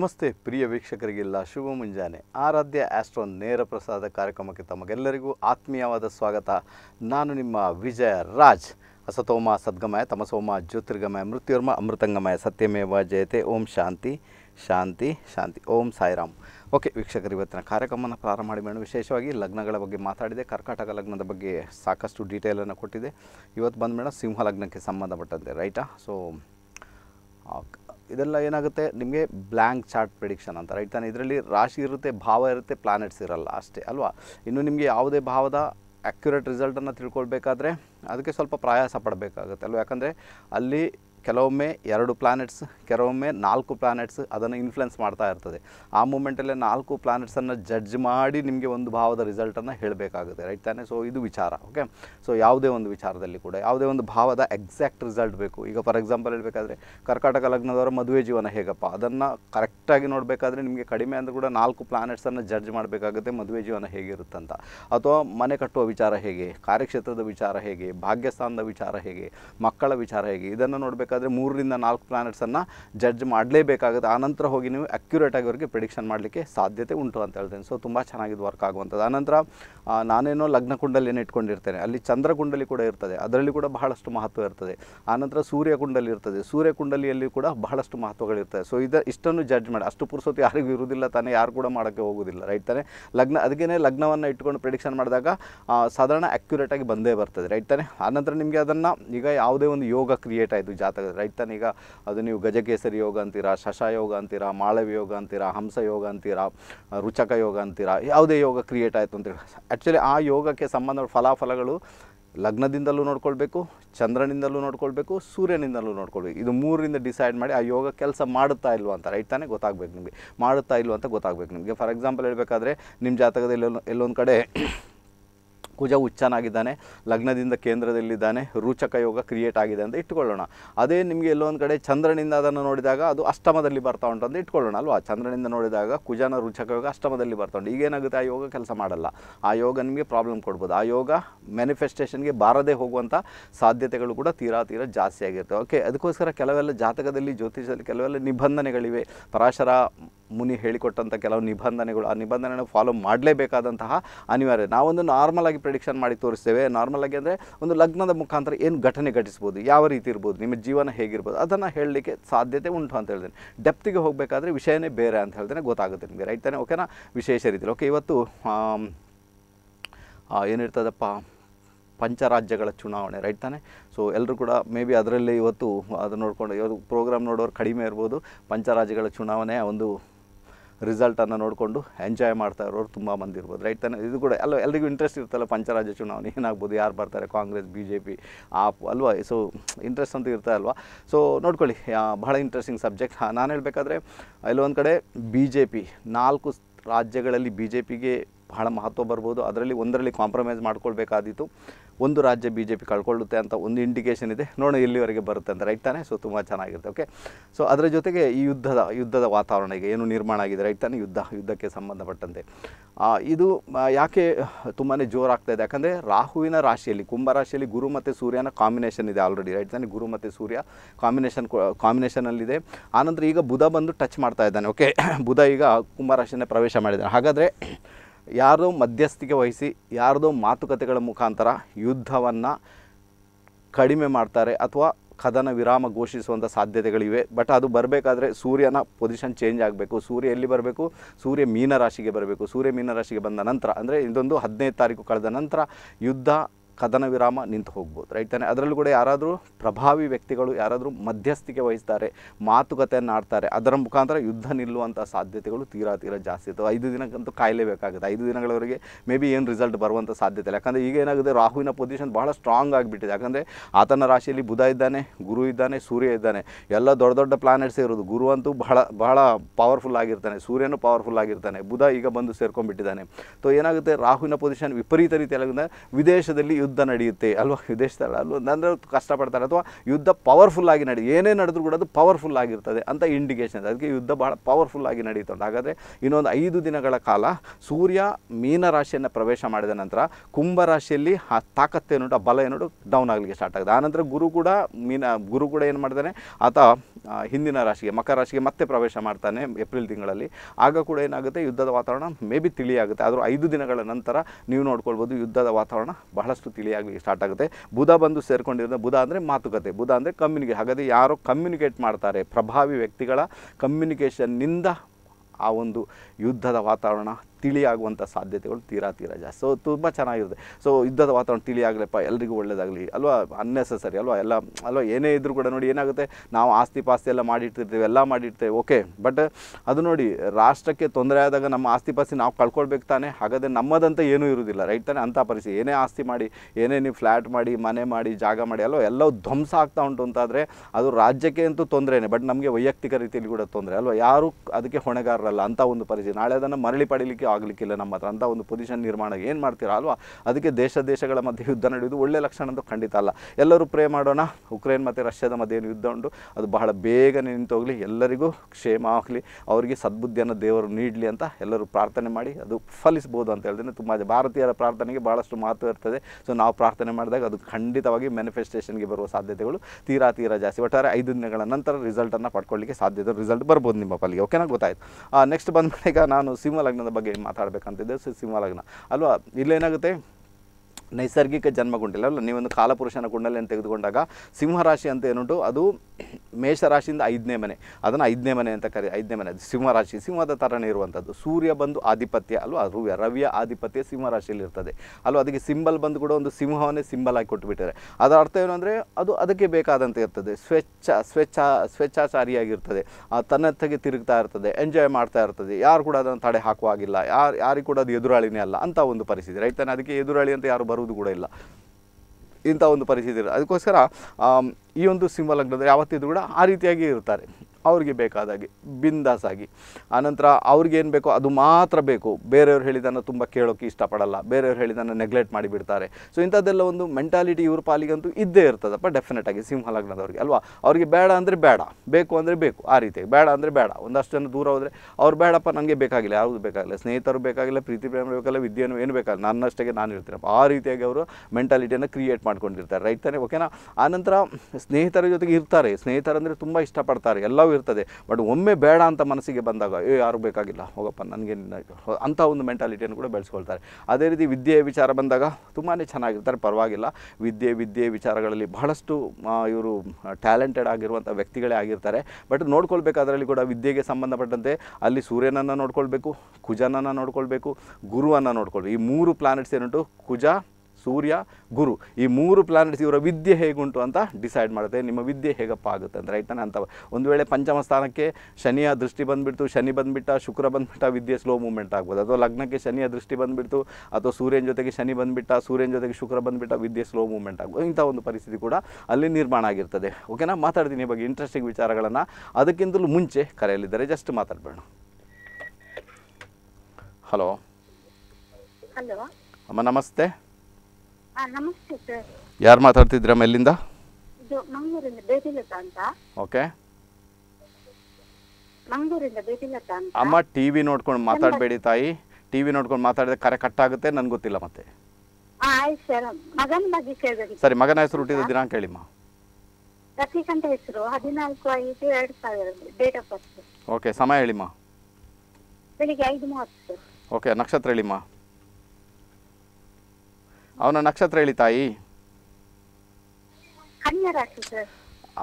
ನಮಸ್ತೆ ಪ್ರಿಯ ವೀಕ್ಷಕರಿಗೆಲ್ಲ ಶುಭ ಮುಂಜಾನೆ ಆರಾಧ್ಯ ಆ್ಯಸ್ಟ್ರೋನ್ ನೇರ ಪ್ರಸಾದ ಕಾರ್ಯಕ್ರಮಕ್ಕೆ ತಮಗೆಲ್ಲರಿಗೂ ಆತ್ಮೀಯವಾದ ಸ್ವಾಗತ ನಾನು ನಿಮ್ಮ ವಿಜಯ ರಾಜ್ ಅಸತೋಮ ಸದ್ಗಮಯ ತಮಸೋಮ ಜ್ಯೋತಿರ್ಗಮಯ ಮೃತ್ಯುರ್ಮ ಅಮೃತಂಗಮಯ ಸತ್ಯಮೇವ ಜಯತೆ ಓಂ ಶಾಂತಿ ಶಾಂತಿ ಶಾಂತಿ ಓಂ ಸಾಯಿರಾಮ್ ಓಕೆ ವೀಕ್ಷಕರು ಇವತ್ತಿನ ಕಾರ್ಯಕ್ರಮನ ಪ್ರಾರಂಭ ಮಾಡಿ ಮೇಡಮ್ ವಿಶೇಷವಾಗಿ ಲಗ್ನಗಳ ಬಗ್ಗೆ ಮಾತಾಡಿದೆ ಕರ್ಕಾಟಕ ಲಗ್ನದ ಬಗ್ಗೆ ಸಾಕಷ್ಟು ಡೀಟೇಲನ್ನು ಕೊಟ್ಟಿದೆ ಇವತ್ತು ಬಂದ ಮೇಡಮ್ ಸಿಂಹ ಲಗ್ನಕ್ಕೆ ಸಂಬಂಧಪಟ್ಟಂತೆ ರೈಟಾ ಸೊ ಇದೆಲ್ಲ ಏನಾಗುತ್ತೆ ನಿಮಗೆ ಬ್ಲ್ಯಾಂಕ್ ಚಾರ್ಟ್ ಪ್ರಿಡಿಕ್ಷನ್ ಅಂತ ರೈಟ್ ತಾನೆ ಇದರಲ್ಲಿ ರಾಶಿ ಇರುತ್ತೆ ಭಾವ ಇರುತ್ತೆ ಪ್ಲಾನೆಟ್ಸ್ ಇರಲ್ಲ ಅಷ್ಟೇ ಅಲ್ವಾ ಇನ್ನು ನಿಮಗೆ ಯಾವುದೇ ಭಾವದ ಆ್ಯಕ್ಯುರೇಟ್ ರಿಸಲ್ಟನ್ನು ತಿಳ್ಕೊಳ್ಬೇಕಾದ್ರೆ ಅದಕ್ಕೆ ಸ್ವಲ್ಪ ಪ್ರಯಾಸ ಪಡಬೇಕಾಗುತ್ತೆ ಅಲ್ವ ಯಾಕಂದರೆ ಅಲ್ಲಿ ಕೆಲವೊಮ್ಮೆ ಎರಡು ಪ್ಲಾನೆಟ್ಸ್ ಕೆಲವೊಮ್ಮೆ ನಾಲ್ಕು ಪ್ಲಾನೆಟ್ಸ್ ಅದನ್ನು ಇನ್ಫ್ಲುಯೆನ್ಸ್ ಮಾಡ್ತಾ ಇರ್ತದೆ ಆ ಮೂಮೆಂಟಲ್ಲೇ ನಾಲ್ಕು ಪ್ಲಾನೆಟ್ಸನ್ನು ಜಡ್ಜ್ ಮಾಡಿ ನಿಮಗೆ ಒಂದು ಭಾವದ ರಿಸಲ್ಟನ್ನು ಹೇಳಬೇಕಾಗುತ್ತೆ ರೈಟ್ ತಾನೇ ಸೊ ಇದು ವಿಚಾರ ಓಕೆ ಸೊ ಯಾವುದೇ ಒಂದು ವಿಚಾರದಲ್ಲಿ ಕೂಡ ಯಾವುದೇ ಒಂದು ಭಾವದ ಎಕ್ಸಾಕ್ಟ್ ರಿಸಲ್ಟ್ ಬೇಕು ಈಗ ಫಾರ್ ಎಕ್ಸಾಂಪಲ್ ಹೇಳಬೇಕಾದ್ರೆ ಕರ್ಕಾಟಕ ಲಗ್ನದವರ ಮದುವೆ ಜೀವನ ಹೇಗಪ್ಪ ಅದನ್ನು ಕರೆಕ್ಟಾಗಿ ನೋಡಬೇಕಾದ್ರೆ ನಿಮಗೆ ಕಡಿಮೆ ಅಂದರೆ ಕೂಡ ನಾಲ್ಕು ಪ್ಲಾನೆಟ್ಸನ್ನು ಜಡ್ಜ್ ಮಾಡಬೇಕಾಗುತ್ತೆ ಮದುವೆ ಜೀವನ ಹೇಗಿರುತ್ತಂತ ಅಥವಾ ಮನೆ ಕಟ್ಟುವ ವಿಚಾರ ಹೇಗೆ ಕಾರ್ಯಕ್ಷೇತ್ರದ ವಿಚಾರ ಹೇಗೆ ಭಾಗ್ಯಸ್ಥಾನದ ವಿಚಾರ ಹೇಗೆ ಮಕ್ಕಳ ವಿಚಾರ ಹೇಗೆ ಇದನ್ನು ನೋಡಬೇಕು ಯಾಕಂದರೆ ಮೂರರಿಂದ ನಾಲ್ಕು ಪ್ಲಾನೆಟ್ಸನ್ನು ಜಡ್ಜ್ ಮಾಡಲೇಬೇಕಾಗುತ್ತೆ ಆನಂತರ ಹೋಗಿ ನೀವು ಅಕ್ಯುರೇಟಾಗಿ ಅವರಿಗೆ ಪ್ರಿಡಿಕ್ಷನ್ ಮಾಡಲಿಕ್ಕೆ ಸಾಧ್ಯತೆ ಉಂಟು ಅಂತ ಹೇಳ್ತೇನೆ ಸೊ ತುಂಬ ಚೆನ್ನಾಗಿದ್ದು ವರ್ಕ್ ಆಗುವಂಥದ್ದು ಆನಂತರ ನಾನೇನೋ ಲಗ್ನ ಕುಂಡಲಿಯನ್ನು ಇಟ್ಕೊಂಡಿರ್ತೇನೆ ಅಲ್ಲಿ ಚಂದ್ರ ಕುಂಡಲಿ ಕೂಡ ಇರ್ತದೆ ಅದರಲ್ಲಿ ಕೂಡ ಬಹಳಷ್ಟು ಮಹತ್ವ ಇರ್ತದೆ ಆನಂತರ ಸೂರ್ಯ ಕುಂಡಲಿ ಇರ್ತದೆ ಸೂರ್ಯ ಕುಂಡಲಿಯಲ್ಲಿ ಕೂಡ ಬಹಳಷ್ಟು ಮಹತ್ವಗಳಿರ್ತದೆ ಸೊ ಇದು ಇಷ್ಟನ್ನು ಜಡ್ಜ್ ಮಾಡಿ ಅಷ್ಟು ಪುರುಸೊತ್ತು ಯಾರಿಗೂ ಇರುವುದಿಲ್ಲ ತಾನೇ ಯಾರು ಕೂಡ ಮಾಡೋಕ್ಕೆ ಹೋಗೋದಿಲ್ಲ ರೈಟ್ ತಾನೇ ಲಗ್ನ ಅದಕ್ಕೇ ಲಗ್ನವನ್ನು ಇಟ್ಕೊಂಡು ಪ್ರಿಡಿಕ್ಷನ್ ಮಾಡಿದಾಗ ಸಾಧಾರಣ ಅಕ್ಯುರೇಟಾಗಿ ಬಂದೇ ಬರ್ತದೆ ರೈಟ್ ತಾನೇ ಆನಂತರ ನಿಮಗೆ ಅದನ್ನು ಈಗ ಯಾವುದೇ ಒಂದು ಯೋಗ ಕ್ರಿಯೇಟ್ ಆಯಿತು ಜಾತಕ ರೈತನೀಗ ಅದು ನೀವು ಗಜಕೇಸರಿ ಯೋಗ ಅಂತೀರಾ ಶಶಯೋಗ ಅಂತೀರಾ ಮಾಳವ ಯೋಗ ಅಂತೀರಾ ಹಂಸ ಯೋಗ ಅಂತೀರಾ ರುಚಕ ಯೋಗ ಅಂತೀರಾ ಯಾವುದೇ ಯೋಗ ಕ್ರಿಯೇಟ್ ಆಯಿತು ಅಂತೇಳಿ ಆ್ಯಕ್ಚುಲಿ ಆ ಯೋಗಕ್ಕೆ ಸಂಬಂಧ ಫಲಾಫಲಗಳು ಲಗ್ನದಿಂದಲೂ ನೋಡ್ಕೊಳ್ಬೇಕು ಚಂದ್ರನಿಂದಲೂ ನೋಡ್ಕೊಳ್ಬೇಕು ಸೂರ್ಯನಿಂದಲೂ ನೋಡ್ಕೊಳ್ಬೇಕು ಇದು ಮೂರರಿಂದ ಡಿಸೈಡ್ ಮಾಡಿ ಆ ಯೋಗ ಕೆಲಸ ಮಾಡುತ್ತಾ ಇಲ್ವ ಅಂತ ರೈಟ್ ತಾನೇ ಗೊತ್ತಾಗಬೇಕು ನಿಮಗೆ ಮಾಡುತ್ತಾ ಇಲ್ವ ಅಂತ ಗೊತ್ತಾಗಬೇಕು ನಿಮಗೆ ಫಾರ್ ಎಕ್ಸಾಂಪಲ್ ಹೇಳಬೇಕಾದ್ರೆ ನಿಮ್ಮ ಜಾತಕದಲ್ಲಿ ಎಲ್ಲೊಂದು ಕಡೆ ಕುಜ ಹುಚ್ಚನಾಗಿದ್ದಾನೆ ಲಗ್ನದಿಂದ ಕೇಂದ್ರದಲ್ಲಿದ್ದಾನೆ ರೋಚಕ ಯೋಗ ಕ್ರಿಯೇಟ್ ಆಗಿದೆ ಅಂತ ಇಟ್ಕೊಳ್ಳೋಣ ಅದೇ ನಿಮಗೆ ಎಲ್ಲೊಂದು ಕಡೆ ಚಂದ್ರನಿಂದ ಅದನ್ನು ನೋಡಿದಾಗ ಅದು ಅಷ್ಟಮದಲ್ಲಿ ಬರ್ತಾ ಉಂಟು ಅಂತ ಇಟ್ಕೊಳ್ಳೋಣ ಅಲ್ವಾ ಚಂದ್ರನಿಂದ ನೋಡಿದಾಗ ಕುಜನ ರುಚಕ ಯೋಗ ಅಷ್ಟಮದಲ್ಲಿ ಬರ್ತಾ ಉಂಟು ಈಗೇನಾಗುತ್ತೆ ಆ ಯೋಗ ಕೆಲಸ ಮಾಡಲ್ಲ ಆ ಯೋಗ ನಿಮಗೆ ಪ್ರಾಬ್ಲಮ್ ಕೊಡ್ಬೋದು ಆ ಯೋಗ ಮ್ಯಾನಿಫೆಸ್ಟೇಷನ್ಗೆ ಬಾರದೇ ಹೋಗುವಂಥ ಸಾಧ್ಯತೆಗಳು ಕೂಡ ತೀರಾ ತೀರಾ ಜಾಸ್ತಿ ಆಗಿರ್ತವೆ ಓಕೆ ಅದಕ್ಕೋಸ್ಕರ ಕೆಲವೆಲ್ಲ ಜಾತಕದಲ್ಲಿ ಜ್ಯೋತಿಷದಲ್ಲಿ ಕೆಲವೆಲ್ಲ ನಿಬಂಧನೆಗಳಿವೆ ಪರಾಶರ ಮುನಿ ಹೇಳಿಕೊಟ್ಟಂಥ ಕೆಲವು ನಿಬಂಧನೆಗಳು ಆ ನಿಬಂಧನೆಯನ್ನು ಫಾಲೋ ಮಾಡಲೇಬೇಕಾದಂತಹ ಅನಿವಾರ್ಯ ನಾವೊಂದು ನಾರ್ಮಲಾಗಿ ಆಗಿ ಪ್ರಿಡಿಕ್ಷನ್ ಮಾಡಿ ತೋರಿಸ್ತೇವೆ ನಾರ್ಮಲ್ ಆಗಿ ಅಂದರೆ ಒಂದು ಲಗ್ನದ ಮುಖಾಂತರ ಏನು ಘಟನೆ ಘಟಿಸ್ಬೋದು ಯಾವ ರೀತಿ ಇರ್ಬೋದು ನಿಮ್ಮ ಜೀವನ ಹೇಗಿರ್ಬೋದು ಅದನ್ನು ಹೇಳಲಿಕ್ಕೆ ಸಾಧ್ಯತೆ ಉಂಟು ಅಂತ ಹೇಳ್ತೇನೆ ಡೆಪ್ತಿಗೆ ಹೋಗಬೇಕಾದ್ರೆ ವಿಷಯನೇ ಬೇರೆ ಅಂತ ಹೇಳ್ತೇನೆ ಗೊತ್ತಾಗುತ್ತೆ ನಿಮಗೆ ರೈಟ್ ತಾನೆ ಓಕೆನಾ ವಿಶೇಷ ರೀತಿಯಲ್ಲಿ ಓಕೆ ಇವತ್ತು ಏನಿರ್ತದಪ್ಪ ಪಂಚರಾಜ್ಯಗಳ ಚುನಾವಣೆ ರೈಟ್ ತಾನೆ ಸೊ ಎಲ್ಲರೂ ಕೂಡ ಮೇ ಬಿ ಅದರಲ್ಲಿ ಇವತ್ತು ಅದು ನೋಡಿಕೊಂಡು ಇವತ್ತು ಪ್ರೋಗ್ರಾಮ್ ನೋಡೋರು ಕಡಿಮೆ ಇರ್ಬೋದು ಪಂಚರಾಜ್ಯಗಳ ಚುನಾವಣೆ ಒಂದು ರಿಸಲ್ಟನ್ನು ನೋಡಿಕೊಂಡು ಎಂಜಾಯ್ ಮಾಡ್ತಾ ಇರೋರು ತುಂಬ ಮಂದಿ ಇರ್ಬೋದು ರೈಟ್ ತಾನೆ ಇದು ಕೂಡ ಅಲ್ಲ ಎಲ್ಲರಿಗೂ ಇಂಟ್ರೆಸ್ಟ್ ಇರ್ತಲ್ಲ ಪಂಚರಾಜ್ಯ ಚುನಾವಣೆ ಏನಾಗ್ಬೋದು ಯಾರು ಬರ್ತಾರೆ Congress B J P AAP ಅಲ್ವಾ ಸೊ ಇಂಟ್ರೆಸ್ಟ್ ಅಂತ ಇರ್ತಾ ಅಲ್ವಾ ಸೊ ನೋಡ್ಕೊಳ್ಳಿ ಬಹಳ ಇಂಟ್ರೆಸ್ಟಿಂಗ್ ಸಬ್ಜೆಕ್ಟ್ ನಾನು ಹೇಳಬೇಕಾದ್ರೆ ಇಲ್ಲೊಂದು ಕಡೆ ಬಿ ಜೆ ಪಿ ನಾಲ್ಕು ರಾಜ್ಯಗಳಲ್ಲಿ ಬಿ ಜೆ ಪಿಗೆ ಬಹಳ ಮಹತ್ವ ಬರ್ಬೋದು ಅದರಲ್ಲಿ ಒಂದರಲ್ಲಿ ಕಾಂಪ್ರಮೈಸ್ ಮಾಡ್ಕೊಳ್ಬೇಕಾದೀತು ಒಂದು ರಾಜ್ಯ ಬಿ ಜೆ ಪಿ ಕಳ್ಕೊಳ್ಳುತ್ತೆ ಅಂತ ಒಂದು ಇಂಡಿಕೇಷನ್ ಇದೆ ನೋಡೋಣ ಎಲ್ಲಿವರೆಗೆ ಬರುತ್ತೆ ಅಂತ ರೈಟ್ ತಾನೆ ಸೊ ತುಂಬ ಚೆನ್ನಾಗಿರುತ್ತೆ ಓಕೆ ಸೊ ಅದರ ಜೊತೆಗೆ ಈ ಯುದ್ಧದ ಯುದ್ಧದ ವಾತಾವರಣ ಈಗ ಏನು ನಿರ್ಮಾಣ ಆಗಿದೆ ರೈಟ್ ತಾನೆ ಯುದ್ಧ ಯುದ್ಧಕ್ಕೆ ಸಂಬಂಧಪಟ್ಟಂತೆ ಇದು ಯಾಕೆ ತುಂಬಾ ಜೋರಾಗ್ತಾ ಇದೆ ಯಾಕಂದರೆ ರಾಹುವಿನ ರಾಶಿಯಲ್ಲಿ ಕುಂಭರಾಶಿಯಲ್ಲಿ ಗುರು ಮತ್ತು ಸೂರ್ಯನ ಕಾಂಬಿನೇಷನ್ ಇದೆ ಆಲ್ರೆಡಿ ರೈಟ್ ತಾನೆ ಗುರು ಮತ್ತು ಸೂರ್ಯ ಕಾಂಬಿನೇಷನ್ ಕಾಂಬಿನೇಷನಲ್ಲಿದೆ ಆನಂತರ ಈಗ ಬುಧ ಬಂದು ಟಚ್ ಮಾಡ್ತಾ ಇದ್ದಾನೆ ಓಕೆ ಬುಧ ಈಗ ಕುಂಭರಾಶಿನೇ ಪ್ರವೇಶ ಮಾಡಿದ್ದಾನೆ ಹಾಗಾದರೆ ಯಾರದೋ ಮಧ್ಯಸ್ಥಿಕೆ ವಹಿಸಿ ಯಾರದೋ ಮಾತುಕತೆಗಳ ಮುಖಾಂತರ ಯುದ್ಧವನ್ನು ಕಡಿಮೆ ಮಾಡ್ತಾರೆ ಅಥವಾ ಕದನ ವಿರಾಮ ಘೋಷಿಸುವಂಥ ಸಾಧ್ಯತೆಗಳಿವೆ ಬಟ್ ಅದು ಬರಬೇಕಾದ್ರೆ ಸೂರ್ಯನ ಪೊಸಿಷನ್ ಚೇಂಜ್ ಆಗಬೇಕು ಸೂರ್ಯ ಎಲ್ಲಿ ಬರಬೇಕು ಸೂರ್ಯ ಮೀನರಾಶಿಗೆ ಬರಬೇಕು ಸೂರ್ಯ ಮೀನರಾಶಿಗೆ ಬಂದ ನಂತರ ಅಂದರೆ ಇದೊಂದು ಹದಿನೈದು ತಾರೀಕು ಕಳೆದ ನಂತರ ಯುದ್ಧ ಕದನ ವಿರಾಮ ನಿಂತು ಹೋಗ್ಬೋದು ರೈಟ್ ತಾನೆ ಅದರಲ್ಲೂ ಕೂಡ ಯಾರಾದರೂ ಪ್ರಭಾವಿ ವ್ಯಕ್ತಿಗಳು ಯಾರಾದರೂ ಮಧ್ಯಸ್ಥಿಕೆ ವಹಿಸ್ತಾರೆ ಮಾತುಕತೆಯನ್ನು ಆಡ್ತಾರೆ ಅದರ ಮುಖಾಂತರ ಯುದ್ಧ ನಿಲ್ಲುವಂಥ ಸಾಧ್ಯತೆಗಳು ತೀರಾ ತೀರಾ ಜಾಸ್ತಿ ಇತ್ತು ಐದು ದಿನಕ್ಕಂತೂ ಕಾಯಲೇಬೇಕಾಗುತ್ತೆ ಐದು ದಿನಗಳವರೆಗೆ ಮೇ ಬಿ ಏನು ರಿಸಲ್ಟ್ ಬರುವಂಥ ಸಾಧ್ಯತೆ ಇಲ್ಲ ಯಾಕಂದರೆ ಈಗ ಏನಾಗುತ್ತೆ ರಾಹುವಿನ ಪೊಸಿಷನ್ ಬಹಳ ಸ್ಟ್ರಾಂಗ್ ಆಗಿಬಿಟ್ಟಿದೆ ಯಾಕಂದರೆ ಆತನ ರಾಶಿಯಲ್ಲಿ ಬುಧ ಇದ್ದಾನೆ ಗುರು ಇದ್ದಾನೆ ಸೂರ್ಯ ಇದ್ದಾನೆ ಎಲ್ಲ ದೊಡ್ಡ ದೊಡ್ಡ ಪ್ಲಾನೆಟ್ಸ್ ಇರೋದು ಗುರು ಅಂತೂ ಬಹಳ ಬಹಳ ಪವರ್ಫುಲ್ ಆಗಿರ್ತಾನೆ ಸೂರ್ಯನು ಪವರ್ಫುಲ್ ಆಗಿರ್ತಾನೆ ಬುಧ ಈಗ ಬಂದು ಸೇರ್ಕೊಂಡ್ಬಿಟ್ಟಿದ್ದಾನೆ ಸೊ ಏನಾಗುತ್ತೆ ರಾಹುವಿನ ಪೊಸಿಷನ್ ವಿಪರೀತ ರೀತಿಯಲ್ಲಿ ವಿದೇಶದಲ್ಲಿ ಯುದ್ಧ ನಡೆಯುತ್ತೆ ಅಲ್ವಾ ವಿದೇಶದಲ್ಲಿ ಅಲ್ವಾ ಅಂದರೆ ಕಷ್ಟಪಡ್ತಾರೆ ಅಥವಾ ಯುದ್ಧ ಪವರ್ಫುಲ್ ಆಗಿ ನಡೆಯುತ್ತೆ ಏನೇ ನಡೆದ್ರೂ ಕೂಡ ಅದು ಪವರ್ಫುಲ್ ಆಗಿರ್ತದೆ ಅಂತ ಇಂಡಿಕೇಶನ್ ಅದಕ್ಕೆ ಯುದ್ಧ ಭಾಳ ಪವರ್ಫುಲ್ ಆಗಿ ನಡೆಯುತ್ತೆ ಹಾಗಾದರೆ ಇನ್ನೊಂದು ಐದು ದಿನಗಳ ಕಾಲ ಸೂರ್ಯ ಮೀನರಾಶಿಯನ್ನು ಪ್ರವೇಶ ಮಾಡಿದ ನಂತರ ಕುಂಭರಾಶಿಯಲ್ಲಿ ಆ ತಾಕತ್ತು ಏನು ಆ ಬಲ ಏನು ಡೌನ್ ಆಗಲಿಕ್ಕೆ ಸ್ಟಾರ್ಟ್ ಆಗಿದೆ ಆನಂತರ ಗುರು ಕೂಡ ಮೀನ ಗುರು ಕೂಡ ಏನು ಮಾಡ್ತಾನೆ ಆತ ಹಿಂದಿನ ರಾಶಿಗೆ ಮಕರ ರಾಶಿಗೆ ಮತ್ತೆ ಪ್ರವೇಶ ಮಾಡ್ತಾನೆ ಏಪ್ರಿಲ್ ತಿಂಗಳಲ್ಲಿ ಆಗ ಕೂಡ ಏನಾಗುತ್ತೆ ಯುದ್ಧದ ವಾತಾವರಣ ಮೇ ಬಿ ತಿಳಿಯಾಗುತ್ತೆ ಆದರೂ ಐದು ದಿನಗಳ ನಂತರ ನೀವು ನೋಡ್ಕೊಳ್ಬೋದು ಯುದ್ಧದ ವಾತಾವರಣ ಬಹಳಷ್ಟು ತಿಳಿಯಾಗಲಿಕ್ಕೆ ಸ್ಟಾರ್ಟ್ ಆಗುತ್ತೆ ಬುಧ ಬಂದು ಸೇರಿಕೊಂಡಿರೋದು ಬುಧ ಅಂದರೆ ಮಾತುಕತೆ ಬುಧ ಅಂದರೆ ಕಮ್ಯುನಿಕೇಟ್ ಹಾಗಾದರೆ ಯಾರು ಕಮ್ಯುನಿಕೇಟ್ ಮಾಡ್ತಾರೆ ಪ್ರಭಾವಿ ವ್ಯಕ್ತಿಗಳ ಕಮ್ಯುನಿಕೇಷನ್ನಿಂದ ಆ ಒಂದು ಯುದ್ಧದ ವಾತಾವರಣ ತಿಳಿಯಾಗುವಂಥ ಸಾಧ್ಯತೆಗಳು ತೀರಾ ತೀರಾ ಜಾಸ್ತಿ ಸೊ ತುಂಬ ಚೆನ್ನಾಗಿರುತ್ತೆ ಸೊ ಯುದ್ಧದ ವಾತಾವರಣ ತಿಳಿಯಾಗಲಪ್ಪ ಎಲ್ರಿಗೂ ಒಳ್ಳೇದಾಗಲಿ ಅಲ್ವಾ ಅನ್ನೆಸಸರಿ ಅಲ್ವಾ ಎಲ್ಲ ಅಲ್ವಾ ಏನೇ ಇದ್ದರೂ ಕೂಡ ನೋಡಿ ಏನಾಗುತ್ತೆ ನಾವು ಆಸ್ತಿ ಪಾಸ್ತಿ ಎಲ್ಲ ಮಾಡಿಟ್ಟಿರ್ತೀವಿ ಎಲ್ಲ ಮಾಡಿಡ್ತೇವೆ ಓಕೆ ಬಟ್ ಅದು ನೋಡಿ ರಾಷ್ಟ್ರಕ್ಕೆ ತೊಂದರೆ ಆದಾಗ ನಮ್ಮ ಆಸ್ತಿ ಪಾಸ್ತಿ ನಾವು ಕಳ್ಕೊಳ್ಬೇಕು ತಾನೆ ಹಾಗಾದರೆ ನಮ್ಮದಂತ ಏನೂ ಇರುವುದಿಲ್ಲ ರೈಟ್ ತಾನೆ ಅಂಥ ಪರಿಸ್ಥಿತಿ ಏನೇ ಆಸ್ತಿ ಮಾಡಿ ಏನೇ ನೀವು ಫ್ಲ್ಯಾಟ್ ಮಾಡಿ ಮನೆ ಮಾಡಿ ಜಾಗ ಮಾಡಿ ಅಲ್ವಾ ಎಲ್ಲವೂ ಧ್ವಂಸ ಆಗ್ತಾ ಉಂಟು ಅಂತಾದರೆ ಅದು ರಾಜ್ಯಕ್ಕೆ ಅಂತೂ ತೊಂದರೆನೇ ಬಟ್ ನಮಗೆ ವೈಯಕ್ತಿಕ ರೀತಿಯಲ್ಲಿ ಕೂಡ ತೊಂದರೆ ಅಲ್ವಾ ಯಾರೂ ಅದಕ್ಕೆ ಹೊಣೆಗಾರರಲ್ಲ ಅಂಥ ಒಂದು ಪರಿಸ್ಥಿತಿ ನಾಳೆ ಅದನ್ನು ಮರಳಿ ಪಡೀಲಿಕ್ಕೆ ಆಗಲಿಕ್ಕಿಲ್ಲ ನಮ್ಮ ಹತ್ರ ಅಂತ ಒಂದು ಪೊಸಿಷನ್ ನಿರ್ಮಾಣ ಏನು ಮಾಡ್ತೀರಾ ಅಲ್ವಾ ಅದಕ್ಕೆ ದೇಶ ದೇಶಗಳ ಮಧ್ಯೆ ಯುದ್ಧ ನಡೆಯುವುದು ಒಳ್ಳೆಯ ಲಕ್ಷಣ ಅಂತೂ ಖಂಡಿತ ಅಲ್ಲ ಎಲ್ಲರೂ ಪ್ರೇ ಮಾಡೋಣ ಉಕ್ರೇನ್ ಮತ್ತು ರಷ್ಯಾದ ಮಧ್ಯೆ ಏನು ಯುದ್ಧ ಉಂಟು ಅದು ಬಹಳ ಬೇಗನೆ ಹೋಗಲಿ ಎಲ್ಲರಿಗೂ ಕ್ಷೇಮ ಆಗಲಿ ಅವರಿಗೆ ಸದ್ಬುದ್ಧಿಯನ್ನು ದೇವರು ನೀಡಲಿ ಅಂತ ಎಲ್ಲರೂ ಪ್ರಾರ್ಥನೆ ಮಾಡಿ ಅದು ಫಲಿಸ್ಬೋದು ಅಂತ ಹೇಳಿದ್ರೆ ತುಂಬ ಭಾರತೀಯರ ಪ್ರಾರ್ಥನೆಗೆ ಭಾಳಷ್ಟು ಮಹತ್ವ ಇರ್ತದೆ ಸೊ ನಾವು ಪ್ರಾರ್ಥನೆ ಮಾಡಿದಾಗ ಅದು ಖಂಡಿತವಾಗಿ ಮ್ಯಾನಿಫೆಸ್ಟೇಷನ್ಗೆ ಬರುವ ಸಾಧ್ಯತೆಗಳು ತೀರಾ ತೀರಾ ಜಾಸ್ತಿ ಒಟ್ಟಾರೆ ಐದು ದಿನಗಳ ನಂತರ ರಿಸಲ್ಟನ್ನು ಪಡ್ಕೊಳ್ಳಿಕ್ಕೆ ಸಾಧ್ಯತೆ ರಿಸಲ್ಟ್ ಬರ್ಬೋದು ನಿಮ್ಮ ಪಾಲಿಗೆ ಓಕೆನಾ ಗೊತ್ತಾಯ್ತು ನೆಕ್ಸ್ಟ್ ಬಂದ ಈಗ ನಾನು ಸಿಂಹ ಲಗ್ನದ ಬಗ್ಗೆ ಮಾತಾಡಬೇಕಂತಿದ್ದೆ ಲಗ್ನ ಅಲ್ವಾ ಇಲ್ಲೇನಾಗುತ್ತೆ ನೈಸರ್ಗಿಕ ಜನ್ಮ ಜನ್ಮಗೊಂಡಿಲ್ಲ ಅಲ್ಲ ನೀವೊಂದು ಕಾಲಪುರುಷನ ಕುಂಡಲಿಯನ್ನು ತೆಗೆದುಕೊಂಡಾಗ ಸಿಂಹರಾಶಿ ಅಂತ ಏನುಂಟು ಅದು ಮೇಷರಾಶಿಯಿಂದ ಐದನೇ ಮನೆ ಅದನ್ನು ಐದನೇ ಮನೆ ಅಂತ ಕರಿ ಐದನೇ ಮನೆ ಅದು ಸಿಂಹರಾಶಿ ಸಿಂಹದ ಥರನೇ ಇರುವಂಥದ್ದು ಸೂರ್ಯ ಬಂದು ಆಧಿಪತ್ಯ ಅಲ್ವಾ ರುವ್ಯ ರವಿಯ ಆಧಿಪತ್ಯ ಸಿಂಹರಾಶಿಯಲ್ಲಿ ಇರ್ತದೆ ಅಲ್ವಾ ಅದಕ್ಕೆ ಸಿಂಬಲ್ ಬಂದು ಕೂಡ ಒಂದು ಸಿಂಹವನ್ನೇ ಸಿಂಬಲ್ ಆಗಿ ಕೊಟ್ಟುಬಿಟ್ಟಿದ್ದಾರೆ ಅದರ ಅರ್ಥ ಏನು ಅಂದರೆ ಅದು ಅದಕ್ಕೆ ಬೇಕಾದಂತೆ ಇರ್ತದೆ ಸ್ವೇಚ್ಛ ಸ್ವೇಚ್ಛ ಸ್ವೇಚ್ಛಾಚಾರಿಯಾಗಿರ್ತದೆ ತನ್ನತ್ತಗೆ ತಿರುಗ್ತಾ ಇರ್ತದೆ ಎಂಜಾಯ್ ಮಾಡ್ತಾ ಇರ್ತದೆ ಯಾರು ಕೂಡ ಅದನ್ನು ತಡೆ ಹಾಕುವಾಗಿಲ್ಲ ಯಾರು ಯಾರಿಗೂ ಕೂಡ ಅದು ಎದುರಾಳಿನೇ ಅಲ್ಲ ಅಂತ ಒಂದು ಪರಿಸ್ಥಿತಿ ರೈತನ ಅದಕ್ಕೆ ಎದುರಾಳಿ ಅಂತ ಯಾರು ಬರು ಬರುವುದು ಕೂಡ ಇಲ್ಲ ಇಂಥ ಒಂದು ಪರಿಸ್ಥಿತಿ ಅದಕ್ಕೋಸ್ಕರ ಈ ಒಂದು ಸಿಂಹ ಲಗ್ನದಲ್ಲಿ ಯಾವತ್ತಿದ್ರೂ ಕೂಡ ಆ ರೀತಿಯಾಗಿ ಇರ್ತಾರೆ ಅವ್ರಿಗೆ ಬೇಕಾದಾಗೆ ಬಿಂದಾಸಾಗಿ ಆನಂತರ ಅವ್ರಿಗೇನು ಬೇಕೋ ಅದು ಮಾತ್ರ ಬೇಕು ಬೇರೆಯವ್ರು ಹೇಳಿದ್ದನ್ನು ತುಂಬ ಕೇಳೋಕ್ಕೆ ಇಷ್ಟಪಡಲ್ಲ ಬೇರೆಯವ್ರು ಹೇಳಿದ್ದನ್ನು ನೆಗ್ಲೆಕ್ಟ್ ಮಾಡಿಬಿಡ್ತಾರೆ ಸೊ ಇಂಥದ್ದೆಲ್ಲ ಒಂದು ಮೆಂಟಾಲಿಟಿ ಇವ್ರ ಪಾಲಿಗಂತೂ ಇದ್ದೇ ಇರ್ತದಪ್ಪ ಡೆಫಿನೆಟಾಗಿ ಸಿಂಹ ಲಗ್ನದವ್ರಿಗೆ ಅಲ್ವಾ ಅವರಿಗೆ ಬೇಡ ಅಂದರೆ ಬೇಡ ಬೇಕು ಅಂದರೆ ಬೇಕು ಆ ರೀತಿ ಬೇಡ ಅಂದರೆ ಬೇಡ ಒಂದಷ್ಟು ಜನ ದೂರ ಹೋದರೆ ಅವ್ರು ಬೇಡಪ್ಪ ನನಗೆ ಬೇಕಾಗಿಲ್ಲ ಯಾವುದು ಬೇಕಾಗಿಲ್ಲ ಸ್ನೇಹಿತರು ಬೇಕಾಗಿಲ್ಲ ಪ್ರೀತಿ ಪ್ರೇಮ ಬೇಕಲ್ಲ ವಿದ್ಯೆಯನ್ನು ಏನು ಬೇಕಾಗಿಲ್ಲ ನನ್ನಷ್ಟೇ ನಾನು ಇರ್ತೀನಪ್ಪ ಆ ರೀತಿಯಾಗಿ ಅವರು ಮೆಂಟಾಲಿಟಿಯನ್ನು ಕ್ರಿಯೇಟ್ ಮಾಡ್ಕೊಂಡಿರ್ತಾರೆ ರೈತನೇ ಓಕೆನಾ ಆನಂತರ ಸ್ನೇಹಿತರ ಜೊತೆಗೆ ಇರ್ತಾರೆ ಸ್ನೇಹಿತರಂದರೆ ತುಂಬ ಇಷ್ಟಪಡ್ತಾರೆ ಎಲ್ಲ ಇರ್ತದೆ ಬಟ್ ಒಮ್ಮೆ ಬೇಡ ಅಂತ ಮನಸ್ಸಿಗೆ ಬಂದಾಗ ಏ ಯಾರು ಬೇಕಾಗಿಲ್ಲ ಹೋಗಪ್ಪ ನನಗೆ ಅಂಥ ಒಂದು ಮೆಂಟಾಲಿಟಿಯನ್ನು ಕೂಡ ಬೆಳೆಸ್ಕೊಳ್ತಾರೆ ಅದೇ ರೀತಿ ವಿದ್ಯೆ ವಿಚಾರ ಬಂದಾಗ ತುಂಬಾ ಚೆನ್ನಾಗಿರ್ತಾರೆ ಪರವಾಗಿಲ್ಲ ವಿದ್ಯೆ ವಿದ್ಯೆ ವಿಚಾರಗಳಲ್ಲಿ ಬಹಳಷ್ಟು ಇವರು ಟ್ಯಾಲೆಂಟೆಡ್ ಆಗಿರುವಂಥ ವ್ಯಕ್ತಿಗಳೇ ಆಗಿರ್ತಾರೆ ಬಟ್ ನೋಡ್ಕೊಳ್ಬೇಕಾದ್ರಲ್ಲಿ ಕೂಡ ವಿದ್ಯೆಗೆ ಸಂಬಂಧಪಟ್ಟಂತೆ ಅಲ್ಲಿ ಸೂರ್ಯನನ್ನು ನೋಡ್ಕೊಳ್ಬೇಕು ಕುಜನನ್ನು ನೋಡ್ಕೊಳ್ಬೇಕು ಗುರುವನ್ನು ನೋಡ್ಕೊಳ್ಬೇಕು ಈ ಮೂರು ಪ್ಲಾನೆಟ್ಸ್ ಏನುಂಟು ಕುಜ ಸೂರ್ಯ ಗುರು ಈ ಮೂರು ಪ್ಲಾನೆಟ್ಸ್ ಇವರ ವಿದ್ಯೆ ಹೇಗುಂಟು ಅಂತ ಡಿಸೈಡ್ ಮಾಡುತ್ತೆ ನಿಮ್ಮ ವಿದ್ಯೆ ಹೇಗಪ್ಪ ಆಗುತ್ತೆ ಅಂತ ರೈಟ್ ಅಂತ ಒಂದು ವೇಳೆ ಪಂಚಮ ಸ್ಥಾನಕ್ಕೆ ಶನಿಯ ದೃಷ್ಟಿ ಬಂದುಬಿಡ್ತು ಶನಿ ಬಂದುಬಿಟ್ಟ ಶುಕ್ರ ಬಂದುಬಿಟ್ಟ ವಿದ್ಯೆ ಸ್ಲೋ ಮೂವ್ಮೆಂಟ್ ಆಗ್ಬೋದು ಅಥವಾ ಲಗ್ನಕ್ಕೆ ಶನಿಯ ದೃಷ್ಟಿ ಬಂದುಬಿಟ್ಟು ಅಥವಾ ಸೂರ್ಯನ ಜೊತೆಗೆ ಶನಿ ಬಂದುಬಿಟ್ಟ ಸೂರ್ಯನ ಜೊತೆಗೆ ಶುಕ್ರ ಬಂದುಬಿಟ್ಟ ವಿದ್ಯೆ ಸ್ಲೋ ಮೂವ್ಮೆಂಟ್ ಆಗ್ಬೋದು ಇಂಥ ಒಂದು ಪರಿಸ್ಥಿತಿ ಕೂಡ ಅಲ್ಲಿ ನಿರ್ಮಾಣ ಆಗಿರ್ತದೆ ಓಕೆನಾ ಮಾತಾಡ್ತೀನಿ ಬಗ್ಗೆ ಇಂಟ್ರೆಸ್ಟಿಂಗ್ ವಿಚಾರಗಳನ್ನು ಅದಕ್ಕಿಂತಲೂ ಮುಂಚೆ ಕರೆಯಲಿದ್ದಾರೆ ಜಸ್ಟ್ ಮಾತಾಡಬೇಡ ಹಲೋ ಹಲೋ ಅಮ್ಮ ನಮಸ್ತೆ ನಮಸ್ತೆ ಸರ್ ಯಾರು ಮಾತಾಡ್ತಿದ್ದೀರಮ್ಮ ಎಲ್ಲಿಂದ ಇದು ಮಂಗಳೂರಿಂದ ಬೇಟಿಲತ ಓಕೆ ಮಂಗಳೂರಿಂದ ಬೇಟಿಲತ ಅಂತ ಅಮ್ಮ ಟಿ ನೋಡ್ಕೊಂಡು ಮಾತಾಡ್ಬೇಡಿ ತಾಯಿ ಟಿವಿ ನೋಡ್ಕೊಂಡು ಮಾತಾಡಿದ್ರೆ ಕರೆ ಕಟ್ ಆಗುತ್ತೆ ನನ್ಗೆ ಗೊತ್ತಿಲ್ಲ ಮತ್ತೆ ಆಯ್ತು ಸರ್ ಮಗನ ಬಗ್ಗೆ ಸರಿ ಮಗನ ಹೆಸರು ಹುಟ್ಟಿದ ದಿನಾಂಕ ಹೇಳಿಮ್ಮ ರಫೀಕ್ ಅಂತ ಹೆಸರು ಹದಿನಾಲ್ಕು ಐದು ಎರಡು ಡೇಟ್ ಆಫ್ ಬರ್ತ್ ಓಕೆ ಸಮಯ ಹೇಳಿಮ್ಮ ಬೆಳಿಗ್ಗೆ ಐದು ಮೂವತ್ತು ಓಕೆ ನಕ್ಷತ್ರ ಹೇಳಿಮ್ಮ ಅವನ ನಕ್ಷತ್ರ ಹೇಳಿ ತಾಯಿ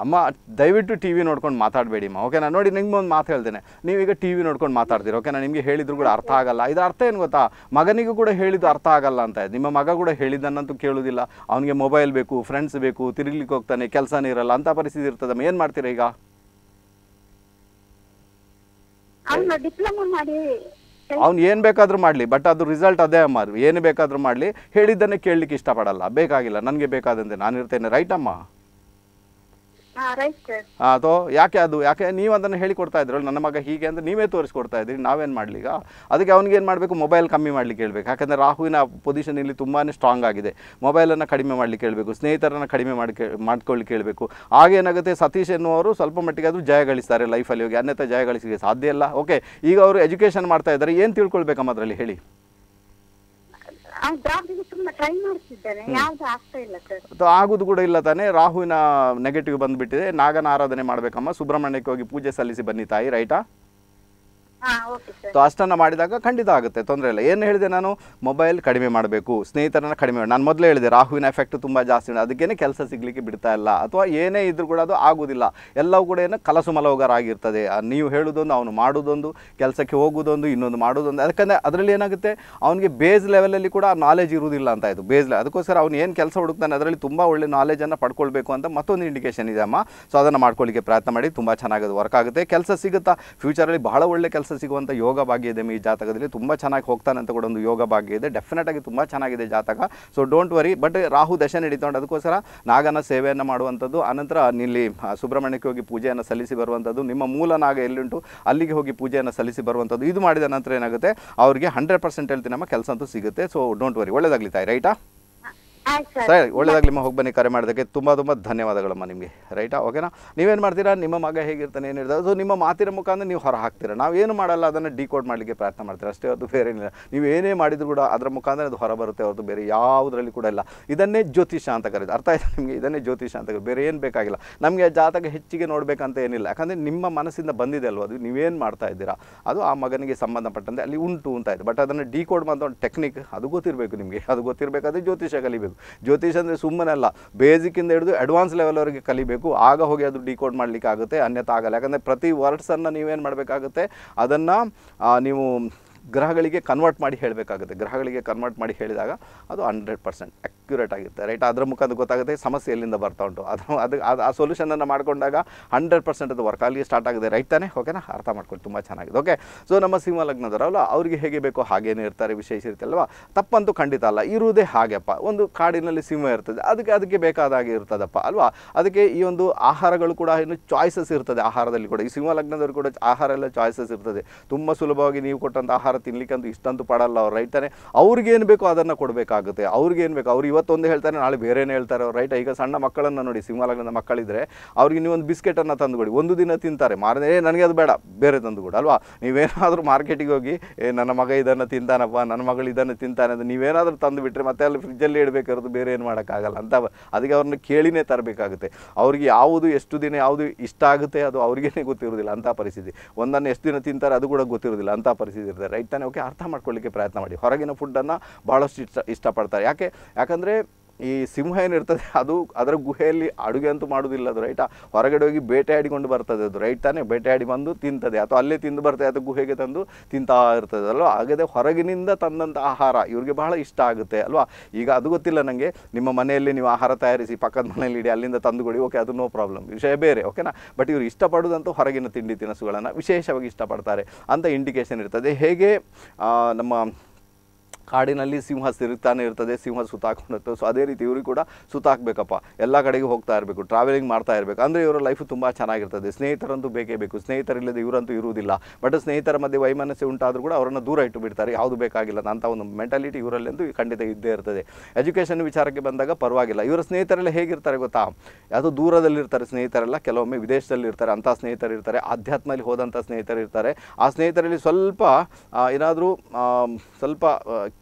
ಅಮ್ಮ ದಯವಿಟ್ಟು ಟಿ ವಿ ನೋಡ್ಕೊಂಡು ಅಮ್ಮ ಓಕೆನಾ ನೋಡಿ ನಿಮ್ಗೆ ಒಂದು ಮಾತು ಹೇಳ್ತೇನೆ ನೀವೀಗ ಟಿ ವಿ ನೋಡ್ಕೊಂಡು ಮಾತಾಡ್ತೀರಿ ಓಕೆನಾ ನಿಮಗೆ ಹೇಳಿದ್ರು ಕೂಡ ಅರ್ಥ ಆಗಲ್ಲ ಇದು ಅರ್ಥ ಏನು ಗೊತ್ತಾ ಮಗನಿಗೂ ಕೂಡ ಹೇಳಿದ್ದು ಅರ್ಥ ಆಗಲ್ಲ ಅಂತ ನಿಮ್ಮ ಮಗ ಕೂಡ ಹೇಳಿದ್ದನ್ನಂತೂ ಕೇಳುವುದಿಲ್ಲ ಅವನಿಗೆ ಮೊಬೈಲ್ ಬೇಕು ಫ್ರೆಂಡ್ಸ್ ಬೇಕು ತಿರುಗ್ಲಿಕ್ಕೆ ಹೋಗ್ತಾನೆ ಕೆಲಸನೇ ಇರಲ್ಲ ಅಂತ ಪರಿಸ್ಥಿತಿ ಇರ್ತದಮ್ಮ ಏನು ಮಾಡ್ತೀರಾ ಈಗ ಡಿಪ್ಲೊಮಾ ಮಾಡಿ ಅವ್ನು ಏನು ಬೇಕಾದರೂ ಮಾಡಲಿ ಬಟ್ ಅದು ರಿಸಲ್ಟ್ ಅದೇ ಅಮ್ಮ ಏನು ಬೇಕಾದರೂ ಮಾಡಲಿ ಹೇಳಿದ್ದನ್ನೇ ಕೇಳಲಿಕ್ಕೆ ಇಷ್ಟಪಡಲ್ಲ ಬೇಕಾಗಿಲ್ಲ ನನಗೆ ಬೇಕಾದಂತೆ ನಾನು ಇರ್ತೇನೆ ರೈಟ್ ಅಮ್ಮ ಅದು ಯಾಕೆ ಅದು ಯಾಕೆ ನೀವು ಅದನ್ನು ಹೇಳಿಕೊಡ್ತಾ ಇದ್ರಲ್ಲ ನನ್ನ ಮಗ ಹೀಗೆ ಅಂದರೆ ನೀವೇ ತೋರಿಸ್ಕೊಡ್ತಾ ಇದ್ದೀರಿ ನಾವೇನು ಈಗ ಅದಕ್ಕೆ ಅವ್ನಿಗೆ ಏನು ಮಾಡಬೇಕು ಮೊಬೈಲ್ ಕಮ್ಮಿ ಮಾಡಲಿಕ್ಕೆ ಹೇಳಬೇಕು ಯಾಕಂದರೆ ರಾಹುವಿನ ಪೊಸಿಷನ್ ಇಲ್ಲಿ ತುಂಬಾ ಸ್ಟ್ರಾಂಗ್ ಆಗಿದೆ ಮೊಬೈಲನ್ನು ಕಡಿಮೆ ಮಾಡಲಿಕ್ಕೆ ಹೇಳಬೇಕು ಸ್ನೇಹಿತರನ್ನು ಕಡಿಮೆ ಮಾಡಿ ಮಾಡ್ಕೊಳ್ಳಿಕ್ಕೆ ಹೇಳಬೇಕು ಆಗೇನಾಗುತ್ತೆ ಸತೀಶ್ ಎನ್ನುವರು ಸ್ವಲ್ಪ ಮಟ್ಟಿಗೆ ಅದು ಜಯ ಗಳಿಸ್ತಾರೆ ಲೈಫಲ್ಲಿ ಹೋಗಿ ಅನ್ಯಥ ಜಯ ಗಳಿಸಲಿಕ್ಕೆ ಸಾಧ್ಯ ಇಲ್ಲ ಓಕೆ ಈಗ ಅವರು ಎಜುಕೇಷನ್ ಮಾಡ್ತಾ ಇದ್ದಾರೆ ಏನು ತಿಳ್ಕೊಳ್ಬೇಕಮ್ಮ ಅದರಲ್ಲಿ ಹೇಳಿ ಆಗುದು ಕೂಡ ಇಲ್ಲ ತಾನೆ ರಾಹುವಿನ ನೆಗೆಟಿವ್ ಬಂದ್ಬಿಟ್ಟಿದೆ ನಾಗನ ಆರಾಧನೆ ಮಾಡ್ಬೇಕಮ್ಮ ಸುಬ್ರಹ್ಮಣ್ಯಕ್ಕೆ ಹೋಗಿ ಪೂಜೆ ಸಲ್ಲಿಸಿ ಬನ್ನಿ ತಾಯಿ ರೈಟಾ ಸೊ ಅಷ್ಟನ್ನು ಮಾಡಿದಾಗ ಖಂಡಿತ ಆಗುತ್ತೆ ತೊಂದರೆ ಇಲ್ಲ ಏನು ಹೇಳಿದೆ ನಾನು ಮೊಬೈಲ್ ಕಡಿಮೆ ಮಾಡಬೇಕು ಸ್ನೇಹಿತರನ್ನ ಕಡಿಮೆ ನಾನು ಮೊದಲೇ ಹೇಳಿದೆ ರಾಹುವಿನ ಎಫೆಕ್ಟ್ ತುಂಬ ಜಾಸ್ತಿ ಇದೆ ಅದಕ್ಕೇನೆ ಕೆಲಸ ಸಿಗಲಿಕ್ಕೆ ಬಿಡ್ತಾ ಇಲ್ಲ ಅಥವಾ ಏನೇ ಇದ್ರೂ ಕೂಡ ಅದು ಆಗೋದಿಲ್ಲ ಎಲ್ಲವೂ ಕೂಡ ಏನು ಕಲಸು ಆಗಿರ್ತದೆ ನೀವು ಹೇಳೋದೊಂದು ಅವನು ಮಾಡೋದೊಂದು ಕೆಲಸಕ್ಕೆ ಹೋಗೋದೊಂದು ಇನ್ನೊಂದು ಮಾಡೋದೊಂದು ಯಾಕಂದರೆ ಅದರಲ್ಲಿ ಏನಾಗುತ್ತೆ ಅವನಿಗೆ ಬೇಸ್ ಲೆವೆಲಲ್ಲಿ ಕೂಡ ನಾಲೆಜ್ ಇರುವುದಿಲ್ಲ ಅಂತ ಇದು ಬೇಸ್ ಅದಕ್ಕೋಸ್ಕರ ಅವನು ಏನು ಕೆಲಸ ಹುಡುಕ್ತಾನೆ ಅದರಲ್ಲಿ ತುಂಬ ಒಳ್ಳೆ ನಾಲೆಜನ್ನು ಪಡ್ಕೊಳ್ಬೇಕು ಅಂತ ಮತ್ತೊಂದು ಇಂಡಿಕೇಶನ್ ಇದೆ ಅಮ್ಮ ಸೊ ಅದನ್ನು ಮಾಡ್ಕೊಳ್ಳಿಕ್ಕೆ ಪ್ರಯತ್ನ ಮಾಡಿ ತುಂಬ ಚೆನ್ನಾಗಿ ವರ್ಕ್ ಆಗುತ್ತೆ ಕೆಲಸ ಸಿಗುತ್ತಾ ಫ್ಯೂಚರಲ್ಲಿ ಬಹಳ ಒಳ್ಳೆ ಕೆಲಸ ಸಿಗುವಂಥ ಯೋಗ ಭಾಗ್ಯ ಇದೆ ಈ ಜಾತಕದಲ್ಲಿ ತುಂಬ ಚೆನ್ನಾಗಿ ಹೋಗ್ತಾನೆ ಅಂತ ಕೂಡ ಒಂದು ಯೋಗ ಭಾಗ್ಯ ಇದೆ ಡೆಫಿನೆಟ್ ಆಗಿ ತುಂಬ ಚೆನ್ನಾಗಿದೆ ಜಾತಕ so don't worry but Rahu ದಶೆ ನಡೀತೊಂಡು ಅದಕ್ಕೋಸ್ಕರ ನಾಗನ ಸೇವೆಯನ್ನು ಮಾಡುವಂಥದ್ದು ಅನಂತರ ನಿಲ್ಲಿ ಸುಬ್ರಹ್ಮಣ್ಯಕ್ಕೆ ಹೋಗಿ ಪೂಜೆಯನ್ನು ಸಲ್ಲಿಸಿ ಬರುವಂಥದ್ದು ನಿಮ್ಮ ಮೂಲ ನಾಗ ಎಲ್ಲಿಂಟು ಅಲ್ಲಿಗೆ ಹೋಗಿ ಪೂಜೆಯನ್ನು ಸಲ್ಲಿಸಿ ಬರುವಂಥದ್ದು ಇದು ಮಾಡಿದ ನಂತರ ಏನಾಗುತ್ತೆ ಅವರಿಗೆ ಹಂಡ್ರೆಡ್ ಪರ್ಸೆಂಟ್ ಹೇಳ್ತೀನಿ ನಮ್ಮ ಕೆಲಸ ಅಂತೂ ಸಿಗುತ್ತೆ ಸೊ ಡೋಂಟ್ ವರಿ ಒಳ್ಳೇದಾಗ್ಲಿ ತಾಯಿ ರೈಟಾ ಸರಿ ನಿಮ್ಮ ಹೋಗಿ ಬನ್ನಿ ಕರೆ ಮಾಡೋದಕ್ಕೆ ತುಂಬ ತುಂಬ ಧನ್ಯವಾದಗಳಮ್ಮ ನಿಮಗೆ ರೈಟಾ ಓಕೆನಾ ನೀವೇನು ಮಾಡ್ತೀರಾ ನಿಮ್ಮ ಮಗ ಹೇಗಿರ್ತಾನೆ ಏನು ಸೊ ನಿಮ್ಮ ಮಾತಿನ ಮುಖಾಂತರ ನೀವು ಹೊರ ಹಾಕ್ತೀರಾ ಏನು ಮಾಡಲ್ಲ ಅದನ್ನು ಡಿಕೋಡ್ ಮಾಡಲಿಕ್ಕೆ ಪ್ರಯತ್ನ ಮಾಡ್ತೀರಾ ಅಷ್ಟೇ ಅದು ಬೇರೆ ಏನಿಲ್ಲ ನೀವು ಏನೇ ಮಾಡಿದ್ರು ಕೂಡ ಅದರ ಮುಖಾಂತರ ಅದು ಹೊರ ಬರುತ್ತೆ ಅವ್ರದ್ದು ಬೇರೆ ಯಾವುದರಲ್ಲಿ ಕೂಡ ಇಲ್ಲ ಇದನ್ನೇ ಜ್ಯೋತಿಷ ಅಂತ ಕರೆದು ಅರ್ಥ ಆಯ್ತಾ ನಿಮಗೆ ಇದನ್ನೇ ಜ್ಯೋತಿಷ ಅಂತ ಕರೆ ಬೇರೆ ಏನು ಬೇಕಾಗಿಲ್ಲ ನಮಗೆ ಜಾತಕ ಹೆಚ್ಚಿಗೆ ನೋಡಬೇಕಂತ ಏನಿಲ್ಲ ಯಾಕಂದರೆ ನಿಮ್ಮ ಮನಸ್ಸಿಂದ ಬಂದಿದೆ ಅಲ್ವ ಅದು ನೀವೇನು ಮಾಡ್ತಾ ಇದ್ದೀರಾ ಅದು ಆ ಮಗನಿಗೆ ಸಂಬಂಧಪಟ್ಟಂತೆ ಅಲ್ಲಿ ಉಂಟು ಅಂತ ಇದೆ ಬಟ್ ಅದನ್ನು ಡಿಕೋಡ್ ಒಂದು ಟೆಕ್ನಿಕ್ ಅದು ಗೊತ್ತಿರಬೇಕು ನಿಮಗೆ ಅದು ಗೊತ್ತಿರಬೇಕಾದ್ರೆ ಜ್ಯೋತಿಷ ಕಲಿಬೇಕು ಜ್ಯೋತಿಷ್ ಅಂದರೆ ಅಲ್ಲ ಬೇಸಿಕ್ಕಿಂದ ಹಿಡಿದು ಅಡ್ವಾನ್ಸ್ ಲೆವೆಲ್ವರೆಗೆ ಕಲಿಬೇಕು ಆಗ ಹೋಗಿ ಅದು ಡಿಕೋಡ್ ಮಾಡಲಿಕ್ಕೆ ಆಗುತ್ತೆ ಅನ್ಯಥ ಆಗಲ್ಲ ಯಾಕಂದರೆ ಪ್ರತಿ ವರ್ಡ್ಸನ್ನು ನೀವೇನು ಮಾಡಬೇಕಾಗುತ್ತೆ ಅದನ್ನು ನೀವು ಗ್ರಹಗಳಿಗೆ ಕನ್ವರ್ಟ್ ಮಾಡಿ ಹೇಳಬೇಕಾಗುತ್ತೆ ಗ್ರಹಗಳಿಗೆ ಕನ್ವರ್ಟ್ ಮಾಡಿ ಹೇಳಿದಾಗ ಅದು ಹಂಡ್ರೆಡ್ ಪರ್ಸೆಂಟ್ ಅಕ್ಯುರೇಟ್ ಆಗುತ್ತೆ ರೈಟ್ ಅದ್ರ ಮುಖಾಂತರ ಗೊತ್ತಾಗುತ್ತೆ ಸಮಸ್ಯೆ ಎಲ್ಲಿಂದ ಬರ್ತಾ ಉಂಟು ಅದು ಅದು ಆ ಸೊಲ್ಯೂಷನನ್ನು ಮಾಡಿಕೊಂಡಾಗ ಹಂಡ್ರೆಡ್ ಪರ್ಸೆಂಟ್ ಅದು ವರ್ಕ್ ಅಲ್ಲಿ ಸ್ಟಾರ್ಟ್ ಆಗಿದೆ ರೈಟ್ ತಾನೆ ಓಕೆನಾ ಅರ್ಥ ಮಾಡ್ಕೊಳ್ಳಿ ತುಂಬ ಚೆನ್ನಾಗಿದೆ ಓಕೆ ಸೊ ನಮ್ಮ ಸಿಂಹ ಲಗ್ನದವರಲ್ಲ ಅವರಿಗೆ ಹೇಗೆ ಬೇಕೋ ಹಾಗೇನೇ ಇರ್ತಾರೆ ವಿಶೇಷ ಇರ್ತಲ್ವಾ ತಪ್ಪಂತೂ ಖಂಡಿತ ಅಲ್ಲ ಇರುವುದೇ ಹಾಗೆಪ್ಪ ಒಂದು ಕಾಡಿನಲ್ಲಿ ಸಿಂಹ ಇರ್ತದೆ ಅದಕ್ಕೆ ಅದಕ್ಕೆ ಬೇಕಾದ ಹಾಗೆ ಇರ್ತದಪ್ಪ ಅಲ್ವಾ ಅದಕ್ಕೆ ಈ ಒಂದು ಆಹಾರಗಳು ಕೂಡ ಇನ್ನು ಚಾಯ್ಸಸ್ ಇರ್ತದೆ ಆಹಾರದಲ್ಲಿ ಕೂಡ ಈ ಸಿಂಹ ಲಗ್ನದವರು ಕೂಡ ಆಹಾರ ಎಲ್ಲ ಚಾಯ್ಸಸ್ ಇರ್ತದೆ ತುಂಬ ಸುಲಭವಾಗಿ ನೀವು ಕೊಟ್ಟಂಥ ಆಹಾರ ಅಂತ ಇಷ್ಟಂತೂ ಪಡಲ್ಲ ಅವ್ರು ರೈತನೇ ಅವ್ರಿಗೇನು ಬೇಕೋ ಅದನ್ನು ಕೊಡಬೇಕಾಗುತ್ತೆ ಅವ್ರಿಗೇನು ಬೇಕು ಅವ್ರು ಇವತ್ತೊಂದು ಹೇಳ್ತಾರೆ ನಾಳೆ ಬೇರೆನೇ ಹೇಳ್ತಾರೆ ರೈಟ್ ಈಗ ಸಣ್ಣ ಮಕ್ಕಳನ್ನು ನೋಡಿ ಸಿಂಹಲಾಗ್ನದ ಮಕ್ಕಳಿದ್ರೆ ಅವ್ರಿಗೆ ನೀವೊಂದು ಬಿಸ್ಕೆಟನ್ನು ತಂದುಕೊಡಿ ಒಂದು ದಿನ ತಿಂತಾರೆ ಮಾರನೇ ನನಗೆ ಅದು ಬೇಡ ಬೇರೆ ತಂದುಕೊಡಿ ಅಲ್ವಾ ನೀವೇನಾದರೂ ಮಾರ್ಕೆಟಿಗೆ ಹೋಗಿ ಏ ನನ್ನ ಮಗ ಇದನ್ನು ತಿಂತಾನಪ್ಪ ನನ್ನ ಮಗಳು ಇದನ್ನು ತಿಂತಾನೆ ಅಂತ ನೀವೇನಾದ್ರೂ ತಂದು ಬಿಟ್ಟರೆ ಮತ್ತೆ ಅಲ್ಲಿ ಫ್ರಿಜ್ಜಲ್ಲಿ ಇಡಬೇಕಿರೋದು ಬೇರೆ ಏನು ಮಾಡೋಕ್ಕಾಗಲ್ಲ ಅಂತ ಅದಕ್ಕೆ ಅವ್ರನ್ನ ಕೇಳಿನೇ ತರಬೇಕಾಗುತ್ತೆ ಅವ್ರಿಗೆ ಯಾವುದು ಎಷ್ಟು ದಿನ ಯಾವುದು ಇಷ್ಟ ಆಗುತ್ತೆ ಅದು ಅವ್ರಿಗೇ ಗೊತ್ತಿರೋದಿಲ್ಲ ಅಂತ ಪರಿಸ್ಥಿತಿ ಒಂದನ್ನು ಎಷ್ಟು ದಿನ ತಿಂತಾರೆ ಅದು ಕೂಡ ಗೊತ್ತಿರೋದಿಲ್ಲ ಅಂತ ಪರಿಸ್ಥಿತಿ ಇರ್ತಾರೆ ರೈಟ್ ತಾನೆ ಓಕೆ ಅರ್ಥ ಮಾಡ್ಕೊಳ್ಳಿಕ್ಕೆ ಪ್ರಯತ್ನ ಮಾಡಿ ಹೊರಗಿನ ಫುಡ್ಡನ್ನು ಭಾಳಷ್ಟು ಇಷ್ಟ ಇಷ್ಟಪಡ್ತಾರೆ ಯಾಕೆ ಯಾಕಂದರೆ ಅಂದರೆ ಈ ಸಿಂಹ ಏನಿರ್ತದೆ ಅದು ಅದರ ಗುಹೆಯಲ್ಲಿ ಅಡುಗೆ ಅಂತೂ ಮಾಡೋದಿಲ್ಲ ಅದು ರೈಟಾ ಹೊರಗಡೆ ಹೋಗಿ ಬೇಟೆಯಾಡಿಕೊಂಡು ಬರ್ತದೆ ಅದು ರೈಟ್ ತಾನೇ ಬೇಟೆಯಾಡಿ ಬಂದು ತಿಂತದೆ ಅಥವಾ ಅಲ್ಲೇ ತಿಂದು ಬರ್ತದೆ ಅದು ಗುಹೆಗೆ ತಂದು ತಿಂತಾ ಇರ್ತದೆ ಅಲ್ವಾ ಹಾಗಾದರೆ ಹೊರಗಿನಿಂದ ತಂದಂಥ ಆಹಾರ ಇವ್ರಿಗೆ ಬಹಳ ಇಷ್ಟ ಆಗುತ್ತೆ ಅಲ್ವಾ ಈಗ ಅದು ಗೊತ್ತಿಲ್ಲ ನನಗೆ ನಿಮ್ಮ ಮನೆಯಲ್ಲಿ ನೀವು ಆಹಾರ ತಯಾರಿಸಿ ಪಕ್ಕದ ಮನೆಯಲ್ಲಿ ಇಡಿ ಅಲ್ಲಿಂದ ತಂದು ಕೊಡಿ ಓಕೆ ಅದು ನೋ ಪ್ರಾಬ್ಲಮ್ ವಿಷಯ ಬೇರೆ ಓಕೆನಾ ಬಟ್ ಇವರು ಇಷ್ಟಪಡೋದಂತೂ ಹೊರಗಿನ ತಿಂಡಿ ತಿನಿಸುಗಳನ್ನು ವಿಶೇಷವಾಗಿ ಇಷ್ಟಪಡ್ತಾರೆ ಅಂತ ಇಂಡಿಕೇಶನ್ ಇರ್ತದೆ ಹೇಗೆ ನಮ್ಮ ಕಾಡಿನಲ್ಲಿ ಸಿಂಹ ಸಿರುತ್ತಾನೆ ಇರ್ತದೆ ಸಿಂಹ ಸುತ್ತಾಕೊಂಡಿರ್ತದೆ ಸೊ ಅದೇ ರೀತಿ ಇವರು ಕೂಡ ಸುತ್ತಾಕಬೇಕಪ್ಪ ಎಲ್ಲ ಕಡೆಗೆ ಹೋಗ್ತಾ ಇರಬೇಕು ಟ್ರಾವೆಲಿಂಗ್ ಮಾಡ್ತಾ ಇರಬೇಕು ಅಂದರೆ ಇವರ ಲೈಫು ತುಂಬ ಚೆನ್ನಾಗಿರ್ತದೆ ಸ್ನೇಹಿತರಂತೂ ಬೇಕೇ ಬೇಕು ಸ್ನೇಹಿತರಿಲ್ಲದೆ ಇವರಂತೂ ಇರುವುದಿಲ್ಲ ಬಟ್ ಸ್ನೇಹಿತರ ಮಧ್ಯೆ ವೈಮನಸ್ಸೆ ಉಂಟಾದರೂ ಕೂಡ ಅವರನ್ನು ದೂರ ಇಟ್ಟು ಬಿಡ್ತಾರೆ ಯಾವುದು ಬೇಕಾಗಿಲ್ಲ ಅಂತ ಒಂದು ಮೆಂಟಾಲಿಟಿ ಇವರಲ್ಲಂತೂ ಖಂಡಿತ ಇದ್ದೇ ಇರ್ತದೆ ಎಜುಕೇಷನ್ ವಿಚಾರಕ್ಕೆ ಬಂದಾಗ ಪರವಾಗಿಲ್ಲ ಇವರ ಸ್ನೇಹಿತರೆಲ್ಲ ಹೇಗಿರ್ತಾರೆ ಗೊತ್ತಾ ಯಾವುದು ದೂರದಲ್ಲಿರ್ತಾರೆ ಸ್ನೇಹಿತರೆಲ್ಲ ಕೆಲವೊಮ್ಮೆ ವಿದೇಶದಲ್ಲಿರ್ತಾರೆ ಅಂಥ ಇರ್ತಾರೆ ಆಧ್ಯಾತ್ಮದಲ್ಲಿ ಹೋದಂಥ ಇರ್ತಾರೆ ಆ ಸ್ನೇಹಿತರಲ್ಲಿ ಸ್ವಲ್ಪ ಏನಾದರೂ ಸ್ವಲ್ಪ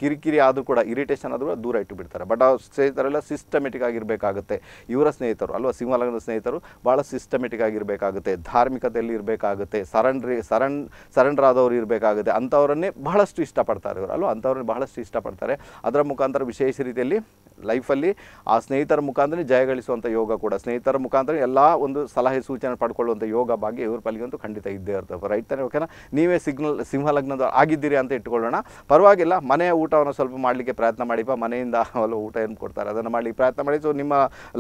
ಕಿರಿಕಿರಿ ಆದರೂ ಕೂಡ ಇರಿಟೇಷನ್ ಆದರೂ ದೂರ ಇಟ್ಟು ಬಿಡ್ತಾರೆ ಬಟ್ ಆ ಸ್ನೇಹಿತರೆಲ್ಲ ಸಿಸ್ಟಮೆಟಿಕ್ ಆಗಿರಬೇಕಾಗುತ್ತೆ ಇವರ ಸ್ನೇಹಿತರು ಅಲ್ವಾ ಸಿಂಹಲಗ್ನ ಸ್ನೇಹಿತರು ಭಾಳ ಸಿಸ್ಟಮೆಟಿಕ್ ಆಗಿರಬೇಕಾಗುತ್ತೆ ಧಾರ್ಮಿಕತೆಯಲ್ಲಿ ಇರಬೇಕಾಗುತ್ತೆ ಸರಂಡ್ರಿ ಸರಣ್ ಸರಣರಾದವರು ಇರಬೇಕಾಗುತ್ತೆ ಅಂಥವರನ್ನೇ ಬಹಳಷ್ಟು ಇಷ್ಟಪಡ್ತಾರೆ ಇವರು ಅಲ್ವಾ ಅಂಥವ್ರನ್ನೇ ಬಹಳಷ್ಟು ಇಷ್ಟಪಡ್ತಾರೆ ಅದರ ಮುಖಾಂತರ ವಿಶೇಷ ರೀತಿಯಲ್ಲಿ ಲೈಫಲ್ಲಿ ಆ ಸ್ನೇಹಿತರ ಮುಖಾಂತರ ಜಯಗಳಿಸುವಂಥ ಯೋಗ ಕೂಡ ಸ್ನೇಹಿತರ ಮುಖಾಂತರ ಎಲ್ಲ ಒಂದು ಸಲಹೆ ಸೂಚನೆ ಪಡ್ಕೊಳ್ಳುವಂಥ ಯೋಗ ಭಾಗ್ಯ ಇವ್ರ ಪಲ್ಲಿಗಂತೂ ಖಂಡಿತ ಇದ್ದೇ ಇರ್ತವೆ ರೈಟ್ ತಾನೆ ಓಕೆನಾ ನೀವೇ ಸಿಗ್ನಲ್ ಸಿಂಹಲಗ್ನದ ಆಗಿದ್ದೀರಿ ಅಂತ ಇಟ್ಕೊಳ್ಳೋಣ ಪರವಾಗಿಲ್ಲ ಮನೆಯ ಊಟವನ್ನು ಸ್ವಲ್ಪ ಮಾಡಲಿಕ್ಕೆ ಪ್ರಯತ್ನ ಮಾಡಿಪ್ಪ ಮನೆಯಿಂದ ಅವಲು ಊಟ ಏನು ಕೊಡ್ತಾರೆ ಅದನ್ನು ಮಾಡಲಿಕ್ಕೆ ಪ್ರಯತ್ನ ಮಾಡಿ ಸೊ ನಿಮ್ಮ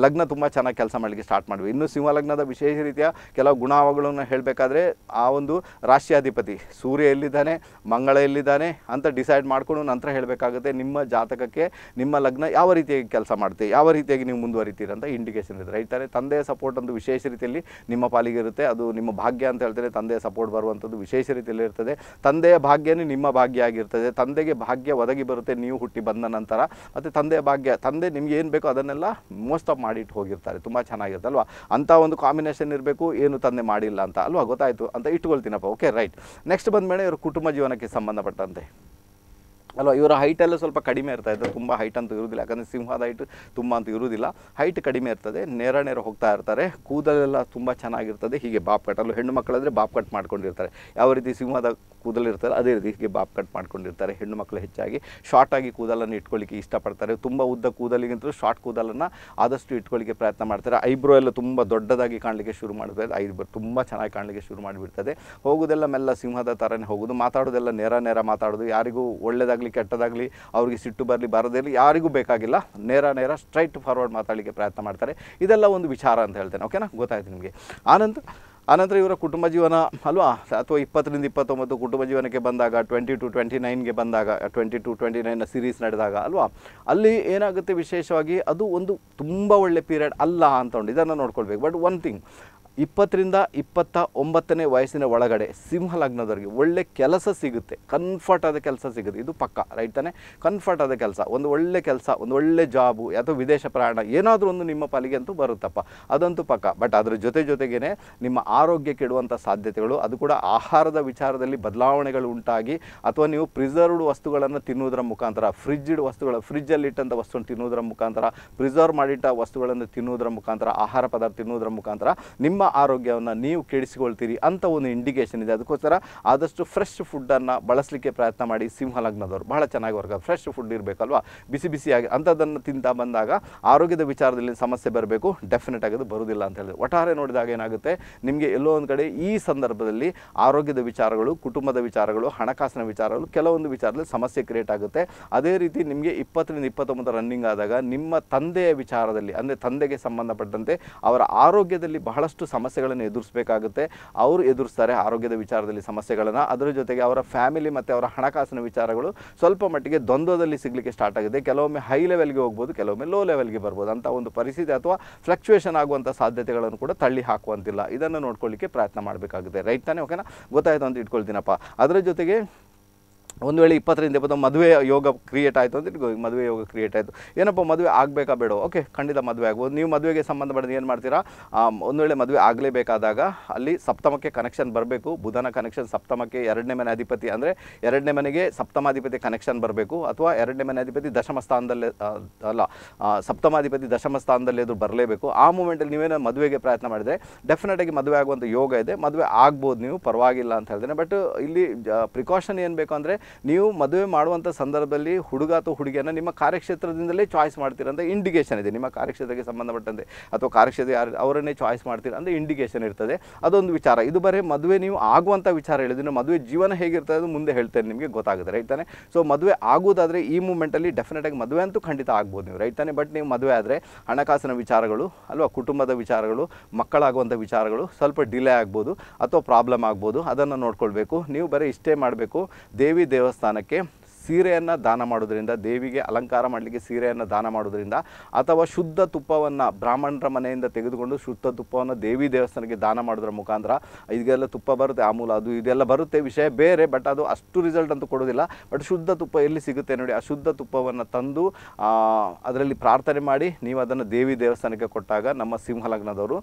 ಲಗ್ನ ತುಂಬ ಚೆನ್ನಾಗಿ ಕೆಲಸ ಮಾಡಲಿಕ್ಕೆ ಸ್ಟಾರ್ಟ್ ಮಾಡಬೇಕು ಇನ್ನು ಸಿಂಹಲಗ್ನದ ವಿಶೇಷ ರೀತಿಯ ಕೆಲವು ಗುಣಾವಗಳನ್ನು ಹೇಳಬೇಕಾದ್ರೆ ಆ ಒಂದು ರಾಷ್ಟ್ರಾಧಿಪತಿ ಸೂರ್ಯ ಎಲ್ಲಿದ್ದಾನೆ ಮಂಗಳ ಎಲ್ಲಿದ್ದಾನೆ ಅಂತ ಡಿಸೈಡ್ ಮಾಡಿಕೊಂಡು ನಂತರ ಹೇಳಬೇಕಾಗುತ್ತೆ ನಿಮ್ಮ ಜಾತಕಕ್ಕೆ ನಿಮ್ಮ ಲಗ್ನ ಯಾವ ರೀತಿ ರೀತಿಯಾಗಿ ಕೆಲಸ ಮಾಡ್ತೀವಿ ಯಾವ ರೀತಿಯಾಗಿ ನೀವು ಮುಂದುವರಿತೀರಿ ಅಂತ ಇಂಡಿಕೇಶನ್ ಇದೆ ರೈತರೇ ತಂದೆಯ ಸಪೋರ್ಟ್ ಅಂತ ವಿಶೇಷ ರೀತಿಯಲ್ಲಿ ನಿಮ್ಮ ಪಾಲಿಗೆ ಇರುತ್ತೆ ಅದು ನಿಮ್ಮ ಭಾಗ್ಯ ಅಂತ ಹೇಳ್ತಾರೆ ತಂದೆಯ ಸಪೋರ್ಟ್ ಬರುವಂಥದ್ದು ವಿಶೇಷ ರೀತಿಯಲ್ಲಿ ಇರ್ತದೆ ತಂದೆಯ ಭಾಗ್ಯನೇ ನಿಮ್ಮ ಭಾಗ್ಯ ಆಗಿರ್ತದೆ ತಂದೆಗೆ ಭಾಗ್ಯ ಒದಗಿ ಬರುತ್ತೆ ನೀವು ಹುಟ್ಟಿ ಬಂದ ನಂತರ ಮತ್ತು ತಂದೆಯ ಭಾಗ್ಯ ತಂದೆ ನಿಮ್ಗೆ ಏನು ಬೇಕೋ ಅದನ್ನೆಲ್ಲ ಮೋಸ್ಟ್ ಆಫ್ ಮಾಡಿಟ್ಟು ಹೋಗಿರ್ತಾರೆ ತುಂಬ ಅಲ್ವಾ ಅಂಥ ಒಂದು ಕಾಂಬಿನೇಷನ್ ಇರಬೇಕು ಏನು ತಂದೆ ಮಾಡಿಲ್ಲ ಅಂತ ಅಲ್ವಾ ಗೊತ್ತಾಯಿತು ಅಂತ ಇಟ್ಕೊಳ್ತೀನಪ್ಪ ಓಕೆ ರೈಟ್ ನೆಕ್ಸ್ಟ್ ಬಂದ ಮೇಲೆ ಇವರು ಕುಟುಂಬ ಜೀವನಕ್ಕೆ ಸಂಬಂಧಪಟ್ಟಂತೆ ಅಲ್ವಾ ಇವರ ಹೈಟೆಲ್ಲ ಸ್ವಲ್ಪ ಕಡಿಮೆ ಇರ್ತಾ ತುಂಬ ಹೈಟ್ ಅಂತ ಇರುವುದಿಲ್ಲ ಯಾಕಂದರೆ ಸಿಂಹದ ಹೈಟ್ ತುಂಬ ಅಂತ ಇರುವುದಿಲ್ಲ ಹೈಟ್ ಕಡಿಮೆ ಇರ್ತದೆ ನೇರ ನೇರ ಹೋಗ್ತಾ ಇರ್ತಾರೆ ಕೂದಲೆಲ್ಲ ತುಂಬ ಚೆನ್ನಾಗಿರ್ತದೆ ಹೀಗೆ ಬಾಪ್ ಕಟ್ ಅಲ್ಲೂ ಹೆಣ್ಣು ಮಕ್ಕಳಾದರೆ ಬಾಪ್ ಕಟ್ ಮಾಡ್ಕೊಂಡಿರ್ತಾರೆ ಯಾವ ರೀತಿ ಸಿಂಹದ ಕೂದಲಿರ್ತಾರೆ ಅದೇ ರೀತಿ ಬಾಬ್ ಕಟ್ ಮಾಡ್ಕೊಂಡಿರ್ತಾರೆ ಹೆಣ್ಣು ಮಕ್ಕಳು ಹೆಚ್ಚಾಗಿ ಶಾರ್ಟಾಗಿ ಕೂದಲನ್ನು ಇಟ್ಕೊಳ್ಳಿಕ್ಕೆ ಇಷ್ಟಪಡ್ತಾರೆ ತುಂಬ ಉದ್ದ ಕೂದಲಿಗಿಂತಲೂ ಶಾರ್ಟ್ ಕೂದಲನ್ನು ಆದಷ್ಟು ಇಟ್ಕೊಳ್ಳಿಕ್ಕೆ ಪ್ರಯತ್ನ ಮಾಡ್ತಾರೆ ಐಬ್ರೋ ಎಲ್ಲ ತುಂಬ ದೊಡ್ಡದಾಗಿ ಕಾಣಲಿಕ್ಕೆ ಶುರು ಮಾಡ್ತಾರೆ ಐಬ್ರೋ ತುಂಬ ಚೆನ್ನಾಗಿ ಕಾಣಲಿಕ್ಕೆ ಶುರು ಮಾಡಿಬಿಡ್ತದೆ ಹೋಗೋದೆಲ್ಲ ಮೆಲ್ಲ ಸಿಂಹದ ಥರನೇ ಹೋಗೋದು ಮಾತಾಡೋದೆಲ್ಲ ನೇರ ನೇರ ಮಾತಾಡೋದು ಯಾರಿಗೂ ಒಳ್ಳೆಯದಾಗಲಿ ಕೆಟ್ಟದಾಗಲಿ ಅವರಿಗೆ ಸಿಟ್ಟು ಬರಲಿ ಇರಲಿ ಯಾರಿಗೂ ಬೇಕಾಗಿಲ್ಲ ನೇರ ನೇರ ಸ್ಟ್ರೈಟ್ ಫಾರ್ವರ್ಡ್ ಮಾತಾಡಲಿಕ್ಕೆ ಪ್ರಯತ್ನ ಮಾಡ್ತಾರೆ ಇದೆಲ್ಲ ಒಂದು ವಿಚಾರ ಅಂತ ಹೇಳ್ತೇನೆ ಓಕೆನಾ ಗೊತ್ತಾಯಿತು ನಿಮಗೆ ಆನಂತರ ಆನಂತರ ಇವರ ಕುಟುಂಬ ಜೀವನ ಅಲ್ವಾ ಅಥವಾ ಇಪ್ಪತ್ತರಿಂದ ಇಪ್ಪತ್ತೊಂಬತ್ತು ಕುಟುಂಬ ಜೀವನಕ್ಕೆ ಬಂದಾಗ ಟ್ವೆಂಟಿ ಟು ಟ್ವೆಂಟಿ ನೈನ್ಗೆ ಬಂದಾಗ ಟ್ವೆಂಟಿ ಟು ಟ್ವೆಂಟಿ ನೈನ್ನ ಸೀರೀಸ್ ನಡೆದಾಗ ಅಲ್ವಾ ಅಲ್ಲಿ ಏನಾಗುತ್ತೆ ವಿಶೇಷವಾಗಿ ಅದು ಒಂದು ತುಂಬ ಒಳ್ಳೆ ಪೀರಿಯಡ್ ಅಲ್ಲ ಅಂತ ಇದನ್ನು ನೋಡ್ಕೊಳ್ಬೇಕು ಬಟ್ ಒನ್ ಥಿಂಗ್ ಇಪ್ಪತ್ತರಿಂದ ಇಪ್ಪತ್ತ ಒಂಬತ್ತನೇ ವಯಸ್ಸಿನ ಒಳಗಡೆ ಸಿಂಹ ಲಗ್ನದವರಿಗೆ ಒಳ್ಳೆ ಕೆಲಸ ಸಿಗುತ್ತೆ ಕನ್ಫರ್ಟ್ ಆದ ಕೆಲಸ ಸಿಗುತ್ತೆ ಇದು ಪಕ್ಕ ರೈಟ್ ತಾನೆ ಕನ್ಫರ್ಟ್ ಆದ ಕೆಲಸ ಒಂದು ಒಳ್ಳೆ ಕೆಲಸ ಒಂದು ಒಳ್ಳೆ ಜಾಬು ಅಥವಾ ವಿದೇಶ ಪ್ರಯಾಣ ಏನಾದರೂ ಒಂದು ನಿಮ್ಮ ಪಾಲಿಗೆ ಅಂತೂ ಬರುತ್ತಪ್ಪ ಅದಂತೂ ಪಕ್ಕ ಬಟ್ ಅದರ ಜೊತೆ ಜೊತೆಗೇ ನಿಮ್ಮ ಆರೋಗ್ಯ ಕೆಡುವಂಥ ಸಾಧ್ಯತೆಗಳು ಅದು ಕೂಡ ಆಹಾರದ ವಿಚಾರದಲ್ಲಿ ಬದಲಾವಣೆಗಳು ಉಂಟಾಗಿ ಅಥವಾ ನೀವು ಪ್ರಿಸರ್ವ್ಡ್ ವಸ್ತುಗಳನ್ನು ತಿನ್ನುವುದರ ಮುಖಾಂತರ ಫ್ರಿಜ್ಡ್ ವಸ್ತುಗಳ ಫ್ರಿಜ್ಜಲ್ಲಿ ಇಟ್ಟಂಥ ವಸ್ತುಗಳನ್ನು ತಿನ್ನುವುದರ ಮುಖಾಂತರ ಪ್ರಿಸರ್ವ್ ಮಾಡಿಟ್ಟ ವಸ್ತುಗಳನ್ನು ತಿನ್ನುವುದರ ಮುಖಾಂತರ ಆಹಾರ ಪದಾರ್ಥ ತಿನ್ನುವುದರ ಮುಖಾಂತರ ನಿಮ್ಮ ಆರೋಗ್ಯವನ್ನು ನೀವು ಕೆಡಿಸಿಕೊಳ್ತೀರಿ ಅಂತ ಒಂದು ಇಂಡಿಕೇಷನ್ ಇದೆ ಅದಕ್ಕೋಸ್ಕರ ಆದಷ್ಟು ಫ್ರೆಶ್ ಫುಡ್ಡನ್ನು ಬಳಸಲಿಕ್ಕೆ ಪ್ರಯತ್ನ ಮಾಡಿ ಸಿಂಹ ಲಗ್ನದವರು ಬಹಳ ಚೆನ್ನಾಗಿ ವರ್ಗ ಫ್ರೆಶ್ ಫುಡ್ ಇರಬೇಕಲ್ವಾ ಬಿಸಿ ಬಿಸಿಯಾಗಿ ಅಂಥದ್ದನ್ನು ತಿಂತಾ ಬಂದಾಗ ಆರೋಗ್ಯದ ವಿಚಾರದಲ್ಲಿ ಸಮಸ್ಯೆ ಬರಬೇಕು ಡೆಫಿನೆಟ್ ಆಗಿ ಬರುವುದಿಲ್ಲ ಅಂತ ಹೇಳಿದ್ರೆ ಒಟ್ಟಾರೆ ನೋಡಿದಾಗ ಏನಾಗುತ್ತೆ ನಿಮಗೆ ಎಲ್ಲೋ ಒಂದು ಕಡೆ ಈ ಸಂದರ್ಭದಲ್ಲಿ ಆರೋಗ್ಯದ ವಿಚಾರಗಳು ಕುಟುಂಬದ ವಿಚಾರಗಳು ಹಣಕಾಸಿನ ವಿಚಾರಗಳು ಕೆಲವೊಂದು ವಿಚಾರದಲ್ಲಿ ಸಮಸ್ಯೆ ಕ್ರಿಯೇಟ್ ಆಗುತ್ತೆ ಅದೇ ರೀತಿ ನಿಮಗೆ ಇಪ್ಪತ್ತರಿಂದ ಇಪ್ಪತ್ತೊಂಬತ್ತು ರನ್ನಿಂಗ್ ಆದಾಗ ನಿಮ್ಮ ತಂದೆಯ ವಿಚಾರದಲ್ಲಿ ಅಂದರೆ ತಂದೆಗೆ ಸಂಬಂಧಪಟ್ಟಂತೆ ಅವರ ಆರೋಗ್ಯದಲ್ಲಿ ಬಹಳಷ್ಟು ಸಮಸ್ಯೆಗಳನ್ನು ಎದುರಿಸಬೇಕಾಗುತ್ತೆ ಅವರು ಎದುರಿಸ್ತಾರೆ ಆರೋಗ್ಯದ ವಿಚಾರದಲ್ಲಿ ಸಮಸ್ಯೆಗಳನ್ನು ಅದರ ಜೊತೆಗೆ ಅವರ ಫ್ಯಾಮಿಲಿ ಮತ್ತು ಅವರ ಹಣಕಾಸಿನ ವಿಚಾರಗಳು ಸ್ವಲ್ಪ ಮಟ್ಟಿಗೆ ದ್ವಂದ್ವದಲ್ಲಿ ಸಿಗಲಿಕ್ಕೆ ಸ್ಟಾರ್ಟ್ ಆಗಿದೆ ಕೆಲವೊಮ್ಮೆ ಹೈ ಲೆವೆಲ್ಗೆ ಹೋಗ್ಬೋದು ಕೆಲವೊಮ್ಮೆ ಲೋ ಲೆವೆಲ್ಗೆ ಬರ್ಬೋದು ಅಂತ ಒಂದು ಪರಿಸ್ಥಿತಿ ಅಥವಾ ಫ್ಲಕ್ಚುಯೇಷನ್ ಆಗುವಂಥ ಸಾಧ್ಯತೆಗಳನ್ನು ಕೂಡ ತಳ್ಳಿ ಹಾಕುವಂತಿಲ್ಲ ಇದನ್ನು ನೋಡ್ಕೊಳ್ಳಿಕ್ಕೆ ಪ್ರಯತ್ನ ಮಾಡಬೇಕಾಗುತ್ತೆ ರೈಟ್ ತಾನೇ ಓಕೆನಾ ಗೊತ್ತಾಯಿತು ಅಂತ ಇಟ್ಕೊಳ್ತೀನಪ್ಪ ಅದರ ಜೊತೆಗೆ ಒಂದು ವೇಳೆ ಇಪ್ಪತ್ತರಿಂದ ಇಪ್ಪತ್ತೊಂದು ಮದುವೆ ಯೋಗ ಕ್ರಿಯೇಟ್ ಆಯಿತು ಅಂತ ಮದುವೆ ಯೋಗ ಕ್ರಿಯೇಟ್ ಆಯಿತು ಏನಪ್ಪ ಮದುವೆ ಆಗಬೇಕಾ ಬೇಡ ಓಕೆ ಖಂಡಿತ ಮದುವೆ ಆಗ್ಬೋದು ನೀವು ಮದುವೆಗೆ ಸಂಬಂಧಪಟ್ಟಂತೆ ಏನು ಮಾಡ್ತೀರಾ ಒಂದು ವೇಳೆ ಮದುವೆ ಆಗಲೇಬೇಕಾದಾಗ ಅಲ್ಲಿ ಸಪ್ತಮಕ್ಕೆ ಕನೆಕ್ಷನ್ ಬರಬೇಕು ಬುಧನ ಕನೆಕ್ಷನ್ ಸಪ್ತಮಕ್ಕೆ ಎರಡನೇ ಮನೆ ಅಧಿಪತಿ ಅಂದರೆ ಎರಡನೇ ಮನೆಗೆ ಸಪ್ತಮಾಧಿಪತಿ ಕನೆಕ್ಷನ್ ಬರಬೇಕು ಅಥವಾ ಎರಡನೇ ಮನೆ ಅಧಿಪತಿ ದಶಮ ಸ್ಥಾನದಲ್ಲೇ ಅಲ್ಲ ಸಪ್ತಮಾಧಿಪತಿ ದಶಮ ಸ್ಥಾನದಲ್ಲಿ ಎದುರು ಬರಲೇಬೇಕು ಆ ಮೂಮೆಂಟಲ್ಲಿ ನೀವೇನೋ ಮದುವೆಗೆ ಪ್ರಯತ್ನ ಮಾಡಿದರೆ ಡೆಫಿನೆಟಾಗಿ ಮದುವೆ ಆಗುವಂಥ ಯೋಗ ಇದೆ ಮದುವೆ ಆಗ್ಬೋದು ನೀವು ಪರವಾಗಿಲ್ಲ ಅಂತ ಹೇಳಿದ್ರೆ ಬಟ್ ಇಲ್ಲಿ ಪ್ರಿಕಾಷನ್ ಏನು ಬೇಕು ಅಂದರೆ ನೀವು ಮದುವೆ ಮಾಡುವಂಥ ಸಂದರ್ಭದಲ್ಲಿ ಹುಡುಗ ಅಥವಾ ಹುಡುಗಿಯನ್ನು ನಿಮ್ಮ ಕಾರ್ಯಕ್ಷೇತ್ರದಿಂದಲೇ ಚಾಯ್ಸ್ ಮಾಡ್ತೀರ ಇಂಡಿಕೇಷನ್ ಇಂಡಿಕೇಶನ್ ಇದೆ ನಿಮ್ಮ ಕಾರ್ಯಕ್ಷೇತ್ರಕ್ಕೆ ಸಂಬಂಧಪಟ್ಟಂತೆ ಅಥವಾ ಕಾರ್ಯಕ್ಷೇತ್ರ ಯಾರು ಅವರನ್ನೇ ಚಾಯ್ಸ್ ಮಾಡ್ತೀರ ಅಂದರೆ ಇಂಡಿಕೇಶನ್ ಇರ್ತದೆ ಅದೊಂದು ವಿಚಾರ ಇದು ಬರೀ ಮದುವೆ ನೀವು ಆಗುವಂಥ ವಿಚಾರ ಹೇಳಿದ್ರೆ ಮದುವೆ ಜೀವನ ಹೇಗಿರ್ತದೆ ಅದು ಮುಂದೆ ಹೇಳ್ತೇನೆ ನಿಮಗೆ ಗೊತ್ತಾಗುತ್ತೆ ರೈಟ್ ತಾನೆ ಸೊ ಮದುವೆ ಆಗೋದಾದರೆ ಈ ಮೂಮೆಂಟಲ್ಲಿ ಡೆಫಿನೆಟಾಗಿ ಮದುವೆ ಅಂತೂ ಖಂಡಿತ ಆಗ್ಬೋದು ನೀವು ರೈಟ್ ತಾನೆ ಬಟ್ ನೀವು ಮದುವೆ ಆದರೆ ಹಣಕಾಸಿನ ವಿಚಾರಗಳು ಅಲ್ವಾ ಕುಟುಂಬದ ವಿಚಾರಗಳು ಮಕ್ಕಳಾಗುವಂಥ ವಿಚಾರಗಳು ಸ್ವಲ್ಪ ಡಿಲೇ ಆಗ್ಬೋದು ಅಥವಾ ಪ್ರಾಬ್ಲಮ್ ಆಗ್ಬೋದು ಅದನ್ನು ನೋಡ್ಕೊಳ್ಬೇಕು ನೀವು ಬರೀ ಇಷ್ಟೇ ಮಾಡಬೇಕು ದೇವಿ ದೇವಸ್ಥಾನಕ್ಕೆ ಸೀರೆಯನ್ನು ದಾನ ಮಾಡೋದ್ರಿಂದ ದೇವಿಗೆ ಅಲಂಕಾರ ಮಾಡಲಿಕ್ಕೆ ಸೀರೆಯನ್ನು ದಾನ ಮಾಡೋದ್ರಿಂದ ಅಥವಾ ಶುದ್ಧ ತುಪ್ಪವನ್ನು ಬ್ರಾಹ್ಮಣರ ಮನೆಯಿಂದ ತೆಗೆದುಕೊಂಡು ಶುದ್ಧ ತುಪ್ಪವನ್ನು ದೇವಿ ದೇವಸ್ಥಾನಕ್ಕೆ ದಾನ ಮಾಡೋದ್ರ ಮುಖಾಂತರ ಇದೆಲ್ಲ ತುಪ್ಪ ಬರುತ್ತೆ ಆಮೂಲ ಅದು ಇದೆಲ್ಲ ಬರುತ್ತೆ ವಿಷಯ ಬೇರೆ ಬಟ್ ಅದು ಅಷ್ಟು ರಿಸಲ್ಟ್ ಅಂತೂ ಕೊಡೋದಿಲ್ಲ ಬಟ್ ಶುದ್ಧ ತುಪ್ಪ ಎಲ್ಲಿ ಸಿಗುತ್ತೆ ನೋಡಿ ಆ ಶುದ್ಧ ತುಪ್ಪವನ್ನು ತಂದು ಅದರಲ್ಲಿ ಪ್ರಾರ್ಥನೆ ಮಾಡಿ ನೀವು ಅದನ್ನು ದೇವಿ ದೇವಸ್ಥಾನಕ್ಕೆ ಕೊಟ್ಟಾಗ ನಮ್ಮ ಸಿಂಹಲಗ್ನದವರು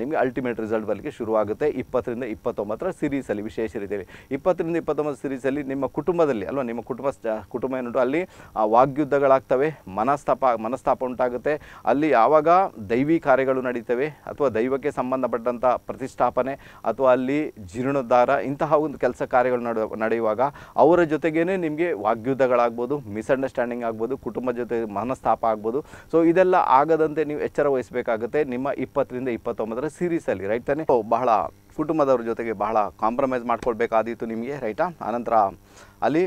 ನಿಮಗೆ ಅಲ್ಟಿಮೇಟ್ ರಿಸಲ್ಟ್ ಬರಲಿಕ್ಕೆ ಶುರುವಾಗುತ್ತೆ ಇಪ್ಪತ್ತರಿಂದ ಇಪ್ಪತ್ತೊಂಬತ್ತರ ಸಿರೀಸಲ್ಲಿ ವಿಶೇಷ ರೀತಿಯಲ್ಲಿ ಇಪ್ಪತ್ತರಿಂದ ಇಪ್ಪತ್ತೊಂಬತ್ತು ಸಿರೀಸಲ್ಲಿ ನಿಮ್ಮ ಕುಟುಂಬದಲ್ಲಿ ಅಲ್ವಾ ನಿಮ್ಮ ಕುಟುಂಬ ಕುಟುಂಬ ಏನುಂಟು ಅಲ್ಲಿ ಆ ವಾಗ್ಯುದ್ಧಗಳಾಗ್ತವೆ ಮನಸ್ತಾಪ ಮನಸ್ತಾಪ ಉಂಟಾಗುತ್ತೆ ಅಲ್ಲಿ ಯಾವಾಗ ದೈವಿ ಕಾರ್ಯಗಳು ನಡೀತವೆ ಅಥವಾ ದೈವಕ್ಕೆ ಸಂಬಂಧಪಟ್ಟಂಥ ಪ್ರತಿಷ್ಠಾಪನೆ ಅಥವಾ ಅಲ್ಲಿ ಜೀರ್ಣೋದ್ಧಾರ ಇಂತಹ ಒಂದು ಕೆಲಸ ಕಾರ್ಯಗಳು ನಡೆಯುವಾಗ ಅವರ ಜೊತೆಗೇನೆ ನಿಮಗೆ ವಾಗ್ಯುದ್ಧಗಳಾಗ್ಬೋದು ಮಿಸ್ಅಂಡರ್ಸ್ಟ್ಯಾಂಡಿಂಗ್ ಆಗ್ಬೋದು ಕುಟುಂಬ ಜೊತೆ ಮನಸ್ತಾಪ ಆಗ್ಬೋದು ಸೊ ಇದೆಲ್ಲ ಆಗದಂತೆ ನೀವು ಎಚ್ಚರ ವಹಿಸಬೇಕಾಗುತ್ತೆ ನಿಮ್ಮ ಇಪ್ಪತ್ತರಿಂದ ಇಪ್ಪತ್ತೊಂಬತ್ತರ ಸೀರೀಸಲ್ಲಿ ರೈಟ್ ತಾನೆ ಬಹಳ ಕುಟುಂಬದವ್ರ ಜೊತೆಗೆ ಬಹಳ ಕಾಂಪ್ರಮೈಸ್ ಮಾಡ್ಕೊಳ್ಬೇಕಾದೀತು ನಿಮಗೆ ರೈಟಾ ಆನಂತರ ಅಲ್ಲಿ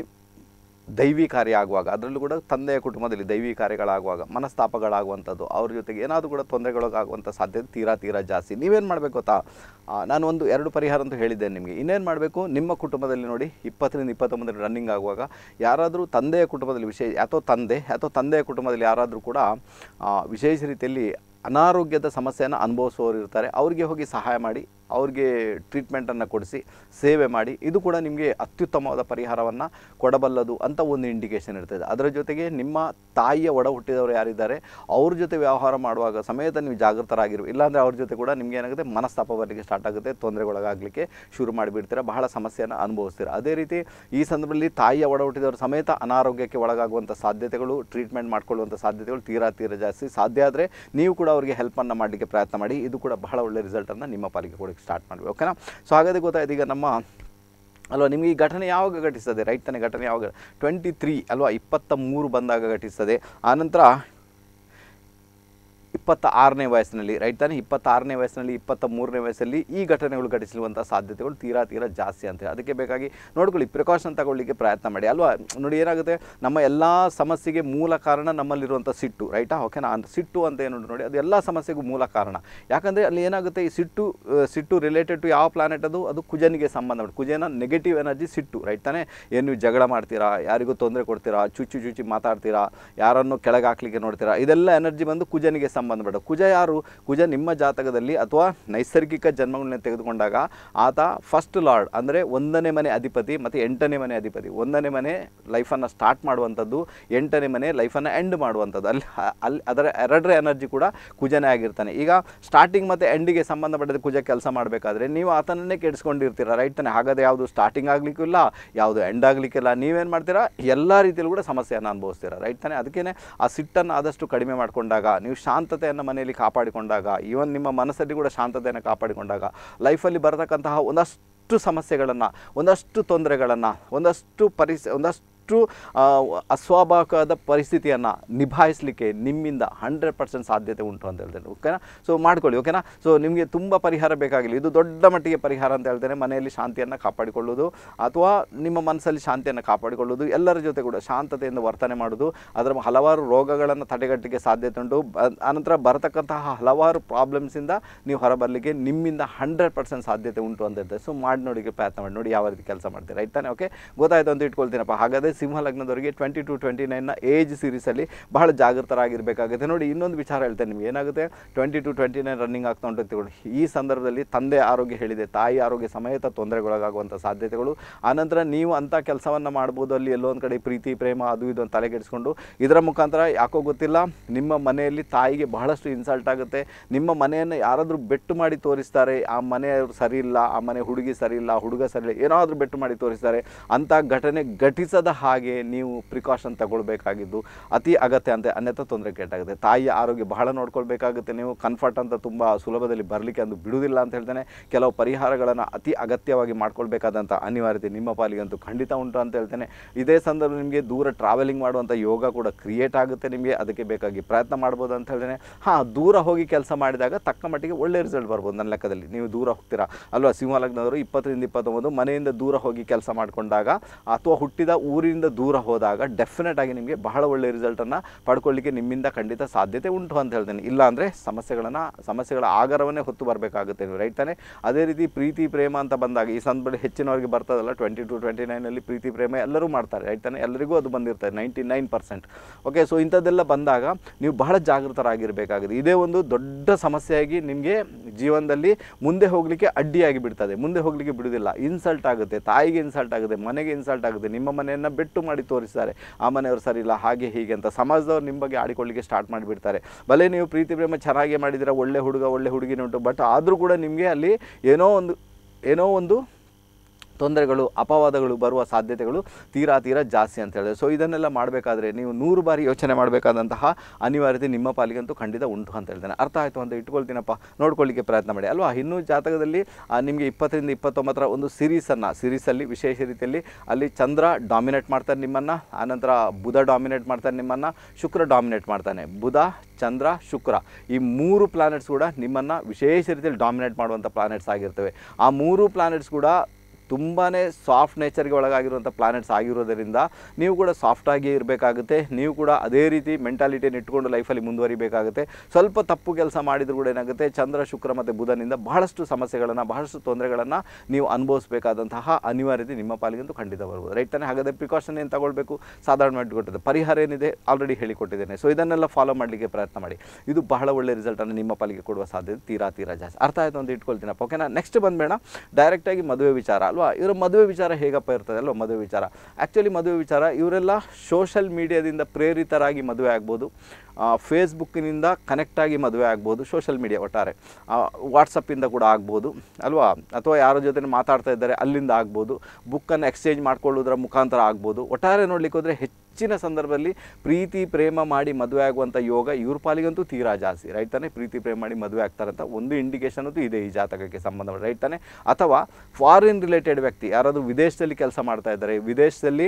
ದೈವಿ ಕಾರ್ಯ ಆಗುವಾಗ ಅದರಲ್ಲೂ ಕೂಡ ತಂದೆಯ ಕುಟುಂಬದಲ್ಲಿ ದೈವಿ ಕಾರ್ಯಗಳಾಗುವಾಗ ಮನಸ್ತಾಪಗಳಾಗುವಂಥದ್ದು ಅವ್ರ ಜೊತೆಗೆ ಏನಾದರೂ ಕೂಡ ತೊಂದರೆಗಳಾಗುವಂಥ ಸಾಧ್ಯತೆ ತೀರಾ ತೀರಾ ಜಾಸ್ತಿ ನೀವೇನು ಮಾಡಬೇಕು ಗೊತ್ತಾ ನಾನು ಒಂದು ಎರಡು ಪರಿಹಾರ ಅಂತ ಹೇಳಿದ್ದೇನೆ ನಿಮಗೆ ಇನ್ನೇನು ಮಾಡಬೇಕು ನಿಮ್ಮ ಕುಟುಂಬದಲ್ಲಿ ನೋಡಿ ಇಪ್ಪತ್ತರಿಂದ ಇಪ್ಪತ್ತೊಂಬತ್ತರಲ್ಲಿ ರನ್ನಿಂಗ್ ಆಗುವಾಗ ಯಾರಾದರೂ ತಂದೆಯ ಕುಟುಂಬದಲ್ಲಿ ವಿಶೇಷ ಅಥವಾ ತಂದೆ ಅಥವಾ ತಂದೆಯ ಕುಟುಂಬದಲ್ಲಿ ಯಾರಾದರೂ ಕೂಡ ವಿಶೇಷ ರೀತಿಯಲ್ಲಿ ಅನಾರೋಗ್ಯದ ಸಮಸ್ಯೆಯನ್ನು ಅನುಭವಿಸುವವರು ಇರ್ತಾರೆ ಅವರಿಗೆ ಹೋಗಿ ಸಹಾಯ ಮಾಡಿ ಅವ್ರಿಗೆ ಟ್ರೀಟ್ಮೆಂಟನ್ನು ಕೊಡಿಸಿ ಸೇವೆ ಮಾಡಿ ಇದು ಕೂಡ ನಿಮಗೆ ಅತ್ಯುತ್ತಮವಾದ ಪರಿಹಾರವನ್ನು ಕೊಡಬಲ್ಲದು ಅಂತ ಒಂದು ಇಂಡಿಕೇಷನ್ ಇರ್ತದೆ ಅದರ ಜೊತೆಗೆ ನಿಮ್ಮ ತಾಯಿಯ ಒಡ ಹುಟ್ಟಿದವರು ಯಾರಿದ್ದಾರೆ ಅವ್ರ ಜೊತೆ ವ್ಯವಹಾರ ಮಾಡುವಾಗ ಸಮೇತ ನೀವು ಜಾಗೃತರಾಗಿರು ಇಲ್ಲಾಂದರೆ ಅವ್ರ ಜೊತೆ ಕೂಡ ನಿಮಗೆ ಏನಾಗುತ್ತೆ ಮನಸ್ತಾಪ ಬರಲಿಕ್ಕೆ ಸ್ಟಾರ್ಟ್ ಆಗುತ್ತೆ ತೊಂದರೆಗೊಳಗಾಗಲಿಕ್ಕೆ ಶುರು ಮಾಡಿಬಿಡ್ತೀರಾ ಬಹಳ ಸಮಸ್ಯೆಯನ್ನು ಅನುಭವಿಸ್ತೀರ ಅದೇ ರೀತಿ ಈ ಸಂದರ್ಭದಲ್ಲಿ ತಾಯಿಯ ಒಡ ಹುಟ್ಟಿದವರು ಸಮೇತ ಅನಾರೋಗ್ಯಕ್ಕೆ ಒಳಗಾಗುವಂಥ ಸಾಧ್ಯತೆಗಳು ಟ್ರೀಟ್ಮೆಂಟ್ ಮಾಡ್ಕೊಳ್ಳುವಂಥ ಸಾಧ್ಯತೆಗಳು ತೀರಾ ತೀರಾ ಜಾಸ್ತಿ ಸಾಧ್ಯ ಆದರೆ ನೀವು ಕೂಡ ಅವರಿಗೆ ಹೆಲ್ಪನ್ನು ಮಾಡಲಿಕ್ಕೆ ಪ್ರಯತ್ನ ಮಾಡಿ ಇದು ಕೂಡ ಬಹಳ ಒಳ್ಳೆಯ ರಿಸಲ್ಟನ್ನು ನಿಮ್ಮ ಪಾಲಿಗೆ ಕೊಡುತ್ತೆ ಸ್ಟಾರ್ಟ್ ಮಾಡ್ಬೋದು ಓಕೆನಾ ಸೊ ಹಾಗಾದ್ರೆ ಗೊತ್ತಾಯ್ತು ಈಗ ನಮ್ಮ ಅಲ್ವಾ ನಿಮಗೆ ಈ ಘಟನೆ ಯಾವಾಗ ಘಟಿಸ್ತದೆ ರೈಟ್ ಘಟನೆ ಯಾವಾಗ ಟ್ವೆಂಟಿ ತ್ರೀ ಅಲ್ವಾ ಇಪ್ಪತ್ತ ಮೂರು ಬಂದಾಗ ಘಟಿಸ್ತದೆ ಆನಂತರ ಇಪ್ಪತ್ತ ಆರನೇ ವಯಸ್ಸಿನಲ್ಲಿ ರೈಟ್ ತಾನೆ ಇಪ್ಪತ್ತಾರನೇ ವಯಸ್ಸಿನಲ್ಲಿ ಇಪ್ಪತ್ತ ಮೂರನೇ ವಯಸ್ಸಲ್ಲಿ ಈ ಘಟನೆಗಳು ಘಟಿಸಲುವಂಥ ಸಾಧ್ಯತೆಗಳು ತೀರಾ ತೀರಾ ಜಾಸ್ತಿ ಅಂತ ಅದಕ್ಕೆ ಬೇಕಾಗಿ ನೋಡ್ಕೊಳ್ಳಿ ಪ್ರಿಕಾಷನ್ ತಗೊಳ್ಳಿಕ್ಕೆ ಪ್ರಯತ್ನ ಮಾಡಿ ಅಲ್ವಾ ನೋಡಿ ಏನಾಗುತ್ತೆ ನಮ್ಮ ಎಲ್ಲ ಸಮಸ್ಯೆಗೆ ಮೂಲ ಕಾರಣ ನಮ್ಮಲ್ಲಿರುವಂಥ ಸಿಟ್ಟು ರೈಟಾ ಓಕೆನಾ ಅಂತ ಸಿಟ್ಟು ಅಂತ ಏನು ನೋಡಿ ಅದು ಎಲ್ಲ ಸಮಸ್ಯೆಗೂ ಮೂಲ ಕಾರಣ ಯಾಕಂದರೆ ಅಲ್ಲಿ ಏನಾಗುತ್ತೆ ಈ ಸಿಟ್ಟು ಸಿಟ್ಟು ರಿಲೇಟೆಡ್ ಟು ಯಾವ ಪ್ಲಾನೆಟ್ ಅದು ಅದು ಕುಜನಿಗೆ ಸಂಬಂಧ ಕುಜನ ನೆಗೆಟಿವ್ ಎನರ್ಜಿ ಸಿಟ್ಟು ರೈಟ್ ತಾನೇ ಏನು ನೀವು ಜಗಳ ಮಾಡ್ತೀರಾ ಯಾರಿಗೂ ತೊಂದರೆ ಕೊಡ್ತೀರಾ ಚುಚ್ಚು ಚುಚ್ಚಿ ಮಾತಾಡ್ತೀರಾ ಯಾರನ್ನು ಕೆಳಗೆ ಹಾಕ್ಲಿಕ್ಕೆ ನೋಡ್ತೀರಾ ಇದೆಲ್ಲ ಎನರ್ಜಿ ಬಂದು ಕುಜನಿಗೆ ಸಂಬಂಧಪಟ್ಟ ಕುಜ ಯಾರು ಕುಜ ನಿಮ್ಮ ಜಾತಕದಲ್ಲಿ ಅಥವಾ ನೈಸರ್ಗಿಕ ಜನ್ಮಗಳನ್ನ ತೆಗೆದುಕೊಂಡಾಗ ಆತ ಫಸ್ಟ್ ಲಾರ್ಡ್ ಅಂದರೆ ಒಂದನೇ ಮನೆ ಅಧಿಪತಿ ಮತ್ತು ಎಂಟನೇ ಮನೆ ಅಧಿಪತಿ ಒಂದನೇ ಮನೆ ಲೈಫನ್ನು ಸ್ಟಾರ್ಟ್ ಮಾಡುವಂಥದ್ದು ಎಂಟನೇ ಮನೆ ಲೈಫನ್ನು ಎಂಡ್ ಮಾಡುವಂಥದ್ದು ಅಲ್ಲಿ ಅಲ್ಲಿ ಅದರ ಎರಡರ ಎನರ್ಜಿ ಕೂಡ ಕುಜನೇ ಆಗಿರ್ತಾನೆ ಈಗ ಸ್ಟಾರ್ಟಿಂಗ್ ಮತ್ತು ಎಂಡಿಗೆ ಸಂಬಂಧಪಟ್ಟದ ಕುಜ ಕೆಲಸ ಮಾಡಬೇಕಾದ್ರೆ ನೀವು ಆತನನ್ನೇ ಕೆಡಿಸ್ಕೊಂಡಿರ್ತೀರ ರೈಟ್ ತಾನೆ ಹಾಗಾದರೆ ಯಾವುದು ಸ್ಟಾರ್ಟಿಂಗ್ ಆಗಲಿಕ್ಕೂ ಇಲ್ಲ ಯಾವುದು ಎಂಡ್ ಆಗಲಿಕ್ಕಿಲ್ಲ ನೀವೇನು ಮಾಡ್ತೀರಾ ಎಲ್ಲ ರೀತಿಯಲ್ಲೂ ಕೂಡ ಸಮಸ್ಯೆಯನ್ನು ಅನುಭವಿಸ್ತೀರ ರೈಟ್ ತಾನೆ ಅದಕ್ಕೇ ಆ ಸಿಟ್ಟನ್ನು ಆದಷ್ಟು ಕಡಿಮೆ ಮಾಡಿಕೊಂಡಾಗ ನೀವು ಶಾಂತ ಶಾಂತತೆಯನ್ನು ಮನೆಯಲ್ಲಿ ಕಾಪಾಡಿಕೊಂಡಾಗ ಈವನ್ ನಿಮ್ಮ ಮನಸ್ಸಲ್ಲಿ ಕೂಡ ಶಾಂತತೆಯನ್ನು ಕಾಪಾಡಿಕೊಂಡಾಗ ಲೈಫಲ್ಲಿ ಬರತಕ್ಕಂತಹ ಒಂದಷ್ಟು ಸಮಸ್ಯೆಗಳನ್ನು ಒಂದಷ್ಟು ತೊಂದರೆಗಳನ್ನು ಒಂದಷ್ಟು ಪರಿಸ್ ಒಂದಷ್ಟು ಇಷ್ಟು ಅಸ್ವಾಭಾವಿಕವಾದ ಪರಿಸ್ಥಿತಿಯನ್ನು ನಿಭಾಯಿಸಲಿಕ್ಕೆ ನಿಮ್ಮಿಂದ ಹಂಡ್ರೆಡ್ ಪರ್ಸೆಂಟ್ ಸಾಧ್ಯತೆ ಉಂಟು ಅಂತ ಹೇಳ್ತೇನೆ ಓಕೆನಾ ಸೊ ಮಾಡ್ಕೊಳ್ಳಿ ಓಕೆನಾ ಸೊ ನಿಮಗೆ ತುಂಬ ಪರಿಹಾರ ಬೇಕಾಗಿಲ್ಲ ಇದು ದೊಡ್ಡ ಮಟ್ಟಿಗೆ ಪರಿಹಾರ ಅಂತ ಹೇಳ್ತೇನೆ ಮನೆಯಲ್ಲಿ ಶಾಂತಿಯನ್ನು ಕಾಪಾಡಿಕೊಳ್ಳೋದು ಅಥವಾ ನಿಮ್ಮ ಮನಸ್ಸಲ್ಲಿ ಶಾಂತಿಯನ್ನು ಕಾಪಾಡಿಕೊಳ್ಳೋದು ಎಲ್ಲರ ಜೊತೆ ಕೂಡ ಶಾಂತತೆಯಿಂದ ವರ್ತನೆ ಮಾಡೋದು ಅದರ ಹಲವಾರು ರೋಗಗಳನ್ನು ತಡೆಗಟ್ಟಲಿಕ್ಕೆ ಸಾಧ್ಯತೆ ಉಂಟು ಅನಂತರ ಬರತಕ್ಕಂತಹ ಹಲವಾರು ಪ್ರಾಬ್ಲಮ್ಸಿಂದ ನೀವು ಹೊರಬರಲಿಕ್ಕೆ ನಿಮ್ಮಿಂದ ಹಂಡ್ರೆಡ್ ಪರ್ಸೆಂಟ್ ಸಾಧ್ಯತೆ ಉಂಟು ಅಂತ ಹೇಳ್ತಾರೆ ಸೊ ಮಾಡಿ ನೋಡಿ ಪ್ರಯತ್ನ ಮಾಡಿ ನೋಡಿ ಯಾವ ರೀತಿ ಕೆಲಸ ಮಾಡ್ತೀರಿ ರೈಟ್ ಓಕೆ ಗೊತ್ತಾಯಿತು ಅಂತ ಇಟ್ಕೊಳ್ತೀನಪ್ಪ ಹಾಗಾದರೆ ಸಿಂಹ ಲಗ್ನದವರಿಗೆ ಟ್ವೆಂಟಿ ಟು ಟ್ವೆಂಟಿ ನೈನ್ನ ಏಜ್ ಸೀರೀಸಲ್ಲಿ ಬಹಳ ಜಾಗೃತರಾಗಿರಬೇಕಾಗುತ್ತೆ ನೋಡಿ ಇನ್ನೊಂದು ವಿಚಾರ ಹೇಳ್ತೇನೆ ನಿಮ್ಗೆ ಏನಾಗುತ್ತೆ twenty two twenty nine running ಆಗ್ತಾ ಉಂಟು ಈ ಸಂದರ್ಭದಲ್ಲಿ ತಂದೆ ಆರೋಗ್ಯ ಹೇಳಿದೆ ತಾಯಿ ಆರೋಗ್ಯ ಸಮೇತ ತೊಂದರೆಗೊಳಗಾಗುವಂಥ ಸಾಧ್ಯತೆಗಳು ಆನಂತರ ನೀವು ಅಂಥ ಕೆಲಸವನ್ನು ಮಾಡ್ಬೋದು ಅಲ್ಲಿ ಎಲ್ಲೋ ಒಂದು ಕಡೆ ಪ್ರೀತಿ ಪ್ರೇಮ ಅದು ಇದು ಅಂತ ತಲೆಗೆಡಿಸ್ಕೊಂಡು ಇದರ ಮುಖಾಂತರ ಯಾಕೋ ಗೊತ್ತಿಲ್ಲ ನಿಮ್ಮ ಮನೆಯಲ್ಲಿ ತಾಯಿಗೆ ಬಹಳಷ್ಟು ಇನ್ಸಲ್ಟ್ ಆಗುತ್ತೆ ನಿಮ್ಮ ಮನೆಯನ್ನು ಯಾರಾದರೂ ಬೆಟ್ಟು ಮಾಡಿ ತೋರಿಸ್ತಾರೆ ಆ ಮನೆಯವರು ಸರಿ ಇಲ್ಲ ಆ ಮನೆ ಹುಡುಗಿ ಸರಿ ಇಲ್ಲ ಹುಡುಗ ಸರಿ ಇಲ್ಲ ಏನಾದರೂ ಬೆಟ್ಟು ಮಾಡಿ ತೋರಿಸ್ತಾರೆ ಅಂಥ ಘಟನೆ ಘಟಿಸದ ಹಾಗೆ ನೀವು ಪ್ರಿಕಾಷನ್ ತಗೊಳ್ಬೇಕಾಗಿದ್ದು ಅತಿ ಅಗತ್ಯ ಅಂತ ಅನ್ಯಥ ತೊಂದರೆ ಕೆಟ್ಟಾಗುತ್ತೆ ತಾಯಿಯ ಆರೋಗ್ಯ ಬಹಳ ನೋಡ್ಕೊಳ್ಬೇಕಾಗುತ್ತೆ ನೀವು ಕನ್ಫರ್ಟ್ ಅಂತ ತುಂಬ ಸುಲಭದಲ್ಲಿ ಬರಲಿಕ್ಕೆ ಅಂದು ಬಿಡುವುದಿಲ್ಲ ಅಂತ ಹೇಳ್ತೇನೆ ಕೆಲವು ಪರಿಹಾರಗಳನ್ನು ಅತಿ ಅಗತ್ಯವಾಗಿ ಮಾಡ್ಕೊಳ್ಬೇಕಾದಂಥ ಅನಿವಾರ್ಯತೆ ನಿಮ್ಮ ಅಂತೂ ಖಂಡಿತ ಉಂಟು ಅಂತ ಹೇಳ್ತೇನೆ ಇದೇ ಸಂದರ್ಭ ನಿಮಗೆ ದೂರ ಟ್ರಾವೆಲಿಂಗ್ ಮಾಡುವಂಥ ಯೋಗ ಕೂಡ ಕ್ರಿಯೇಟ್ ಆಗುತ್ತೆ ನಿಮಗೆ ಅದಕ್ಕೆ ಬೇಕಾಗಿ ಪ್ರಯತ್ನ ಮಾಡ್ಬೋದು ಅಂತ ಹೇಳ್ತೇನೆ ಹಾಂ ದೂರ ಹೋಗಿ ಕೆಲಸ ಮಾಡಿದಾಗ ತಕ್ಕ ಮಟ್ಟಿಗೆ ಒಳ್ಳೆ ರಿಸಲ್ಟ್ ಬರ್ಬೋದು ನನ್ನ ಲೆಕ್ಕದಲ್ಲಿ ನೀವು ದೂರ ಹೋಗ್ತೀರಾ ಅಲ್ವಾ ಸಿಂಹ ಇಪ್ಪತ್ತರಿಂದ ಇಪ್ಪತ್ತೊಂಬತ್ತು ಮನೆಯಿಂದ ದೂರ ಹೋಗಿ ಕೆಲಸ ಮಾಡಿಕೊಂಡಾಗ ಅಥವಾ ಹುಟ್ಟಿದ ಊರಿ ದೂರ ಹೋದಾಗ ಡೆಫಿನೆಟ್ ಆಗಿ ನಿಮಗೆ ಬಹಳ ರಿಸಲ್ಟ್ ರಿಸಲ್ಟನ್ನು ಪಡ್ಕೊಳ್ಳಿಕ್ಕೆ ನಿಮ್ಮಿಂದ ಖಂಡಿತ ಸಾಧ್ಯತೆ ಉಂಟು ಅಂತ ಹೇಳ್ತೇನೆ ಇಲ್ಲಾಂದರೆ ಸಮಸ್ಯೆಗಳನ್ನು ಸಮಸ್ಯೆಗಳ ಆಗರವನ್ನೇ ಹೊತ್ತು ಬರಬೇಕಾಗುತ್ತೆ ನೀವು ರೈಟ್ ತಾನೆ ಅದೇ ರೀತಿ ಪ್ರೀತಿ ಪ್ರೇಮ ಅಂತ ಬಂದಾಗ ಈ ಸಂದರ್ಭದಲ್ಲಿ ಹೆಚ್ಚಿನವರಿಗೆ ಬರ್ತದಲ್ಲ ಟ್ವೆಂಟಿ ಟು ಟ್ವೆಂಟಿ ನೈನಲ್ಲಿ ಪ್ರೀತಿ ಪ್ರೇಮ ಎಲ್ಲರೂ ಮಾಡ್ತಾರೆ ರೈಟ್ ತಾನೆ ಎಲ್ಲರಿಗೂ ಅದು ಬಂದಿರ್ತದೆ ninety nine percent okay so ಇಂಥದ್ದೆಲ್ಲ ಬಂದಾಗ ನೀವು ಬಹಳ ಜಾಗೃತರಾಗಿರಬೇಕಾಗಿದೆ ಇದೇ ಒಂದು ದೊಡ್ಡ ಸಮಸ್ಯೆಯಾಗಿ ನಿಮಗೆ ಜೀವನದಲ್ಲಿ ಮುಂದೆ ಹೋಗಲಿಕ್ಕೆ ಅಡ್ಡಿಯಾಗಿ ಬಿಡ್ತದೆ ಮುಂದೆ ಹೋಗಲಿಕ್ಕೆ ಬಿಡೋದಿಲ್ಲ ಇನ್ಸಲ್ಟ್ ಆಗುತ್ತೆ ತಾಯಿಗೆ ಇನ್ಸಲ್ಟ್ ಆಗುತ್ತೆ ಮನೆಗೆ ಇನ್ಸಲ್ಟ್ ಆಗುತ್ತೆ ನಿಮ್ಮ ಮನೆಯನ್ನು ಬೆಟ್ಟು ಮಾಡಿ ತೋರಿಸ್ತಾರೆ ಆ ಮನೆಯವರು ಸರಿ ಇಲ್ಲ ಹಾಗೆ ಹೀಗೆ ಅಂತ ಸಮಾಜದವ್ರು ನಿಮ್ಮ ಬಗ್ಗೆ ಆಡಿಕೊಳ್ಳಿಕ್ಕೆ ಸ್ಟಾರ್ಟ್ ಮಾಡಿಬಿಡ್ತಾರೆ ಭಲೇ ನೀವು ಪ್ರೀತಿ ಪ್ರೇಮ ಚೆನ್ನಾಗೇ ಮಾಡಿದಿರ ಒಳ್ಳೆ ಹುಡುಗ ಒಳ್ಳೆ ಹುಡುಗಿನ ಉಂಟು ಬಟ್ ಆದರೂ ಕೂಡ ನಿಮಗೆ ಅಲ್ಲಿ ಏನೋ ಒಂದು ಏನೋ ಒಂದು ತೊಂದರೆಗಳು ಅಪವಾದಗಳು ಬರುವ ಸಾಧ್ಯತೆಗಳು ತೀರಾ ತೀರಾ ಜಾಸ್ತಿ ಅಂತ ಹೇಳಿದ್ರೆ ಸೊ ಇದನ್ನೆಲ್ಲ ಮಾಡಬೇಕಾದ್ರೆ ನೀವು ನೂರು ಬಾರಿ ಯೋಚನೆ ಮಾಡಬೇಕಾದಂತಹ ಅನಿವಾರ್ಯತೆ ನಿಮ್ಮ ಪಾಲಿಗಂತೂ ಖಂಡಿತ ಉಂಟು ಅಂತ ಹೇಳ್ತಾನೆ ಅರ್ಥ ಆಯಿತು ಅಂತ ಇಟ್ಕೊಳ್ತೀನಪ್ಪ ನೋಡ್ಕೊಳ್ಳಿಕ್ಕೆ ಪ್ರಯತ್ನ ಮಾಡಿ ಅಲ್ವಾ ಇನ್ನೂ ಜಾತಕದಲ್ಲಿ ನಿಮಗೆ ಇಪ್ಪತ್ತರಿಂದ ಇಪ್ಪತ್ತೊಂಬತ್ತರ ಒಂದು ಸಿರೀಸನ್ನು ಸಿರೀಸಲ್ಲಿ ವಿಶೇಷ ರೀತಿಯಲ್ಲಿ ಅಲ್ಲಿ ಚಂದ್ರ ಡಾಮಿನೇಟ್ ಮಾಡ್ತಾರೆ ನಿಮ್ಮನ್ನು ಆನಂತರ ಬುಧ ಡಾಮಿನೇಟ್ ಮಾಡ್ತಾರೆ ನಿಮ್ಮನ್ನು ಶುಕ್ರ ಡಾಮಿನೇಟ್ ಮಾಡ್ತಾನೆ ಬುಧ ಚಂದ್ರ ಶುಕ್ರ ಈ ಮೂರು ಪ್ಲಾನೆಟ್ಸ್ ಕೂಡ ನಿಮ್ಮನ್ನು ವಿಶೇಷ ರೀತಿಯಲ್ಲಿ ಡಾಮಿನೇಟ್ ಮಾಡುವಂಥ ಪ್ಲಾನೆಟ್ಸ್ ಆಗಿರ್ತವೆ ಆ ಮೂರು ಪ್ಲಾನೆಟ್ಸ್ ಕೂಡ ತುಂಬಾ ಸಾಫ್ಟ್ ನೇಚರ್ಗೆ ಒಳಗಾಗಿರುವಂಥ ಪ್ಲಾನೆಟ್ಸ್ ಆಗಿರೋದರಿಂದ ನೀವು ಕೂಡ ಸಾಫ್ಟಾಗಿ ಇರಬೇಕಾಗುತ್ತೆ ನೀವು ಕೂಡ ಅದೇ ರೀತಿ ಮೆಂಟಾಲಿಟಿಯನ್ನು ಇಟ್ಕೊಂಡು ಲೈಫಲ್ಲಿ ಮುಂದುವರಿಬೇಕಾಗುತ್ತೆ ಸ್ವಲ್ಪ ತಪ್ಪು ಕೆಲಸ ಮಾಡಿದರೂ ಕೂಡ ಏನಾಗುತ್ತೆ ಚಂದ್ರ ಶುಕ್ರ ಮತ್ತು ಬುಧನಿಂದ ಬಹಳಷ್ಟು ಸಮಸ್ಯೆಗಳನ್ನು ಬಹಳಷ್ಟು ತೊಂದರೆಗಳನ್ನು ನೀವು ಅನುಭವಿಸಬೇಕಾದಂತಹ ಅನಿವಾರ್ಯತೆ ನಿಮ್ಮ ಪಾಲಿಗಂತೂ ಖಂಡಿತ ಬರ್ಬೋದು ರೈಟ್ ತಾನೇ ಹಾಗಾದರೆ ಪ್ರಿಕಾಷನ್ ಏನು ತಗೊಳ್ಬೇಕು ಸಾಧಾರಣ ಮಾಡಿಕೊಟ್ಟಿದೆ ಪರಿಹಾರ ಏನಿದೆ ಆಲ್ರೆಡಿ ಹೇಳಿಕೊಟ್ಟಿದ್ದೇನೆ ಸೊ ಇದನ್ನೆಲ್ಲ ಫಾಲೋ ಮಾಡಲಿಕ್ಕೆ ಪ್ರಯತ್ನ ಮಾಡಿ ಇದು ಬಹಳ ಒಳ್ಳೆ ರಿಸಲ್ಟನ್ನು ನಿಮ್ಮ ಪಾಲಿಗೆ ಕೊಡುವ ಸಾಧ್ಯತೆ ತೀರಾ ತೀರಾ ಜಾಸ್ತಿ ಅರ್ಥ ಆಯಿತು ಅಂತ ಇಟ್ಕೊಳ್ತೀನಪ್ಪ ಓಕೆನಾ ನೆಕ್ಸ್ಟ್ ಬೇಡ ಡೈರೆಕ್ಟಾಗಿ ಮದುವೆ ವಿಚಾರ ಅಲ್ವಾ ಅಲ್ವಾ ಇವರ ಮದುವೆ ವಿಚಾರ ಹೇಗಪ್ಪ ಇರ್ತದೆ ಅಲ್ವಾ ಮದುವೆ ವಿಚಾರ ಆ್ಯಕ್ಚುಲಿ ಮದುವೆ ವಿಚಾರ ಇವರೆಲ್ಲ ಸೋಷಲ್ ಮೀಡಿಯಾದಿಂದ ಪ್ರೇರಿತರಾಗಿ ಮದುವೆ ಆಗ್ಬೋದು ಫೇಸ್ಬುಕ್ಕಿನಿಂದ ಕನೆಕ್ಟಾಗಿ ಮದುವೆ ಆಗ್ಬೋದು ಸೋಷಲ್ ಮೀಡಿಯಾ ಒಟ್ಟಾರೆ ವಾಟ್ಸಪ್ಪಿಂದ ಕೂಡ ಆಗ್ಬೋದು ಅಲ್ವಾ ಅಥವಾ ಯಾರ ಜೊತೆ ಮಾತಾಡ್ತಾ ಇದ್ದಾರೆ ಅಲ್ಲಿಂದ ಆಗ್ಬೋದು ಬುಕ್ಕನ್ನು ಎಕ್ಸ್ಚೇಂಜ್ ಮಾಡ್ಕೊಳ್ಳೋದ್ರ ಮುಖಾಂತರ ಆಗ್ಬೋದು ಒಟ್ಟಾರೆ ನೋಡಲಿಕ್ಕೆ ಹೋದರೆ ಹೆಚ್ಚಿನ ಸಂದರ್ಭದಲ್ಲಿ ಪ್ರೀತಿ ಪ್ರೇಮ ಮಾಡಿ ಮದುವೆ ಆಗುವಂಥ ಯೋಗ ಇವ್ರ ಪಾಲಿಗಂತೂ ತೀರಾ ಜಾಸ್ತಿ ರೈಟ್ ತಾನೆ ಪ್ರೀತಿ ಪ್ರೇಮ ಮಾಡಿ ಮದುವೆ ಆಗ್ತಾರಂತ ಒಂದು ಇಂಡಿಕೇಶನ್ ಅಂತೂ ಇದೆ ಈ ಜಾತಕಕ್ಕೆ ಸಂಬಂಧ ರೈಟ್ ತಾನೆ ಅಥವಾ ಫಾರಿನ್ ರಿಲೇಟೆಡ್ ವ್ಯಕ್ತಿ ಯಾರಾದರೂ ವಿದೇಶದಲ್ಲಿ ಕೆಲಸ ಮಾಡ್ತಾ ಇದ್ದಾರೆ ವಿದೇಶದಲ್ಲಿ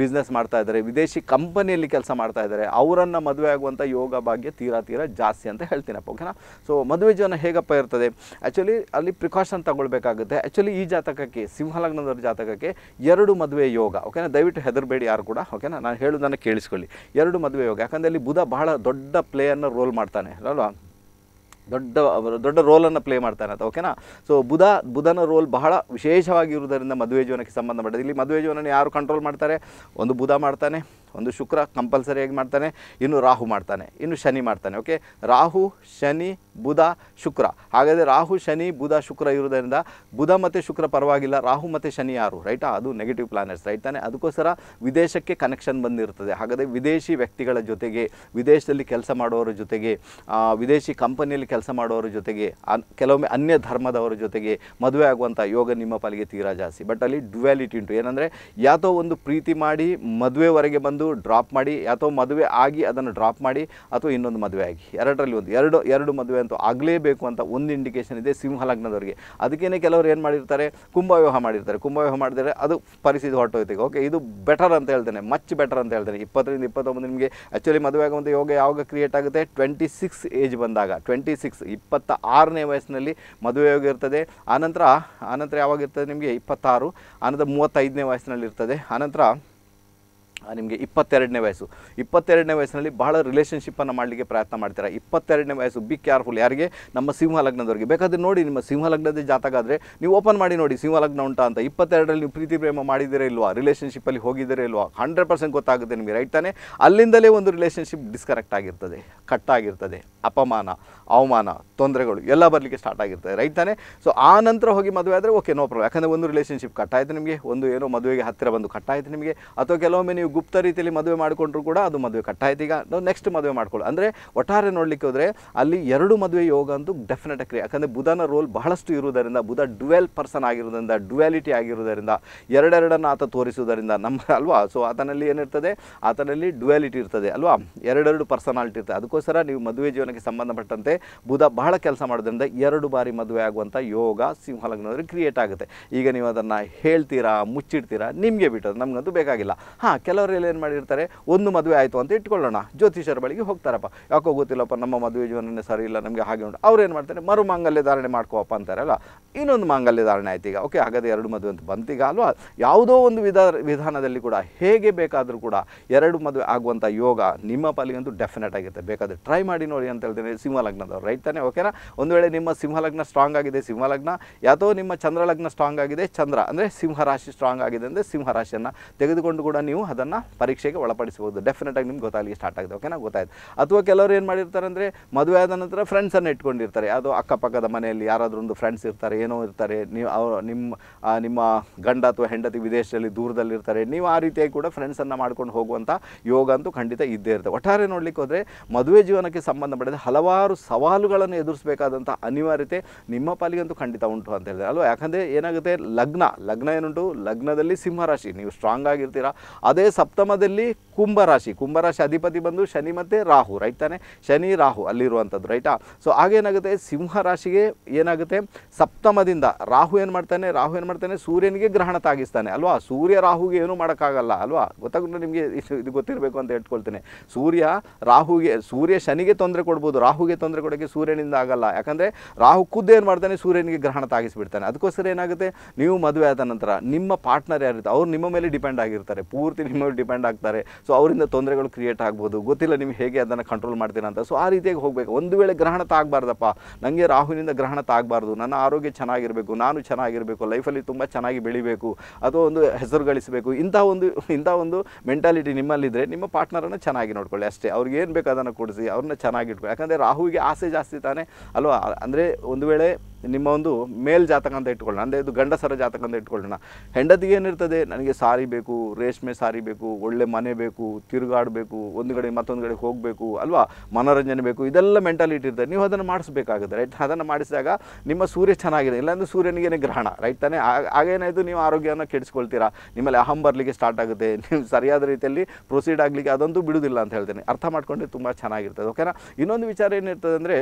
ಬಿಸ್ನೆಸ್ ಮಾಡ್ತಾ ಇದ್ದಾರೆ ವಿದೇಶಿ ಕಂಪನಿಯಲ್ಲಿ ಕೆಲಸ ಮಾಡ್ತಾ ಇದ್ದಾರೆ ಅವರನ್ನು ಮದುವೆ ಆಗುವಂಥ ಇರುವಂಥ ಯೋಗ ಭಾಗ್ಯ ತೀರಾ ತೀರಾ ಜಾಸ್ತಿ ಅಂತ ಹೇಳ್ತೀನಪ್ಪ ಓಕೆನಾ ಸೊ ಮದುವೆ ಜೀವನ ಹೇಗಪ್ಪ ಇರ್ತದೆ ಆ್ಯಕ್ಚುಲಿ ಅಲ್ಲಿ ಪ್ರಿಕಾಷನ್ ತಗೊಳ್ಬೇಕಾಗುತ್ತೆ ಆ್ಯಕ್ಚುಲಿ ಈ ಜಾತಕಕ್ಕೆ ಸಿಂಹಲಗ್ನದವ್ರ ಜಾತಕಕ್ಕೆ ಎರಡು ಮದುವೆ ಯೋಗ ಓಕೆನಾ ದಯವಿಟ್ಟು ಹೆದರಬೇಡಿ ಯಾರು ಕೂಡ ಓಕೆನಾ ನಾನು ಹೇಳೋದನ್ನು ಕೇಳಿಸ್ಕೊಳ್ಳಿ ಎರಡು ಮದುವೆ ಯೋಗ ಯಾಕಂದರೆ ಅಲ್ಲಿ ಬುಧ ಬಹಳ ದೊಡ್ಡ ಪ್ಲೇಯನ್ನು ರೋಲ್ ಮಾಡ್ತಾನೆ ಅಲ್ವಾ ದೊಡ್ಡ ದೊಡ್ಡ ರೋಲನ್ನು ಪ್ಲೇ ಮಾಡ್ತಾನೆ ಅಂತ ಓಕೆನಾ ಸೊ ಬುಧ ಬುಧನ ರೋಲ್ ಬಹಳ ವಿಶೇಷವಾಗಿರುವುದರಿಂದ ಮದುವೆ ಜೀವನಕ್ಕೆ ಸಂಬಂಧಪಟ್ಟಿದೆ ಇಲ್ಲಿ ಮದುವೆ ಜೀವನ ಯಾರು ಕಂಟ್ರೋಲ್ ಮಾಡ್ತಾರೆ ಒಂದು ಬುಧ ಮಾಡ್ತಾನೆ ಒಂದು ಶುಕ್ರ ಕಂಪಲ್ಸರಿಯಾಗಿ ಮಾಡ್ತಾನೆ ಇನ್ನು ರಾಹು ಮಾಡ್ತಾನೆ ಇನ್ನು ಶನಿ ಮಾಡ್ತಾನೆ ಓಕೆ ರಾಹು ಶನಿ ಬುಧ ಶುಕ್ರ ಹಾಗಾದರೆ ರಾಹು ಶನಿ ಬುಧ ಶುಕ್ರ ಇರುವುದರಿಂದ ಬುಧ ಮತ್ತು ಶುಕ್ರ ಪರವಾಗಿಲ್ಲ ರಾಹು ಮತ್ತು ಶನಿ ಯಾರು ರೈಟಾ ಅದು ನೆಗೆಟಿವ್ ಪ್ಲಾನೆಟ್ಸ್ ರೈಟ್ ತಾನೆ ಅದಕ್ಕೋಸ್ಕರ ವಿದೇಶಕ್ಕೆ ಕನೆಕ್ಷನ್ ಬಂದಿರ್ತದೆ ಹಾಗಾದರೆ ವಿದೇಶಿ ವ್ಯಕ್ತಿಗಳ ಜೊತೆಗೆ ವಿದೇಶದಲ್ಲಿ ಕೆಲಸ ಮಾಡುವವರ ಜೊತೆಗೆ ವಿದೇಶಿ ಕಂಪನಿಯಲ್ಲಿ ಕೆಲಸ ಮಾಡುವವರ ಜೊತೆಗೆ ಕೆಲವೊಮ್ಮೆ ಅನ್ಯ ಧರ್ಮದವರ ಜೊತೆಗೆ ಮದುವೆ ಆಗುವಂಥ ಯೋಗ ನಿಮ್ಮ ಪಾಲಿಗೆ ತೀರಾ ಜಾಸ್ತಿ ಬಟ್ ಅಲ್ಲಿ ಡ್ಯುವ್ಯಾಲಿಟಿ ಉಂಟು ಏನಂದರೆ ಯಾವುದೋ ಒಂದು ಪ್ರೀತಿ ಮಾಡಿ ಮದುವೆವರೆಗೆ ಬಂದು ಒಂದು ಡ್ರಾಪ್ ಮಾಡಿ ಅಥವಾ ಮದುವೆ ಆಗಿ ಅದನ್ನು ಡ್ರಾಪ್ ಮಾಡಿ ಅಥವಾ ಇನ್ನೊಂದು ಮದುವೆ ಆಗಿ ಎರಡರಲ್ಲಿ ಒಂದು ಎರಡು ಎರಡು ಮದುವೆ ಅಂತೂ ಆಗಲೇಬೇಕು ಅಂತ ಒಂದು ಇಂಡಿಕೇಷನ್ ಇದೆ ಸಿಂಹ ಲಗ್ನದವರಿಗೆ ಅದಕ್ಕೇನೆ ಕೆಲವರು ಏನು ಮಾಡಿರ್ತಾರೆ ಕುಂಭವ್ಯೂಹ ಮಾಡಿರ್ತಾರೆ ಕುಂಭವ್ಯೂಹ ಮಾಡಿದರೆ ಅದು ಪರಿಸ್ಥಿತಿ ಹೊಟ್ಟೋಗ್ತೀವಿ ಓಕೆ ಇದು ಬೆಟರ್ ಅಂತ ಹೇಳ್ತೇನೆ ಮಚ್ ಬೆಟರ್ ಅಂತ ಹೇಳ್ತೇನೆ ಇಪ್ಪತ್ತರಿಂದ ಇಪ್ಪತ್ತೊಂಬತ್ತು ನಿಮಗೆ ಆ್ಯಕ್ಚುಲಿ ಮದುವೆ ಆಗುವಂಥ ಯೋಗ ಯಾವಾಗ ಕ್ರಿಯೇಟ್ ಆಗುತ್ತೆ ಟ್ವೆಂಟಿ ಸಿಕ್ಸ್ ಏಜ್ ಬಂದಾಗ ಟ್ವೆಂಟಿ ಸಿಕ್ಸ್ ಇಪ್ಪತ್ತ ಆರನೇ ವಯಸ್ಸಿನಲ್ಲಿ ಮದುವೆ ಯೋಗ ಇರ್ತದೆ ಆನಂತರ ಆನಂತರ ಯಾವಾಗ ಇರ್ತದೆ ನಿಮಗೆ ಇಪ್ಪತ್ತಾರು ಆನಂತರ ಮೂವತ್ತೈದನೇ ವಯಸ್ಸಿನಲ್ಲಿ ಇರ್ತದೆ ಆನಂತರ ನಿಮಗೆ ಇಪ್ಪತ್ತೆರಡನೇ ವಯಸ್ಸು ಇಪ್ಪತ್ತೆರಡನೇ ವಯಸ್ಸಿನಲ್ಲಿ ಬಹಳ ರಿಲೇಷನ್ಶಿಪ್ಪನ್ನು ಮಾಡಲಿಕ್ಕೆ ಪ್ರಯತ್ನ ಮಾಡ್ತೀರಾ ಇಪ್ಪತ್ತೆರಡನೇ ವಯಸ್ಸು ಬಿ ಕೇರ್ಫುಲ್ ಯಾರಿಗೆ ನಮ್ಮ ಸಿಂಹ ಲಗ್ನದವರಿಗೆ ಬೇಕಾದರೆ ನೋಡಿ ನಿಮ್ಮ ಸಿಂಹ ಲಗ್ನದ ಜಾತಕಾದರೆ ನೀವು ಓಪನ್ ಮಾಡಿ ನೋಡಿ ಸಿಂಹ ಲಗ್ನ ಉಂಟಾ ಅಂತ ಇಪ್ಪತ್ತೆರಡರಲ್ಲಿ ನೀವು ಪ್ರೀತಿ ಪ್ರೇಮ ಮಾಡಿದಿರೇ ಇಲ್ವಾ ರಿಲೇಷನ್ಶಿಪ್ಪಲ್ಲಿ ಹೋಗಿದ್ದೀರಾ ಇಲ್ವಾ ಹಂಡ್ರೆಡ್ ಪರ್ಸೆಂಟ್ ಗೊತ್ತಾಗುತ್ತೆ ನಿಮಗೆ ರೈಟ್ ತಾನೆ ಅಲ್ಲಿಂದಲೇ ಒಂದು ರಿಲೇಷನ್ಶಿಪ್ ಡಿಸ್ಕರೆಕ್ಟ್ ಆಗಿರ್ತದೆ ಕಟ್ ಆಗಿರ್ತದೆ ಅಪಮಾನ ಅವಮಾನ ತೊಂದರೆಗಳು ಎಲ್ಲ ಬರಲಿಕ್ಕೆ ಸ್ಟಾರ್ಟ್ ಆಗಿರ್ತದೆ ರೈಟ್ ಸೊ ಆ ನಂತರ ಹೋಗಿ ಮದುವೆ ಆದರೆ ಓಕೆ ನೋ ಪ್ರಾಬ್ಲಮ್ ಯಾಕಂದರೆ ಒಂದು ರಿಲೇಷನ್ಶಿಪ್ ಕಟ್ಟಾಯಿತು ನಿಮಗೆ ಒಂದು ಏನೋ ಮದುವೆಗೆ ಹತ್ತಿರ ಬಂದು ಕಟ್ಟಾಯಿತು ನಿಮಗೆ ಅಥವಾ ಕೆಲವೊಮ್ಮೆ ನೀವು ಗುಪ್ತ ರೀತಿಯಲ್ಲಿ ಮದುವೆ ಮಾಡಿಕೊಂಡ್ರು ಕೂಡ ಅದು ಮದುವೆ ಕಟ್ಟಾಯ್ತೀಗ ಈಗ ನಾವು ನೆಕ್ಸ್ಟ್ ಮದುವೆ ಮಾಡ್ಕೊಳ್ಳಿ ಅಂದರೆ ಒಟ್ಟಾರೆ ನೋಡಲಿಕ್ಕೆ ಹೋದರೆ ಅಲ್ಲಿ ಎರಡು ಮದುವೆ ಯೋಗ ಅಂತೂ ಡೆಫಿನೆಟ್ ಕ್ರಿಯೆ ಯಾಕಂದರೆ ಬುಧನ ರೋಲ್ ಬಹಳಷ್ಟು ಇರುವುದರಿಂದ ಬುಧ ಡ್ಯುವೆಲ್ ಪರ್ಸನ್ ಆಗಿರೋದ್ರಿಂದ ಡ್ಯುಯಾಲಿಟಿ ಆಗಿರೋದರಿಂದ ಎರಡೆರಡನ್ನು ಆತ ತೋರಿಸುವುದರಿಂದ ನಮ್ಮ ಅಲ್ವಾ ಸೊ ಆತನಲ್ಲಿ ಏನಿರ್ತದೆ ಆತನಲ್ಲಿ ಡ್ಯುಯಾಲಿಟಿ ಇರ್ತದೆ ಅಲ್ವಾ ಎರಡೆರಡು ಪರ್ಸನಾಲಿಟಿ ಇರ್ತದೆ ಅದಕ್ಕೋಸ್ಕರ ನೀವು ಮದುವೆ ಜೀವನಕ್ಕೆ ಸಂಬಂಧಪಟ್ಟಂತೆ ಬುಧ ಬಹಳ ಕೆಲಸ ಮಾಡೋದ್ರಿಂದ ಎರಡು ಬಾರಿ ಮದುವೆ ಆಗುವಂಥ ಯೋಗ ಸಿಂಹಲಗ್ನದಲ್ಲಿ ಕ್ರಿಯೇಟ್ ಆಗುತ್ತೆ ಈಗ ನೀವು ಅದನ್ನು ಹೇಳ್ತೀರಾ ಮುಚ್ಚಿಡ್ತೀರಾ ನಿಮಗೆ ಬಿಟ್ಟದ್ದು ನಮಗಂತೂ ಬೇಕಾಗಿಲ್ಲ ಹಾಂ ಕೆಲವರು ಕೆಲವರೆಲ್ಲ ಏನು ಮಾಡಿರ್ತಾರೆ ಒಂದು ಮದುವೆ ಆಯಿತು ಅಂತ ಇಟ್ಕೊಳ್ಳೋಣ ಜ್ಯೋತಿಷರ ಬಳಿಗೆ ಹೋಗ್ತಾರಪ್ಪ ಯಾಕೋ ಗೊತ್ತಿಲ್ಲಪ್ಪ ನಮ್ಮ ಮದುವೆ ಜೀವನನೇ ಸರಿ ಇಲ್ಲ ನಮಗೆ ಹಾಗೆ ಉಂಟು ಅವ್ರು ಏನು ಮಾಡ್ತಾರೆ ಮರು ಮಾಂಗಲ್ಯ ಧಾರಣೆ ಮಾಡ್ಕೋಪ್ಪ ಅಂತಾರಲ್ಲ ಇನ್ನೊಂದು ಮಾಂಗಲ್ಯ ಧಾರಣೆ ಆಯ್ತು ಈಗ ಓಕೆ ಹಾಗಾದರೆ ಎರಡು ಮದುವೆ ಅಂತ ಬಂತೀಗ ಅಲ್ವಾ ಯಾವುದೋ ಒಂದು ವಿಧ ವಿಧಾನದಲ್ಲಿ ಕೂಡ ಹೇಗೆ ಬೇಕಾದರೂ ಕೂಡ ಎರಡು ಮದುವೆ ಆಗುವಂಥ ಯೋಗ ನಿಮ್ಮ ಪಾಲಿಗಂತೂ ಡೆಫಿನೆಟ್ ಆಗಿರುತ್ತೆ ಬೇಕಾದರೆ ಟ್ರೈ ಮಾಡಿ ನೋಡಿ ಅಂತ ಹೇಳ್ತೇನೆ ಸಿಂಹಲಗ್ನದವ್ರು ರೈಟ್ ತಾನೆ ಓಕೆನಾ ಒಂದು ವೇಳೆ ನಿಮ್ಮ ಸಿಂಹಲಗ್ನ ಸ್ಟ್ರಾಂಗ್ ಆಗಿದೆ ಸಿಂಹಲಗ್ನ ಯಾತೋ ನಿಮ್ಮ ಚಂದ್ರಲಗ್ನ ಸ್ಟ್ರಾಂಗ್ ಆಗಿದೆ ಚಂದ್ರ ಅಂದರೆ ಸಿಂಹರಾಶಿ ಸ್ಟ್ರಾಂಗ್ ಆಗಿದೆ ಅಂದರೆ ಸಿಂಹರಾಶಿಯನ್ನು ತೆಗೆದುಕೊಂಡು ಕೂಡ ನೀವು ಅದನ್ನು ಪರೀಕ್ಷೆಗೆ ಪರೀಕ್ಷೆಗೆ ಒಳಪಡಿಸ್ಬೋದು ಡೆಫಿನೆಟಾಗಿ ನಿಮ್ಗೆ ಗೊತ್ತಾಗಲಿ ಸ್ಟಾರ್ಟ್ ಆಗಿದೆ ಓಕೆನಾ ಗೊತ್ತಾಯ್ತು ಅಥವಾ ಕೆಲವರು ಏನು ಮಾಡಿರ್ತಾರೆ ಅಂದ್ರೆ ಮದುವೆ ಆದ ನಂತರ ಫ್ರೆಂಡ್ಸನ್ನು ಇಟ್ಕೊಂಡಿರ್ತಾರೆ ಅದು ಅಕ್ಕಪಕ್ಕದ ಮನೆಯಲ್ಲಿ ಯಾರಾದರೂ ಒಂದು ಫ್ರೆಂಡ್ಸ್ ಇರ್ತಾರೆ ಏನೋ ಇರ್ತಾರೆ ನೀವು ಅವ್ರು ನಿಮ್ಮ ನಿಮ್ಮ ಗಂಡ ಅಥವಾ ಹೆಂಡತಿ ವಿದೇಶದಲ್ಲಿ ದೂರದಲ್ಲಿರ್ತಾರೆ ನೀವು ಆ ರೀತಿಯಾಗಿ ಕೂಡ ಫ್ರೆಂಡ್ಸನ್ನು ಮಾಡ್ಕೊಂಡು ಹೋಗುವಂಥ ಯೋಗ ಅಂತೂ ಖಂಡಿತ ಇದ್ದೇ ಇರ್ತದೆ ಒಟ್ಟಾರೆ ನೋಡಲಿಕ್ಕೆ ಹೋದರೆ ಮದುವೆ ಜೀವನಕ್ಕೆ ಸಂಬಂಧಪಟ್ಟಿದ ಹಲವಾರು ಸವಾಲುಗಳನ್ನು ಎದುರಿಸಬೇಕಾದಂಥ ಅನಿವಾರ್ಯತೆ ನಿಮ್ಮ ಪಾಲಿಗಂತೂ ಖಂಡಿತ ಉಂಟು ಅಂತ ಹೇಳಿದ್ರೆ ಅಲ್ವಾ ಯಾಕಂದರೆ ಏನಾಗುತ್ತೆ ಲಗ್ನ ಲಗ್ನ ಏನುಂಟು ಲಗ್ನದಲ್ಲಿ ಸಿಂಹರಾಶಿ ನೀವು ಸ್ಟ್ರಾಂಗ್ ಆಗಿರ್ತೀರಾ ಅದೇ ಸಪ್ತಮದಲ್ಲಿ ಕುಂಭರಾಶಿ ಕುಂಭರಾಶಿ ಅಧಿಪತಿ ಬಂದು ಶನಿ ಮತ್ತು ರಾಹು ರೈಟ್ ತಾನೆ ಶನಿ ರಾಹು ಅಲ್ಲಿರುವಂಥದ್ದು ರೈಟಾ ಸೊ ಹಾಗೇನಾಗುತ್ತೆ ಸಿಂಹ ರಾಶಿಗೆ ಏನಾಗುತ್ತೆ ಸಪ್ತಮದಿಂದ ರಾಹು ಏನು ಮಾಡ್ತಾನೆ ರಾಹು ಏನು ಮಾಡ್ತಾನೆ ಸೂರ್ಯನಿಗೆ ಗ್ರಹಣ ತಾಗಿಸ್ತಾನೆ ಅಲ್ವಾ ಸೂರ್ಯ ರಾಹುಗೆ ಏನೂ ಮಾಡೋಕ್ಕಾಗಲ್ಲ ಅಲ್ವಾ ಗೊತ್ತಾಗುತ್ತೆ ನಿಮಗೆ ಇದು ಗೊತ್ತಿರಬೇಕು ಅಂತ ಹೇಳ್ಕೊಳ್ತೇನೆ ಸೂರ್ಯ ರಾಹುಗೆ ಸೂರ್ಯ ಶನಿಗೆ ತೊಂದರೆ ಕೊಡ್ಬೋದು ರಾಹುಗೆ ತೊಂದರೆ ಕೊಡೋಕ್ಕೆ ಸೂರ್ಯನಿಂದ ಆಗಲ್ಲ ಯಾಕಂದರೆ ರಾಹು ಖುದ್ದು ಏನು ಮಾಡ್ತಾನೆ ಸೂರ್ಯನಿಗೆ ಗ್ರಹಣ ತಾಗಿಸ್ಬಿಡ್ತಾನೆ ಅದಕ್ಕೋಸ್ಕರ ಏನಾಗುತ್ತೆ ನೀವು ಮದುವೆ ಆದ ನಂತರ ನಿಮ್ಮ ಪಾರ್ಟ್ನರ್ ಯಾರಿರುತ್ತೆ ಅವ್ರು ನಿಮ್ಮ ಮೇಲೆ ಡಿಪೆಂಡ್ ಆಗಿರ್ತಾರೆ ಪೂರ್ತಿ ನಿಮ್ಮ ಮೇಲೆ ಡಿಪೆಂಡ್ ಆಗ್ತಾರೆ ಸೊ ಅವರಿಂದ ತೊಂದರೆಗಳು ಕ್ರಿಯೇಟ್ ಆಗ್ಬೋದು ಗೊತ್ತಿಲ್ಲ ನಿಮ್ಗೆ ಹೇಗೆ ಅದನ್ನು ಕಂಟ್ರೋಲ್ ಮಾಡ್ತೀರಾ ಅಂತ ಸೊ ಆ ರೀತಿಯಾಗಿ ಹೋಗಬೇಕು ಒಂದು ವೇಳೆ ಗ್ರಹಣ ತಾಗಬಾರ್ದಪ್ಪ ನನಗೆ ರಾಹುವಿನಿಂದ ಗ್ರಹಣ ತಾಗಬಾರ್ದು ನನ್ನ ಆರೋಗ್ಯ ಚೆನ್ನಾಗಿರಬೇಕು ನಾನು ಚೆನ್ನಾಗಿರಬೇಕು ಲೈಫಲ್ಲಿ ತುಂಬ ಚೆನ್ನಾಗಿ ಬೆಳಿಬೇಕು ಅಥವಾ ಒಂದು ಹೆಸರು ಗಳಿಸಬೇಕು ಇಂಥ ಒಂದು ಇಂಥ ಒಂದು ಮೆಂಟಾಲಿಟಿ ನಿಮ್ಮಲ್ಲಿದ್ದರೆ ನಿಮ್ಮ ಪಾರ್ಟ್ನರನ್ನು ಚೆನ್ನಾಗಿ ನೋಡ್ಕೊಳ್ಳಿ ಅಷ್ಟೇ ಅವ್ರಿಗೆ ಏನು ಬೇಕು ಅದನ್ನು ಕೊಡಿಸಿ ಅವ್ರನ್ನ ಚೆನ್ನಾಗಿ ಇಟ್ಕೊಳ್ಳಿ ಯಾಕಂದರೆ ರಾಹುವಿಗೆ ಆಸೆ ಜಾಸ್ತಿ ತಾನೇ ಅಲ್ವಾ ಅಂದರೆ ಒಂದು ವೇಳೆ ನಿಮ್ಮ ಒಂದು ಮೇಲ್ ಜಾತಕ ಅಂತ ಇಟ್ಕೊಳ್ಳೋಣ ಅಂದರೆ ಇದು ಗಂಡಸರ ಜಾತಕ ಅಂತ ಇಟ್ಕೊಳ್ಳೋಣ ಹೆಂಡತಿಗೆ ಏನಿರ್ತದೆ ನನಗೆ ಸಾರಿ ಬೇಕು ರೇಷ್ಮೆ ಸಾರಿ ಬೇಕು ಒಳ್ಳೆ ಮನೆ ಬೇಕು ತಿರುಗಾಡಬೇಕು ಒಂದು ಕಡೆ ಮತ್ತೊಂದು ಕಡೆ ಹೋಗಬೇಕು ಅಲ್ವಾ ಮನೋರಂಜನೆ ಬೇಕು ಇದೆಲ್ಲ ಮೆಂಟಾಲಿಟಿ ಇರ್ತದೆ ನೀವು ಅದನ್ನು ಮಾಡಿಸ್ಬೇಕಾಗುತ್ತೆ ರೈಟ್ ಅದನ್ನು ಮಾಡಿಸಿದಾಗ ನಿಮ್ಮ ಸೂರ್ಯ ಚೆನ್ನಾಗಿದೆ ಇಲ್ಲಾಂದ್ರೆ ಸೂರ್ಯನಿಗೇನೆ ಗ್ರಹಣ ರೈಟ್ ತಾನೇ ಆಗೇನಾಯಿತು ನೀವು ಆರೋಗ್ಯವನ್ನು ಕೆಡಿಸ್ಕೊಳ್ತೀರಾ ನಿಮ್ಮಲ್ಲಿ ಅಹಂ ಬರಲಿಕ್ಕೆ ಸ್ಟಾರ್ಟ್ ಆಗುತ್ತೆ ನೀವು ಸರಿಯಾದ ರೀತಿಯಲ್ಲಿ ಪ್ರೊಸೀಡ್ ಆಗಲಿಕ್ಕೆ ಅದಂತೂ ಬಿಡುವುದಿಲ್ಲ ಅಂತ ಹೇಳ್ತೇನೆ ಅರ್ಥ ಮಾಡ್ಕೊಂಡ್ರೆ ತುಂಬ ಚೆನ್ನಾಗಿರ್ತದೆ ಓಕೆನಾ ಇನ್ನೊಂದು ವಿಚಾರ ಏನಿರ್ತದೆ ಅಂದರೆ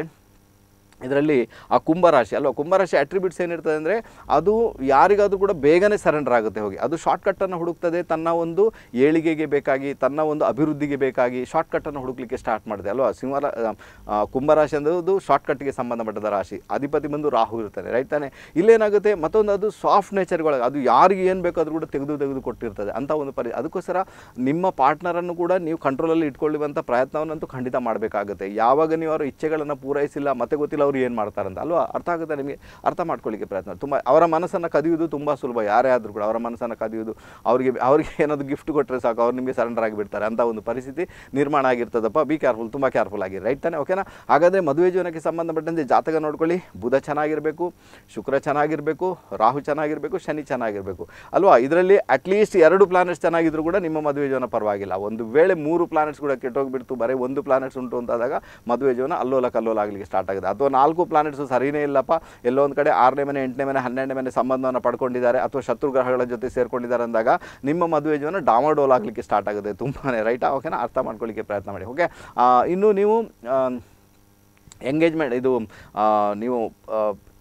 ಇದರಲ್ಲಿ ಆ ಕುಂಭರಾಶಿ ಅಲ್ವಾ ಕುಂಭರಾಶಿ ಅಟ್ರಿಬ್ಯೂಟ್ಸ್ ಏನಿರ್ತದೆ ಅಂದರೆ ಅದು ಯಾರಿಗಾದರೂ ಕೂಡ ಬೇಗನೆ ಸರೆಂಡರ್ ಆಗುತ್ತೆ ಹೋಗಿ ಅದು ಶಾರ್ಟ್ಕಟ್ಟನ್ನು ಹುಡುಕ್ತದೆ ತನ್ನ ಒಂದು ಏಳಿಗೆಗೆ ಬೇಕಾಗಿ ತನ್ನ ಒಂದು ಅಭಿವೃದ್ಧಿಗೆ ಬೇಕಾಗಿ ಶಾರ್ಟ್ಕಟ್ಟನ್ನು ಹುಡುಕ್ಲಿಕ್ಕೆ ಸ್ಟಾರ್ಟ್ ಮಾಡಿದೆ ಅಲ್ವಾ ಸಿಂಹ ಕುಂಭರಾಶಿ ಅನ್ನೋದು ಶಾರ್ಟ್ಕಟ್ಗೆ ಸಂಬಂಧಪಟ್ಟದ ರಾಶಿ ಅಧಿಪತಿ ಬಂದು ರಾಹು ಇರ್ತಾನೆ ರೈಟ್ ತಾನೆ ಇಲ್ಲೇನಾಗುತ್ತೆ ಮತ್ತೊಂದು ಅದು ಸಾಫ್ಟ್ ನೇಚರ್ಗಳಾಗ ಅದು ಯಾರಿಗೆ ಏನು ಬೇಕಾದರೂ ಕೂಡ ತೆಗೆದು ತೆಗೆದು ಕೊಟ್ಟಿರ್ತದೆ ಅಂತ ಒಂದು ಪರಿ ಅದಕ್ಕೋಸ್ಕರ ನಿಮ್ಮ ಪಾರ್ಟ್ನರನ್ನು ಕೂಡ ನೀವು ಕಂಟ್ರೋಲಲ್ಲಿ ಇಟ್ಕೊಳ್ಳುವಂಥ ಪ್ರಯತ್ನವನ್ನಂತೂ ಖಂಡಿತ ಮಾಡಬೇಕಾಗುತ್ತೆ ಯಾವಾಗ ನೀವು ಅವರ ಇಚ್ಛೆಗಳನ್ನು ಪೂರೈಸಿಲ್ಲ ಮತ್ತೆ ಗೊತ್ತಿಲ್ಲ ಅವರು ಏನು ಮಾಡ್ತಾರಂತ ಅಲ್ವಾ ಅರ್ಥ ಆಗುತ್ತೆ ನಿಮಗೆ ಅರ್ಥ ಮಾಡ್ಕೊಳ್ಳಿಕ್ಕೆ ಪ್ರಯತ್ನ ತುಂಬ ಅವರ ಮನಸ್ಸನ್ನು ಕದಿಯುವುದು ತುಂಬ ಸುಲಭ ಯಾರೇ ಆದರೂ ಕೂಡ ಅವರ ಮನಸ್ಸನ್ನು ಕದಿಯೋದು ಅವರಿಗೆ ಅವರಿಗೆ ಏನಾದರೂ ಗಿಫ್ಟ್ ಕೊಟ್ಟರೆ ಸಾಕು ಅವ್ರು ನಿಮಗೆ ಸರೆಂಡರ್ ಆಗಿಬಿಡ್ತಾರೆ ಅಂತ ಒಂದು ಪರಿಸ್ಥಿತಿ ನಿರ್ಮಾಣ ಆಗಿರ್ತದಪ್ಪ ಬಿ ಕೇರ್ಫುಲ್ ತುಂಬ ಕೇರ್ಫುಲ್ ಆಗಿ ರೈಟ್ ತಾನೆ ಓಕೆನಾ ಹಾಗಾದರೆ ಮದುವೆ ಜೀವನಕ್ಕೆ ಸಂಬಂಧಪಟ್ಟಂತೆ ಜಾತಕ ನೋಡ್ಕೊಳ್ಳಿ ಬುಧ ಚೆನ್ನಾಗಿರಬೇಕು ಶುಕ್ರ ಚೆನ್ನಾಗಿರಬೇಕು ರಾಹು ಚೆನ್ನಾಗಿರಬೇಕು ಶನಿ ಚೆನ್ನಾಗಿರಬೇಕು ಅಲ್ವಾ ಇದರಲ್ಲಿ ಅಟ್ಲೀಸ್ಟ್ ಎರಡು ಪ್ಲಾನೆಟ್ಸ್ ಚೆನ್ನಾಗಿದ್ರು ಕೂಡ ನಿಮ್ಮ ಮದುವೆ ಜೀವನ ಪರವಾಗಿಲ್ಲ ಒಂದು ವೇಳೆ ಮೂರು ಪ್ಲಾನೆಟ್ಸ್ ಕೂಡ ಕೆಟ್ಟೋಗಿಬಿಡ್ತು ಬರೀ ಒಂದು ಪ್ಲಾನೆಟ್ಸ್ ಉಂಟು ಅಂತಾದಾಗ ಮದುವೆ ಜೀವನ ಅಲ್ಲೋಲ ಕಲ್ಲೋಲ ಆಗಲಿಕ್ಕೆ ಸ್ಟಾರ್ಟ್ ಆಗಿದೆ ಅಥವಾ ನಾಲ್ಕು ಪ್ಲಾನೆಟ್ಸ್ ಸರಿಯೇ ಇಲ್ಲಪ್ಪ ಎಲ್ಲೋ ಒಂದು ಕಡೆ ಆರನೇ ಮನೆ ಎಂಟನೇ ಮನೆ ಹನ್ನೆರಡನೇ ಮನೆ ಸಂಬಂಧವನ್ನು ಪಡ್ಕೊಂಡಿದ್ದಾರೆ ಅಥವಾ ಶತ್ರು ಗ್ರಹಗಳ ಜೊತೆ ಸೇರ್ಕೊಂಡಿದ್ದಾರೆ ಅಂದಾಗ ನಿಮ್ಮ ಮದುವೆ ಜೀವನ ಡಾಮಾಡೋಲ್ ಆಗಲಿಕ್ಕೆ ಸ್ಟಾರ್ಟ್ ಆಗುತ್ತೆ ತುಂಬಾ ರೈಟಾ ಓಕೆನಾ ಅರ್ಥ ಮಾಡ್ಕೊಳ್ಳಿಕ್ಕೆ ಪ್ರಯತ್ನ ಮಾಡಿ ಓಕೆ ಇನ್ನು ನೀವು ಎಂಗೇಜ್ಮೆಂಟ್ ಇದು ನೀವು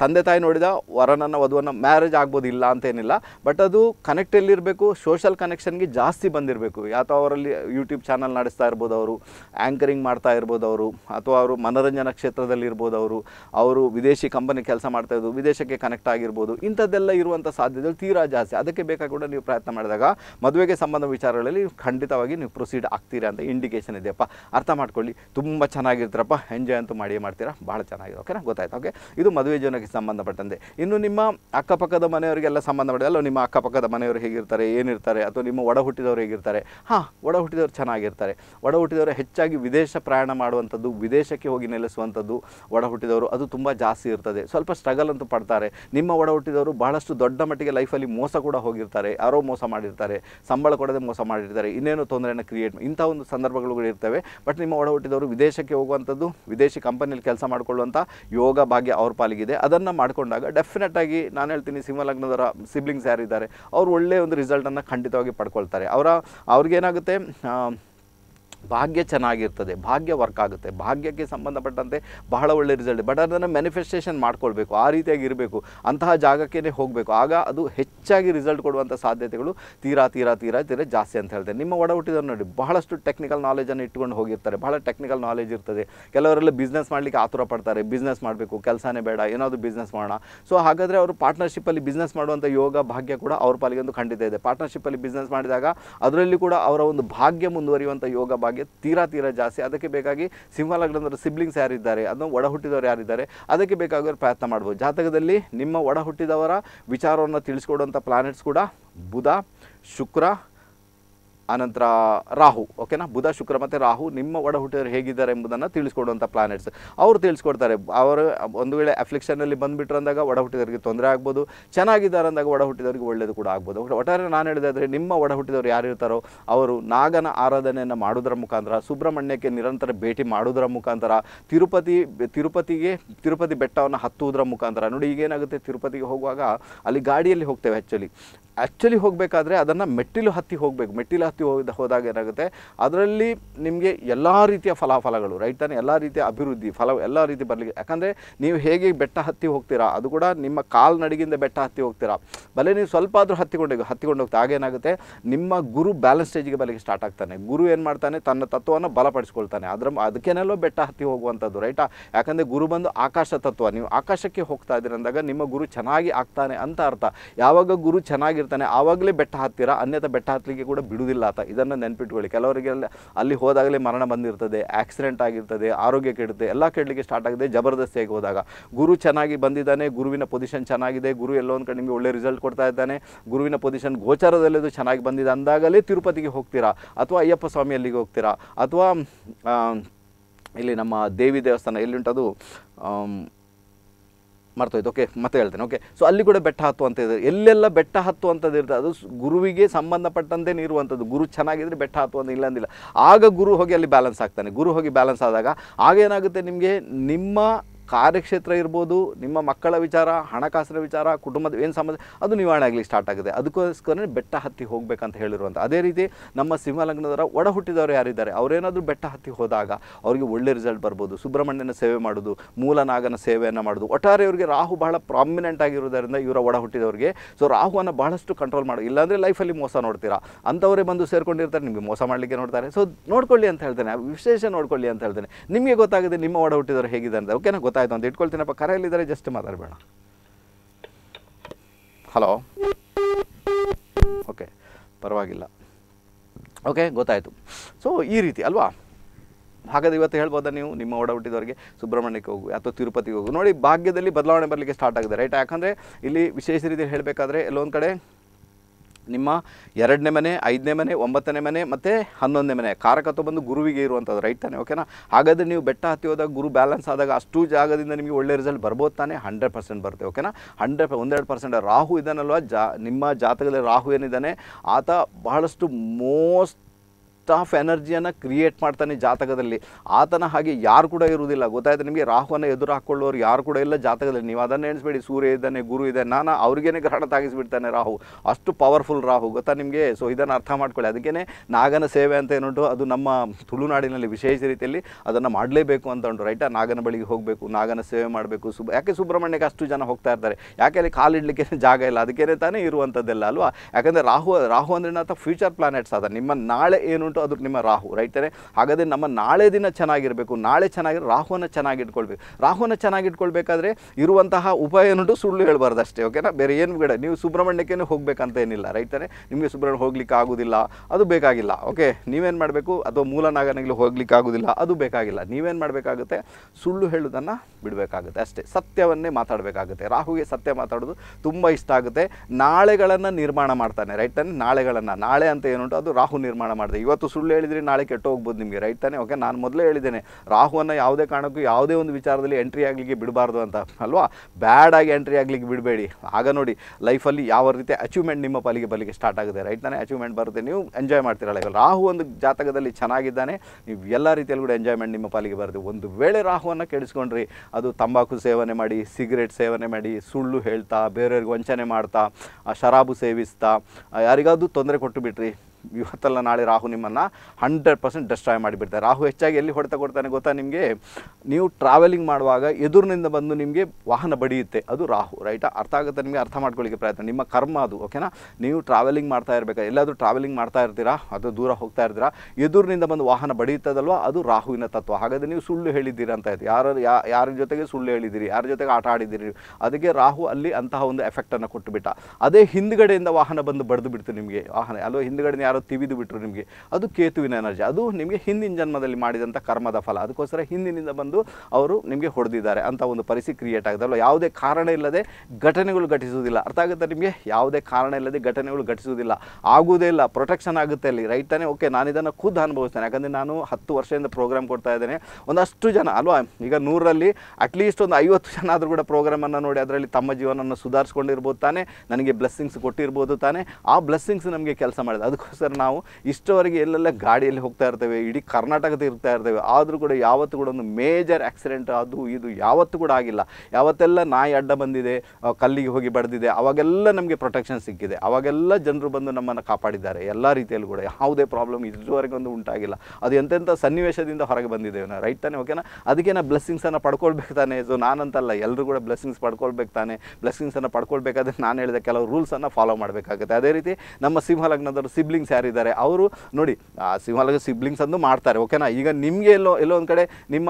ತಂದೆ ತಾಯಿ ನೋಡಿದ ವರನನ್ನು ವಧುವನ್ನು ಮ್ಯಾರೇಜ್ ಆಗ್ಬೋದಿಲ್ಲ ಅಂತೇನಿಲ್ಲ ಬಟ್ ಅದು ಕನೆಕ್ಟ್ ಎಲ್ಲಿರಬೇಕು ಸೋಷಲ್ ಕನೆಕ್ಷನ್ಗೆ ಜಾಸ್ತಿ ಬಂದಿರಬೇಕು ಅಥವಾ ಅವರಲ್ಲಿ ಯೂಟ್ಯೂಬ್ ಚಾನಲ್ ನಡೆಸ್ತಾ ಇರ್ಬೋದು ಅವರು ಆ್ಯಂಕರಿಂಗ್ ಮಾಡ್ತಾ ಇರ್ಬೋದು ಅವರು ಅಥವಾ ಅವರು ಮನೋರಂಜನಾ ಕ್ಷೇತ್ರದಲ್ಲಿ ಇರ್ಬೋದು ಅವರು ಅವರು ವಿದೇಶಿ ಕಂಪನಿ ಕೆಲಸ ಮಾಡ್ತಾ ಇದ್ದು ವಿದೇಶಕ್ಕೆ ಕನೆಕ್ಟ್ ಆಗಿರ್ಬೋದು ಇಂಥದ್ದೆಲ್ಲ ಇರುವಂಥ ಸಾಧ್ಯತೆಗಳು ತೀರಾ ಜಾಸ್ತಿ ಅದಕ್ಕೆ ಬೇಕಾಗಿ ಕೂಡ ನೀವು ಪ್ರಯತ್ನ ಮಾಡಿದಾಗ ಮದುವೆಗೆ ಸಂಬಂಧ ವಿಚಾರಗಳಲ್ಲಿ ಖಂಡಿತವಾಗಿ ನೀವು ಪ್ರೊಸೀಡ್ ಆಗ್ತೀರಾ ಅಂತ ಇಂಡಿಕೇಶನ್ ಇದೆಯಪ್ಪ ಅರ್ಥ ಮಾಡ್ಕೊಳ್ಳಿ ತುಂಬ ಚೆನ್ನಾಗಿರ್ತಾರಪ್ಪ ಎಂಜಾಯ್ ಅಂತೂ ಮಾಡಿಯೇ ಮಾಡ್ತೀರಾ ಭಾಳ ಚೆನ್ನಾಗಿದೆ ಓಕೆನಾ ಗೊತ್ತಾಯ್ತು ಓಕೆ ಇದು ಮದುವೆ ಜೀವನಕ್ಕೆ ಸಂಬಂಧಪಟ್ಟಂತೆ ಇನ್ನು ನಿಮ್ಮ ಅಕ್ಕಪಕ್ಕದ ಮನೆಯವರಿಗೆಲ್ಲ ಸಂಬಂಧಪಟ್ಟ ಅಲ್ಲ ನಿಮ್ಮ ಅಕ್ಕಪಕ್ಕದ ಮನೆಯವರು ಹೇಗಿರ್ತಾರೆ ಏನಿರ್ತಾರೆ ಅಥವಾ ನಿಮ್ಮ ಒಡ ಹುಟ್ಟಿದವರು ಹೇಗಿರ್ತಾರೆ ಹಾಂ ಒಡ ಹುಟ್ಟಿದವರು ಚೆನ್ನಾಗಿರ್ತಾರೆ ಒಡ ಹುಟ್ಟಿದವರು ಹೆಚ್ಚಾಗಿ ವಿದೇಶ ಪ್ರಯಾಣ ಮಾಡುವಂಥದ್ದು ವಿದೇಶಕ್ಕೆ ಹೋಗಿ ನೆಲೆಸುವಂಥದ್ದು ಒಡ ಹುಟ್ಟಿದವರು ಅದು ತುಂಬ ಜಾಸ್ತಿ ಇರ್ತದೆ ಸ್ವಲ್ಪ ಸ್ಟ್ರಗಲ್ ಅಂತೂ ಪಡ್ತಾರೆ ನಿಮ್ಮ ಒಡ ಹುಟ್ಟಿದವರು ಬಹಳಷ್ಟು ದೊಡ್ಡ ಮಟ್ಟಿಗೆ ಲೈಫಲ್ಲಿ ಮೋಸ ಕೂಡ ಹೋಗಿರ್ತಾರೆ ಯಾರೋ ಮೋಸ ಮಾಡಿರ್ತಾರೆ ಸಂಬಳ ಕೊಡದೆ ಮೋಸ ಮಾಡಿರ್ತಾರೆ ಇನ್ನೇನು ತೊಂದರೆಯನ್ನು ಕ್ರಿಯೇಟ್ ಇಂಥ ಒಂದು ಸಂದರ್ಭಗಳು ಇರ್ತವೆ ಬಟ್ ನಿಮ್ಮ ಒಡ ಹುಟ್ಟಿದವರು ವಿದೇಶಕ್ಕೆ ಹೋಗುವಂಥದ್ದು ವಿದೇಶಿ ಕಂಪನಿಯಲ್ಲಿ ಕೆಲಸ ಮಾಡಿಕೊಳ್ಳುವಂಥ ಯೋಗ ಭಾಗ್ಯ ಅವ್ರ ಪಾಲಿಗಿದೆ ಅದರ ಅದನ್ನು ಮಾಡಿಕೊಂಡಾಗ ಡೆಫಿನೆಟ್ಟಾಗಿ ನಾನು ಹೇಳ್ತೀನಿ ಸಿಂಹಲಗ್ನದವರ ಸಿಬ್ಲಿಂಗ್ಸ್ ಯಾರಿದ್ದಾರೆ ಅವ್ರು ಒಳ್ಳೆಯ ಒಂದು ರಿಸಲ್ಟನ್ನು ಖಂಡಿತವಾಗಿ ಪಡ್ಕೊಳ್ತಾರೆ ಅವರ ಅವ್ರಿಗೇನಾಗುತ್ತೆ ಭಾಗ್ಯ ಚೆನ್ನಾಗಿರ್ತದೆ ಭಾಗ್ಯ ವರ್ಕ್ ಆಗುತ್ತೆ ಭಾಗ್ಯಕ್ಕೆ ಸಂಬಂಧಪಟ್ಟಂತೆ ಬಹಳ ಒಳ್ಳೆ ರಿಸಲ್ಟ್ ಬಟ್ ಅದನ್ನು ಮ್ಯಾನಿಫೆಸ್ಟೇಷನ್ ಮಾಡ್ಕೊಳ್ಬೇಕು ಆ ರೀತಿಯಾಗಿ ಇರಬೇಕು ಅಂತಹ ಜಾಗಕ್ಕೇ ಹೋಗಬೇಕು ಆಗ ಅದು ಹೆಚ್ಚಾಗಿ ರಿಸಲ್ಟ್ ಕೊಡುವಂಥ ಸಾಧ್ಯತೆಗಳು ತೀರಾ ತೀರಾ ತೀರಾ ತೀರಾ ಜಾಸ್ತಿ ಅಂತ ಹೇಳ್ತಾರೆ ನಿಮ್ಮ ಒಡ ಹುಟ್ಟಿದವರು ನೋಡಿ ಬಹಳಷ್ಟು ಟೆಕ್ನಿಕಲ್ ನಾಲೆಜನ್ನು ಇಟ್ಕೊಂಡು ಹೋಗಿರ್ತಾರೆ ಬಹಳ ಟೆಕ್ನಿಕಲ್ ನಾಲೆಜ್ ಇರ್ತದೆ ಕೆಲವರೆಲ್ಲ ಬಿಸ್ನೆಸ್ ಮಾಡಲಿಕ್ಕೆ ಆತುರ ಪಡ್ತಾರೆ ಬಿಸ್ನೆಸ್ ಮಾಡಬೇಕು ಕೆಲಸನೇ ಬೇಡ ಏನಾದರೂ ಬಿಸ್ನೆಸ್ ಮಾಡೋಣ ಸೊ ಹಾಗಾದರೆ ಅವರು ಪಾರ್ಟ್ನರ್ಶಿಪ್ಪಲ್ಲಿ ಬಿಸ್ನೆಸ್ ಮಾಡುವಂಥ ಯೋಗ ಭಾಗ್ಯ ಕೂಡ ಅವ್ರ ಪಾಲಿಗೆ ಒಂದು ಖಂಡಿತ ಇದೆ ಪಾರ್ಟ್ನರ್ಶಿಪ್ಪಲ್ಲಿ ಬಿಸ್ನೆಸ್ ಮಾಡಿದಾಗ ಅದರಲ್ಲಿ ಕೂಡ ಅವರ ಒಂದು ಭಾಗ್ಯ ಮುಂದುವರಿಯುವಂಥ ಯೋಗ ಭಾಗ್ಯ ತೀರಾ ತೀರಾ ಜಾಸ್ತಿ ಅದಕ್ಕೆ ಬೇಕಾಗಿ ಸಿಂಹ ಸಿಬ್ಲಿಂಗ್ಸ್ ಯಾರಿದ್ದಾರೆ ಅದನ್ನು ಒಡ ಹುಟ್ಟಿದವರು ಯಾರಿದ್ದಾರೆ ಅದಕ್ಕೆ ಬೇಕಾಗಿರೋ ಪ್ರಯತ್ನ ಮಾಡ್ಬೋದು ಜಾತಕದಲ್ಲಿ ನಿಮ್ಮ ಒಡ ಹುಟ್ಟಿದವರ ವಿಚಾರವನ್ನು ತಿಳಿಸ್ಕೊಡುವಂಥ ಪ್ಲಾನೆಟ್ಸ್ ಕೂಡ ಬುಧ ಶುಕ್ರ ಆನಂತರ ರಾಹು ಓಕೆನಾ ಬುಧ ಶುಕ್ರ ಮತ್ತು ರಾಹು ನಿಮ್ಮ ಒಡ ಹುಟ್ಟಿದವರು ಹೇಗಿದ್ದಾರೆ ಎಂಬುದನ್ನು ತಿಳಿಸ್ಕೊಡುವಂಥ ಪ್ಲಾನೆಟ್ಸ್ ಅವರು ತಿಳಿಸ್ಕೊಡ್ತಾರೆ ಅವರು ಒಂದು ವೇಳೆ ಅಫ್ಲಿಕ್ಷನಲ್ಲಿ ಬಂದುಬಿಟ್ರೆ ಅಂದಾಗ ಒಡ ಹುಟ್ಟಿದವರಿಗೆ ತೊಂದರೆ ಆಗ್ಬೋದು ಚೆನ್ನಾಗಿದ್ದಾರೆ ಅಂದಾಗ ಒಡ ಹುಟ್ಟಿದವರಿಗೆ ಒಳ್ಳೆಯದು ಕೂಡ ಆಗ್ಬೋದು ಒಟ್ಟಾರೆ ನಾನು ಹೇಳಿದಾದರೆ ನಿಮ್ಮ ಒಡ ಹುಟ್ಟಿದವರು ಯಾರಿರ್ತಾರೋ ಅವರು ನಾಗನ ಆರಾಧನೆಯನ್ನು ಮಾಡೋದರ ಮುಖಾಂತರ ಸುಬ್ರಹ್ಮಣ್ಯಕ್ಕೆ ನಿರಂತರ ಭೇಟಿ ಮಾಡೋದರ ಮುಖಾಂತರ ತಿರುಪತಿ ತಿರುಪತಿಗೆ ತಿರುಪತಿ ಬೆಟ್ಟವನ್ನು ಹತ್ತುವುದರ ಮುಖಾಂತರ ನೋಡಿ ಈಗೇನಾಗುತ್ತೆ ತಿರುಪತಿಗೆ ಹೋಗುವಾಗ ಅಲ್ಲಿ ಗಾಡಿಯಲ್ಲಿ ಹೋಗ್ತೇವೆ ಆ್ಯಕ್ಚುಲಿ ಆ್ಯಕ್ಚುಲಿ ಹೋಗಬೇಕಾದ್ರೆ ಅದನ್ನು ಮೆಟ್ಟಿಲು ಹತ್ತಿ ಹೋಗಬೇಕು ಮೆಟ್ಟಿಲು ಹತ್ತಿ ಹೋಗಿದ ಹೋದಾಗ ಏನಾಗುತ್ತೆ ಅದರಲ್ಲಿ ನಿಮಗೆ ಎಲ್ಲ ರೀತಿಯ ಫಲಾಫಲಗಳು ರೈಟ್ ತಾನೆ ಎಲ್ಲ ರೀತಿಯ ಅಭಿವೃದ್ಧಿ ಫಲ ಎಲ್ಲ ರೀತಿ ಬರಲಿಕ್ಕೆ ಯಾಕಂದರೆ ನೀವು ಹೇಗೆ ಬೆಟ್ಟ ಹತ್ತಿ ಹೋಗ್ತೀರಾ ಅದು ಕೂಡ ನಿಮ್ಮ ನಡಿಗಿಂದ ಬೆಟ್ಟ ಹತ್ತಿ ಹೋಗ್ತೀರಾ ಬಲೆ ನೀವು ಸ್ವಲ್ಪ ಆದರೂ ಹತ್ತಿಕೊಂಡು ಹತ್ತಿಕೊಂಡು ಹೋಗ್ತಾ ಆಗೇನಾಗುತ್ತೆ ನಿಮ್ಮ ಗುರು ಬ್ಯಾಲೆನ್ಸ್ ಸ್ಟೇಜ್ಗೆ ಬರಲಿಕ್ಕೆ ಸ್ಟಾರ್ಟ್ ಆಗ್ತಾನೆ ಗುರು ಏನು ಮಾಡ್ತಾನೆ ತನ್ನ ತತ್ವವನ್ನು ಬಲಪಡಿಸ್ಕೊಳ್ತಾನೆ ಅದರ ಅದಕ್ಕೇನೆಲ್ಲೋ ಬೆಟ್ಟ ಹತ್ತಿ ಹೋಗುವಂಥದ್ದು ರೈಟಾ ಯಾಕಂದರೆ ಗುರು ಬಂದು ಆಕಾಶ ತತ್ವ ನೀವು ಆಕಾಶಕ್ಕೆ ಹೋಗ್ತಾ ಇದ್ದೀರಂದಾಗ ನಿಮ್ಮ ಗುರು ಚೆನ್ನಾಗಿ ಆಗ್ತಾನೆ ಅಂತ ಅರ್ಥ ಯಾವಾಗ ಗುರು ಚೆನ್ನಾಗಿ ಹೋಗಿರ್ತಾನೆ ಆವಾಗಲೇ ಬೆಟ್ಟ ಹತ್ತಿರ ಅನ್ಯಥ ಬೆಟ್ಟ ಹತ್ತಲಿಕ್ಕೆ ಕೂಡ ಬಿಡುವುದಿಲ್ಲ ಆತ ಇದನ್ನು ನೆನ್ಪಿಟ್ಕೊಳ್ಳಿ ಕೆಲವರಿಗೆ ಅಲ್ಲಿ ಹೋದಾಗಲೇ ಮರಣ ಬಂದಿರ್ತದೆ ಆಕ್ಸಿಡೆಂಟ್ ಆಗಿರ್ತದೆ ಆರೋಗ್ಯ ಕೆಡುತ್ತೆ ಎಲ್ಲ ಕೆಡಲಿಕ್ಕೆ ಸ್ಟಾರ್ಟ್ ಆಗಿದೆ ಜಬರ್ದಸ್ತಿಯಾಗಿ ಹೋದಾಗ ಗುರು ಚೆನ್ನಾಗಿ ಬಂದಿದ್ದಾನೆ ಗುರುವಿನ ಪೊಸಿಷನ್ ಚೆನ್ನಾಗಿದೆ ಗುರು ಎಲ್ಲೋ ಒಂದು ಕಡೆ ನಿಮಗೆ ಒಳ್ಳೆ ರಿಸಲ್ಟ್ ಕೊಡ್ತಾ ಇದ್ದಾನೆ ಗುರುವಿನ ಪೊಸಿಷನ್ ಅದು ಚೆನ್ನಾಗಿ ಬಂದಿದೆ ಅಂದಾಗಲೇ ತಿರುಪತಿಗೆ ಹೋಗ್ತೀರಾ ಅಥವಾ ಅಯ್ಯಪ್ಪ ಸ್ವಾಮಿ ಅಲ್ಲಿಗೆ ಹೋಗ್ತೀರಾ ಅಥವಾ ಇಲ್ಲಿ ನಮ್ಮ ದೇವಿ ದೇವಸ್ಥಾನ ಎಲ್ಲಿ ಉಂಟದು ಮರ್ತೋಯ್ತು ಓಕೆ ಮತ್ತೆ ಹೇಳ್ತೇನೆ ಓಕೆ ಸೊ ಅಲ್ಲಿ ಕೂಡ ಬೆಟ್ಟ ಅಂತ ಇದೆ ಎಲ್ಲೆಲ್ಲ ಬೆಟ್ಟ ಹತ್ತುವಂಥದ್ದು ಇರ್ತದೆ ಅದು ಗುರುವಿಗೆ ಸಂಬಂಧಪಟ್ಟಂತೆ ಇರುವಂಥದ್ದು ಗುರು ಚೆನ್ನಾಗಿದ್ದರೆ ಬೆಟ್ಟ ಇಲ್ಲ ಅಂದಿಲ್ಲ ಆಗ ಗುರು ಹೋಗಿ ಅಲ್ಲಿ ಬ್ಯಾಲೆನ್ಸ್ ಆಗ್ತಾನೆ ಗುರು ಹೋಗಿ ಬ್ಯಾಲೆನ್ಸ್ ಆದಾಗ ಆಗೇನಾಗುತ್ತೆ ನಿಮಗೆ ನಿಮ್ಮ ಕಾರ್ಯಕ್ಷೇತ್ರ ಇರ್ಬೋದು ನಿಮ್ಮ ಮಕ್ಕಳ ವಿಚಾರ ಹಣಕಾಸಿನ ವಿಚಾರ ಕುಟುಂಬದ ಏನು ಸಂಬಂಧ ಅದು ನಿವಾರಣೆ ಆಗಲಿ ಸ್ಟಾರ್ಟ್ ಆಗಿದೆ ಅದಕ್ಕೋಸ್ಕರನೇ ಬೆಟ್ಟ ಹತ್ತಿ ಹೋಗಬೇಕಂತ ಹೇಳಿರುವಂಥ ಅದೇ ರೀತಿ ನಮ್ಮ ಸಿಂಹಲಗ್ನದವರ ಒಡ ಹುಟ್ಟಿದವರು ಯಾರಿದ್ದಾರೆ ಅವರೇನಾದರೂ ಬೆಟ್ಟ ಹತ್ತಿ ಹೋದಾಗ ಅವರಿಗೆ ಒಳ್ಳೆ ರಿಸಲ್ಟ್ ಬರ್ಬೋದು ಸುಬ್ರಹ್ಮಣ್ಯನ ಸೇವೆ ಮಾಡೋದು ಮೂಲನಾಗನ ಸೇವೆಯನ್ನು ಮಾಡೋದು ಒಟ್ಟಾರೆ ಇವರಿಗೆ ರಾಹು ಬಹಳ ಪ್ರಾಮಿನೆಂಟ್ ಆಗಿರೋದರಿಂದ ಇವರ ಒಡ ಹುಟ್ಟಿದವರಿಗೆ ಸೊ ರಾಹುವನ್ನು ಬಹಳಷ್ಟು ಕಂಟ್ರೋಲ್ ಮಾಡೋದು ಇಲ್ಲಾಂದರೆ ಲೈಫಲ್ಲಿ ಮೋಸ ನೋಡ್ತೀರಾ ಅಂಥವರೇ ಬಂದು ಸೇರ್ಕೊಂಡಿರ್ತಾರೆ ನಿಮಗೆ ಮೋಸ ಮಾಡಲಿಕ್ಕೆ ನೋಡ್ತಾರೆ ಸೊ ನೋಡ್ಕೊಳ್ಳಿ ಅಂತ ಹೇಳ್ತೇನೆ ವಿಶೇಷ ನೋಡ್ಕೊಳ್ಳಿ ಅಂತ ಹೇಳ್ತೇನೆ ನಿಮಗೆ ಗೊತ್ತಾಗುತ್ತೆ ನಿಮ್ಮ ಒಡ ಹುಟ್ಟಿದವರು ಹೇಗಿದ್ದಾರೆ ಅಂತ ಓಕೆನಾ ಗೊತ್ತಾಯ್ತು ಅಂತ ಇಟ್ಕೊಳ್ತೀನಪ್ಪ ಕರೆಯಲ್ಲಿದ್ದಾರೆ ಜಸ್ಟ್ ಮಾತಾಡಬೇಡ ಹಲೋ ಓಕೆ ಪರವಾಗಿಲ್ಲ ಓಕೆ ಗೊತ್ತಾಯಿತು ಸೊ ಈ ರೀತಿ ಅಲ್ವಾ ಹಾಗಾದ್ರೆ ಇವತ್ತು ಹೇಳ್ಬೋದಾ ನೀವು ನಿಮ್ಮ ಓಡ ಹುಟ್ಟಿದವರಿಗೆ ಸುಬ್ರಹ್ಮಣ್ಯಕ್ಕೆ ಹೋಗು ಅಥವಾ ತಿರುಪತಿಗೆ ಹೋಗು ನೋಡಿ ಭಾಗ್ಯದಲ್ಲಿ ಬದಲಾವಣೆ ಬರಲಿಕ್ಕೆ ಸ್ಟಾರ್ಟ್ ಆಗಿದೆ ರೈಟ್ ಯಾಕಂದರೆ ಇಲ್ಲಿ ವಿಶೇಷ ರೀತಿಯಲ್ಲಿ ಹೇಳಬೇಕಾದ್ರೆ ಎಲ್ಲೊಂದು ಕಡೆ ನಿಮ್ಮ ಎರಡನೇ ಮನೆ ಐದನೇ ಮನೆ ಒಂಬತ್ತನೇ ಮನೆ ಮತ್ತು ಹನ್ನೊಂದನೇ ಮನೆ ಕಾರಕತ್ವ ಬಂದು ಗುರುವಿಗೆ ಇರುವಂಥದ್ದು ರೈಟ್ ತಾನೆ ಓಕೆನಾ ಹಾಗಾದರೆ ನೀವು ಬೆಟ್ಟ ಹತ್ತಿ ಹೋದಾಗ ಗುರು ಬ್ಯಾಲೆನ್ಸ್ ಆದಾಗ ಅಷ್ಟು ಜಾಗದಿಂದ ನಿಮಗೆ ಒಳ್ಳೆ ರಿಸಲ್ಟ್ ಬರ್ಬೋದು ತಾನೆ ಹಂಡ್ರೆಡ್ ಪರ್ಸೆಂಟ್ ಬರುತ್ತೆ ಓಕೆನಾ ಹಂಡ್ರೆಡ್ ಒಂದೆರಡು ಪರ್ಸೆಂಟ್ ರಾಹು ಇದನ್ನಲ್ವ ಜಾ ನಿಮ್ಮ ಜಾತಕದಲ್ಲಿ ರಾಹು ಏನಿದ್ದಾನೆ ಆತ ಬಹಳಷ್ಟು ಮೋಸ್ಟ್ ಆಫ್ ಎನರ್ಜಿಯನ್ನು ಕ್ರಿಯೇಟ್ ಮಾಡ್ತಾನೆ ಜಾತಕದಲ್ಲಿ ಆತನ ಹಾಗೆ ಯಾರು ಕೂಡ ಇರುವುದಿಲ್ಲ ಗೊತ್ತಾಯ್ತು ನಿಮಗೆ ರಾಹುವನ್ನು ಎದುರು ಹಾಕ್ಕೊಳ್ಳೋರು ಯಾರು ಕೂಡ ಇಲ್ಲ ಜಾತಕದಲ್ಲಿ ನೀವು ಅದನ್ನು ಎಣಿಸ್ಬೇಡಿ ಸೂರ್ಯ ಇದ್ದಾನೆ ಗುರು ಇದೆ ನಾನು ಅವ್ರಿಗೇನೆ ಗ್ರಹಣ ತಾಗಿಸ್ಬಿಡ್ತಾನೆ ರಾಹು ಅಷ್ಟು ಪವರ್ಫುಲ್ ರಾಹು ಗೊತ್ತಾ ನಿಮಗೆ ಸೊ ಇದನ್ನು ಅರ್ಥ ಮಾಡ್ಕೊಳ್ಳಿ ಅದಕ್ಕೇ ನಾಗನ ಸೇವೆ ಅಂತ ಏನುಂಟು ಅದು ನಮ್ಮ ತುಳುನಾಡಿನಲ್ಲಿ ವಿಶೇಷ ರೀತಿಯಲ್ಲಿ ಅದನ್ನು ಮಾಡಲೇಬೇಕು ಅಂತ ಉಂಟು ರೈಟ ನಾಗನ ಬಳಿಗೆ ಹೋಗಬೇಕು ನಾಗನ ಸೇವೆ ಮಾಡಬೇಕು ಸುಬ್ ಯಾಕೆ ಸುಬ್ರಹ್ಮಣ್ಯಕ್ಕೆ ಅಷ್ಟು ಜನ ಹೋಗ್ತಾ ಇರ್ತಾರೆ ಯಾಕೆ ಅಲ್ಲಿ ಕಾಲಿಡ್ಲಿಕ್ಕೆ ಜಾಗ ಇಲ್ಲ ಅದಕ್ಕೇನೆ ತಾನೇ ಇರುವಂಥದ್ದೆಲ್ಲ ಅಲ್ವಾ ಯಾಕಂದರೆ ರಾಹು ರಾಹು ಅಂದ್ರೆ ಫ್ಯೂಚರ್ ಪ್ಲಾನೆಟ್ಸ್ ಅದ ನಿಮ್ಮ ನಾಳೆ ಏನು ಅದು ನಿಮ್ಮ ರಾಹು ರೈಟ್ ಹಾಗಾದರೆ ನಮ್ಮ ನಾಳೆ ದಿನ ಚೆನ್ನಾಗಿರಬೇಕು ನಾಳೆ ಚೆನ್ನಾಗಿರೋ ರಾಹುವನ್ನು ಚೆನ್ನಾಗಿಟ್ಕೊಳ್ಬೇಕು ರಾಹುವನ್ನು ಚೆನ್ನಾಗಿಟ್ಕೊಳ್ಬೇಕಾದ್ರೆ ಇರುವಂತಹ ಉಪಾಯ ಏನುಂಟು ಸುಳ್ಳು ಹೇಳಬಾರ್ದು ಅಷ್ಟೇ ಓಕೆನಾ ಬೇರೆ ಏನು ಬೇಡ ನೀವು ಸುಬ್ರಹ್ಮಣ್ಯಕ್ಕೇ ಹೋಗಬೇಕಂತ ಏನಿಲ್ಲ ರೈತರೇ ನಿಮಗೆ ಸುಬ್ರಹ್ಮಣ್ಯ ಹೋಗ್ಲಿಕ್ಕೆ ಆಗೋದಿಲ್ಲ ಅದು ಬೇಕಾಗಿಲ್ಲ ಓಕೆ ನೀವೇನು ಮಾಡಬೇಕು ಅಥವಾ ಮೂಲ ನಾಗನಿಗೆ ಹೋಗ್ಲಿಕ್ಕೆ ಆಗೋದಿಲ್ಲ ಅದು ಬೇಕಾಗಿಲ್ಲ ನೀವೇನು ಮಾಡಬೇಕಾಗುತ್ತೆ ಸುಳ್ಳು ಹೇಳೋದನ್ನು ಬಿಡಬೇಕಾಗುತ್ತೆ ಅಷ್ಟೇ ಸತ್ಯವನ್ನೇ ಮಾತಾಡಬೇಕಾಗುತ್ತೆ ರಾಹುಗೆ ಸತ್ಯ ಮಾತಾಡೋದು ತುಂಬ ಇಷ್ಟ ಆಗುತ್ತೆ ನಾಳೆಗಳನ್ನು ನಿರ್ಮಾಣ ಮಾಡ್ತಾನೆ ರೈಟ್ ತಾನೆ ನಾಳೆಗಳನ್ನು ನಾಳೆ ಅಂತ ಏನುಂಟು ಅದು ರಾಹು ನಿರ್ಮಾಣ ಮಾಡಿದೆ ಇವತ್ತು ಇವತ್ತು ಸುಳ್ಳು ಹೇಳಿದ್ರೆ ನಾಳೆ ಕೆಟ್ಟು ಹೋಗ್ಬೋದು ನಿಮಗೆ ರೈಟ್ ತಾನೇ ಓಕೆ ನಾನು ಮೊದಲೇ ಹೇಳಿದ್ದೇನೆ ರಾಹುವನ್ನು ಯಾವುದೇ ಕಾರಣಕ್ಕೂ ಯಾವುದೇ ಒಂದು ವಿಚಾರದಲ್ಲಿ ಎಂಟ್ರಿ ಆಗಲಿಕ್ಕೆ ಬಿಡಬಾರ್ದು ಅಂತ ಅಲ್ವಾ ಬ್ಯಾಡಾಗಿ ಎಂಟ್ರಿ ಆಗಲಿಕ್ಕೆ ಬಿಡಬೇಡಿ ಆಗ ನೋಡಿ ಲೈಫಲ್ಲಿ ಯಾವ ರೀತಿ ಅಚೀವ್ಮೆಂಟ್ ನಿಮ್ಮ ಪಾಲಿಗೆ ಬಲಿಗೆ ಸ್ಟಾರ್ಟ್ ಆಗುತ್ತೆ ರೈಟ್ ತಾನೇ ಅಚೀವ್ಮೆಂಟ್ ಬರುತ್ತೆ ನೀವು ಎಂಜಾಯ್ ಮಾಡ್ತೀರಾ ಲೈಫ್ ರಾಹು ಒಂದು ಜಾತಕದಲ್ಲಿ ಚೆನ್ನಾಗಿದ್ದಾನೆ ನೀವು ಎಲ್ಲ ರೀತಿಯಲ್ಲಿ ಕೂಡ ಎಂಜಾಯ್ಮೆಂಟ್ ನಿಮ್ಮ ಪಾಲಿಗೆ ಬರುತ್ತೆ ಒಂದು ವೇಳೆ ರಾಹುವನ್ನು ಕೆಡಿಸ್ಕೊಂಡ್ರಿ ಅದು ತಂಬಾಕು ಸೇವನೆ ಮಾಡಿ ಸಿಗರೇಟ್ ಸೇವನೆ ಮಾಡಿ ಸುಳ್ಳು ಹೇಳ್ತಾ ಬೇರೆಯವ್ರಿಗೆ ವಂಚನೆ ಮಾಡ್ತಾ ಶರಾಬು ಸೇವಿಸ್ತಾ ಯಾರಿಗಾದ್ರೂ ತೊಂದರೆ ಕೊಟ್ಟು ಬಿಟ್ರಿ ಇವತ್ತಲ್ಲ ನಾಳೆ ರಾಹು ನಿಮ್ಮನ್ನು ಹಂಡ್ರೆಡ್ ಪರ್ಸೆಂಟ್ ಡೆಸ್ಟ್ರಾಯ್ ಮಾಡಿಬಿಡ್ತಾರೆ ರಾಹು ಹೆಚ್ಚಾಗಿ ಎಲ್ಲಿ ಹೊಡೆತ ಕೊಡ್ತಾನೆ ಗೊತ್ತಾ ನಿಮಗೆ ನೀವು ಟ್ರಾವೆಲಿಂಗ್ ಮಾಡುವಾಗ ಎದುರಿನಿಂದ ಬಂದು ನಿಮಗೆ ವಾಹನ ಬಡಿಯುತ್ತೆ ಅದು ರಾಹು ರೈಟಾ ಅರ್ಥ ಆಗುತ್ತೆ ನಿಮಗೆ ಅರ್ಥ ಮಾಡ್ಕೊಳ್ಳಿಕ್ಕೆ ಪ್ರಯತ್ನ ನಿಮ್ಮ ಕರ್ಮ ಅದು ಓಕೆನಾ ನೀವು ಟ್ರಾವೆಲಿಂಗ್ ಮಾಡ್ತಾ ಇರಬೇಕಾ ಎಲ್ಲಾದರೂ ಟ್ರಾವೆಲಿಂಗ್ ಮಾಡ್ತಾ ಇರ್ತೀರಾ ಅದು ದೂರ ಹೋಗ್ತಾ ಇರ್ತೀರಾ ಎದುರಿನಿಂದ ಬಂದು ವಾಹನ ಬಡಿಯುತ್ತದಲ್ವ ಅದು ರಾಹುವಿನ ತತ್ವ ಹಾಗಾದರೆ ನೀವು ಸುಳ್ಳು ಹೇಳಿದ್ದೀರಿ ಅಂತ ಆಯ್ತು ಯಾರು ಯಾರ ಜೊತೆಗೆ ಸುಳ್ಳು ಹೇಳಿದ್ದೀರಿ ಯಾರ ಜೊತೆಗೆ ಆಟ ಆಡಿದ್ದೀರಿ ಅದಕ್ಕೆ ರಾಹು ಅಲ್ಲಿ ಅಂತಹ ಒಂದು ಎಫೆಕ್ಟನ್ನು ಕೊಟ್ಟುಬಿಟ್ಟ ಅದೇ ಹಿಂದ್ಗಡೆಯಿಂದ ವಾಹನ ಬಂದು ಬಡಿದು ಬಿಡ್ತು ನಿಮಗೆ ವಾಹನ ಅಲ್ಲೋ ಹಿಂದ್ಗಡೆ ಯಾರು ತಿವಿದು ಬಿಟ್ಟರು ನಿಮಗೆ ಅದು ಕೇತುವಿನ ಎನರ್ಜಿ ಅದು ನಿಮಗೆ ಹಿಂದಿನ ಜನ್ಮದಲ್ಲಿ ಮಾಡಿದಂಥ ಕರ್ಮದ ಫಲ ಅದಕ್ಕೋಸ್ಕರ ಹಿಂದಿನಿಂದ ಬಂದು ಅವರು ನಿಮಗೆ ಹೊಡೆದಿದ್ದಾರೆ ಅಂತ ಒಂದು ಪರಿಸ್ಥಿತಿ ಕ್ರಿಯೇಟ್ ಅಲ್ವಾ ಯಾವುದೇ ಕಾರಣ ಇಲ್ಲದೆ ಘಟನೆಗಳು ಘಟಿಸುವುದಿಲ್ಲ ಅರ್ಥ ಆಗುತ್ತೆ ನಿಮಗೆ ಯಾವುದೇ ಕಾರಣ ಇಲ್ಲದೆ ಘಟನೆಗಳು ಘಟಿಸುವುದಿಲ್ಲ ಆಗುವುದೇ ಇಲ್ಲ ಪ್ರೊಟೆಕ್ಷನ್ ಆಗುತ್ತೆ ಅಲ್ಲಿ ರೈಟ್ ತಾನೇ ಓಕೆ ನಾನು ಇದನ್ನು ಖುದ್ದು ಅನುಭವಿಸ್ತೇನೆ ಯಾಕಂದರೆ ನಾನು ಹತ್ತು ವರ್ಷದಿಂದ ಪ್ರೋಗ್ರಾಮ್ ಕೊಡ್ತಾ ಇದ್ದೇನೆ ಒಂದಷ್ಟು ಜನ ಅಲ್ವಾ ಈಗ ನೂರಲ್ಲಿ ಅಟ್ಲೀಸ್ಟ್ ಒಂದು ಐವತ್ತು ಜನ ಆದರೂ ಕೂಡ ಪ್ರೋಗ್ರಾಮನ್ನು ನೋಡಿ ಅದರಲ್ಲಿ ತಮ್ಮ ಜೀವನವನ್ನು ಸುಧಾರಿಸ್ಕೊಂಡಿರ್ಬೋದು ತಾನೆ ನನಗೆ ಬ್ಲೆಸ್ಸಿಂಗ್ಸ್ ಕೊಟ್ಟಿರ್ಬೋದು ತಾನೆ ಆ ಬ್ಲೆಸ್ಸಿಂಗ್ಸ್ ನಮಗೆ ಕೆಲಸ ಮಾಡಿದೆ ಅದಕ್ಕೋಸ್ಕರ ಸರ್ ನಾವು ಇಷ್ಟವರೆಗೆ ಎಲ್ಲೆಲ್ಲ ಗಾಡಿಯಲ್ಲಿ ಹೋಗ್ತಾ ಇರ್ತೇವೆ ಇಡೀ ಕರ್ನಾಟಕದ ಇರ್ತಾ ಇರ್ತೇವೆ ಆದರೂ ಕೂಡ ಯಾವತ್ತು ಕೂಡ ಒಂದು ಮೇಜರ್ ಆಕ್ಸಿಡೆಂಟ್ ಅದು ಇದು ಯಾವತ್ತು ಕೂಡ ಆಗಿಲ್ಲ ಯಾವತ್ತೆಲ್ಲ ನಾಯಿ ಅಡ್ಡ ಬಂದಿದೆ ಕಲ್ಲಿಗೆ ಹೋಗಿ ಬಡ್ದಿದೆ ಅವಾಗೆಲ್ಲ ನಮಗೆ ಪ್ರೊಟೆಕ್ಷನ್ ಸಿಕ್ಕಿದೆ ಅವಾಗೆಲ್ಲ ಜನರು ಬಂದು ನಮ್ಮನ್ನು ಕಾಪಾಡಿದ್ದಾರೆ ಎಲ್ಲ ರೀತಿಯಲ್ಲೂ ಕೂಡ ಯಾವುದೇ ಪ್ರಾಬ್ಲಮ್ ಇದುವರೆಗೆ ಒಂದು ಉಂಟಾಗಿಲ್ಲ ಅದು ಎಂತೆಂಥ ಸನ್ನಿವೇಶದಿಂದ ಹೊರಗೆ ಬಂದಿದ್ದೇವೆ ನಾವು ರೈಟ್ ತಾನೆ ಓಕೆನಾ ಅದಕ್ಕೆ ನಾ ಬ್ಲೆಸ್ಸಿಂಗ್ಸನ್ನು ಪಡ್ಕೊಳ್ಬೇಕು ತಾನೆ ಸೊ ನಾನಂತಲ್ಲ ಎಲ್ಲರೂ ಕೂಡ ಬ್ಲೆಸ್ಸಿಂಗ್ಸ್ ಪಡ್ಕೊಳ್ಬೇಕು ತಾನೆ ಬ್ಲೆಸ್ಸಿಂಗ್ಸನ್ನು ಪಡ್ಕೊಳ್ಬೇಕಾದ್ರೆ ನಾನು ಹೇಳಿದ ಕೆಲವು ರೂಲ್ಸನ್ನು ಫಾಲೋ ಮಾಡಬೇಕಾಗುತ್ತೆ ಅದೇ ರೀತಿ ನಮ್ಮ ಲಗ್ನದವರು ಸಿಬ್ಲಿಂಗ್ ಸಿಬ್ಲಿಂಗ್ಸ್ ಯಾರಿದ್ದಾರೆ ಅವರು ನೋಡಿ ಸಿಂಹಲಗ ಸಿಬ್ಲಿಂಗ್ಸ್ ಅಂದು ಮಾಡ್ತಾರೆ ಓಕೆನಾ ಈಗ ನಿಮಗೆ ಎಲ್ಲೋ ಎಲ್ಲೋ ಒಂದು ಕಡೆ ನಿಮ್ಮ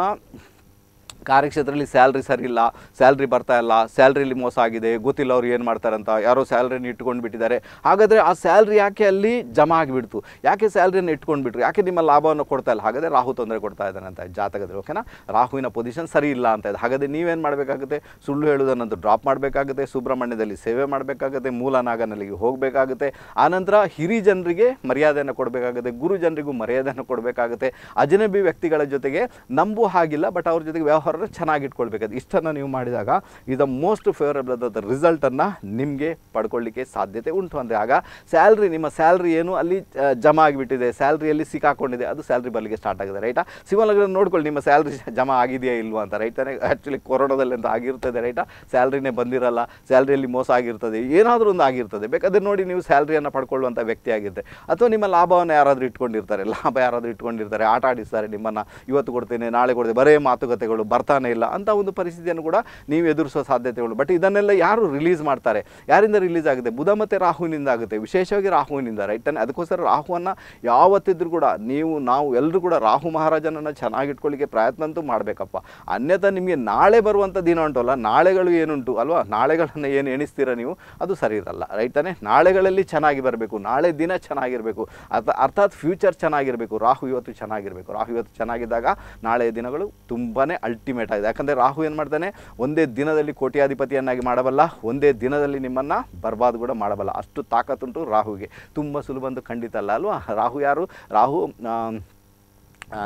ಕಾರ್ಯಕ್ಷೇತ್ರದಲ್ಲಿ ಸ್ಯಾಲ್ರಿ ಸರಿಯಿಲ್ಲ ಸ್ಯಾಲ್ರಿ ಬರ್ತಾ ಇಲ್ಲ ಸ್ಯಾಲ್ರಿಲಿ ಮೋಸ ಆಗಿದೆ ಗೊತ್ತಿಲ್ಲ ಅವ್ರು ಏನು ಮಾಡ್ತಾರಂತ ಯಾರೋ ಸ್ಯಾಲ್ರಿನ ಇಟ್ಕೊಂಡು ಬಿಟ್ಟಿದ್ದಾರೆ ಹಾಗಾದರೆ ಆ ಸ್ಯಾಲ್ರಿ ಯಾಕೆ ಅಲ್ಲಿ ಜಮಾ ಆಗಿಬಿಡ್ತು ಯಾಕೆ ಸ್ಯಾಲ್ರಿಯನ್ನು ಇಟ್ಕೊಂಡು ಬಿಟ್ರು ಯಾಕೆ ನಿಮ್ಮ ಲಾಭವನ್ನು ಕೊಡ್ತಾ ಇಲ್ಲ ಹಾಗಾದರೆ ರಾಹು ತೊಂದರೆ ಕೊಡ್ತಾ ಇದ್ದಾನೆ ಅಂತ ಜಾತಕದಲ್ಲಿ ಓಕೆನಾ ರಾಹುವಿನ ಪೊಸಿಷನ್ ಸರಿ ಇಲ್ಲ ಅಂತ ಇದೆ ಹಾಗಾದರೆ ನೀವೇನು ಮಾಡಬೇಕಾಗುತ್ತೆ ಸುಳ್ಳು ಹೇಳೋದನ್ನಂತೂ ಡ್ರಾಪ್ ಮಾಡಬೇಕಾಗುತ್ತೆ ಸುಬ್ರಹ್ಮಣ್ಯದಲ್ಲಿ ಸೇವೆ ಮಾಡಬೇಕಾಗುತ್ತೆ ಮೂಲ ನಾಗನಲ್ಲಿಗೆ ಹೋಗಬೇಕಾಗುತ್ತೆ ಆನಂತರ ಹಿರಿ ಜನರಿಗೆ ಮರ್ಯಾದೆಯನ್ನು ಕೊಡಬೇಕಾಗುತ್ತೆ ಗುರು ಜನರಿಗೂ ಮರ್ಯಾದೆಯನ್ನು ಕೊಡಬೇಕಾಗುತ್ತೆ ಅಜನಬಿ ವ್ಯಕ್ತಿಗಳ ಜೊತೆಗೆ ನಂಬು ಹಾಗಿಲ್ಲ ಬಟ್ ಅವ್ರ ಜೊತೆಗೆ ವ್ಯವಹಾರ ಅವರನ್ನು ಚೆನ್ನಾಗಿಟ್ಕೊಳ್ಬೇಕು ಇಷ್ಟನ್ನು ನೀವು ಮಾಡಿದಾಗ ಇದ ಮೋಸ್ಟ್ ಫೇವರೇಬಲ್ ಆದ ರಿಸಲ್ಟನ್ನು ನಿಮಗೆ ಪಡ್ಕೊಳ್ಳಿಕ್ಕೆ ಸಾಧ್ಯತೆ ಉಂಟು ಅಂದರೆ ಆಗ ಸ್ಯಾಲ್ರಿ ನಿಮ್ಮ ಸ್ಯಾಲ್ರಿ ಏನು ಅಲ್ಲಿ ಜಮಾ ಆಗಿಬಿಟ್ಟಿದೆ ಸ್ಯಾಲ್ರಿಯಲ್ಲಿ ಸಿಕ್ಕಾಕೊಂಡಿದೆ ಅದು ಸ್ಯಾಲ್ರಿ ಬಲ್ಲಿಗೆ ಸ್ಟಾರ್ಟ್ ಆಗಿದೆ ರೈಟಾ ಸಿವಲ್ಗಳನ್ನ ನೋಡ್ಕೊಳ್ಳಿ ನಿಮ್ಮ ಸ್ಯಾಲ್ರಿ ಜಮಾ ಆಗಿದೆಯಾ ಇಲ್ವೋ ಅಂತ ರೈತನೇ ಆ್ಯಕ್ಚುಲಿ ಕೊರೋನಾದಲ್ಲಿ ಅಂತ ಆಗಿರ್ತದೆ ರೈಟಾ ಸ್ಯಾಲ್ರಿನೇ ಬಂದಿರಲ್ಲ ಸ್ಯಾಲ್ರಿಯಲ್ಲಿ ಮೋಸ ಆಗಿರ್ತದೆ ಏನಾದರೂ ಒಂದು ಆಗಿರ್ತದೆ ಬೇಕಾದ್ರೆ ನೋಡಿ ನೀವು ಸ್ಯಾಲ್ರಿಯನ್ನು ಪಡ್ಕೊಳ್ಳುವಂಥ ವ್ಯಕ್ತಿ ಆಗಿರ್ತದೆ ಅಥವಾ ನಿಮ್ಮ ಲಾಭವನ್ನು ಯಾರಾದರೂ ಇಟ್ಕೊಂಡಿರ್ತಾರೆ ಲಾಭ ಯಾರಾದರೂ ಇಟ್ಕೊಂಡಿರ್ತಾರೆ ಆಟ ಆಡಿಸ್ತಾರೆ ನಿಮ್ಮನ್ನು ಇವತ್ತು ಕೊಡ್ತೇನೆ ನಾಳೆ ಕೊಡ್ತೇನೆ ಬರೇ ಮಾತುಕತೆಗಳು ಬರ್ತಾ ಬರ್ತಾನೆ ಇಲ್ಲ ಅಂತ ಒಂದು ಪರಿಸ್ಥಿತಿಯನ್ನು ಕೂಡ ನೀವು ಎದುರಿಸೋ ಸಾಧ್ಯತೆಗಳು ಬಟ್ ಇದನ್ನೆಲ್ಲ ಯಾರು ರಿಲೀಸ್ ಮಾಡ್ತಾರೆ ಯಾರಿಂದ ರಿಲೀಸ್ ಆಗುತ್ತೆ ಬುಧ ಮತ್ತು ರಾಹುವಿನಿಂದ ಆಗುತ್ತೆ ವಿಶೇಷವಾಗಿ ರಾಹುವಿನಿಂದ ರೈಟ್ ಅದಕ್ಕೋಸ್ಕರ ರಾಹುವನ್ನು ಯಾವತ್ತಿದ್ರೂ ಕೂಡ ನೀವು ನಾವು ಎಲ್ಲರೂ ಕೂಡ ರಾಹು ಮಹಾರಾಜನನ್ನು ಚೆನ್ನಾಗಿಟ್ಕೊಳ್ಳಿಕ್ಕೆ ಪ್ರಯತ್ನ ಅಂತೂ ಮಾಡಬೇಕಪ್ಪ ಅನ್ಯಥ ನಿಮಗೆ ನಾಳೆ ಬರುವಂಥ ದಿನ ಉಂಟಲ್ಲ ನಾಳೆಗಳು ಏನುಂಟು ಅಲ್ವಾ ನಾಳೆಗಳನ್ನು ಏನು ಎಣಿಸ್ತೀರ ನೀವು ಅದು ಸರಿ ಇರಲ್ಲ ರೈಟ್ ತಾನೆ ನಾಳೆಗಳಲ್ಲಿ ಚೆನ್ನಾಗಿ ಬರಬೇಕು ನಾಳೆ ದಿನ ಚೆನ್ನಾಗಿರಬೇಕು ಅರ್ಥ ಅರ್ಥಾತ್ ಫ್ಯೂಚರ್ ಚೆನ್ನಾಗಿರಬೇಕು ರಾಹು ಇವತ್ತು ಚೆನ್ನಾಗಿರಬೇಕು ರಾಹು ಇವತ್ತು ಚೆನ್ನಾಗಿದ್ದಾಗ ನಾಳೆಯ ದಿನಗಳು ತುಂಬಾ ಅಲ್ಟಿಮೇಟ್ ಅಲ್ಟಿಮೇಟ್ ಆಗಿದೆ ಯಾಕಂದರೆ ರಾಹು ಏನು ಮಾಡ್ತಾನೆ ಒಂದೇ ದಿನದಲ್ಲಿ ಕೋಟ್ಯಾಧಿಪತಿಯನ್ನಾಗಿ ಮಾಡಬಲ್ಲ ಒಂದೇ ದಿನದಲ್ಲಿ ನಿಮ್ಮನ್ನು ಬರ್ಬಾದ್ ಕೂಡ ಮಾಡಬಲ್ಲ ಅಷ್ಟು ತಾಕತ್ತುಂಟು ರಾಹುಗೆ ತುಂಬ ಸುಲಭ ಅಂತ ಖಂಡಿತ ಅಲ್ಲ ಅಲ್ವಾ ರಾಹು ಯಾರು ರಾಹು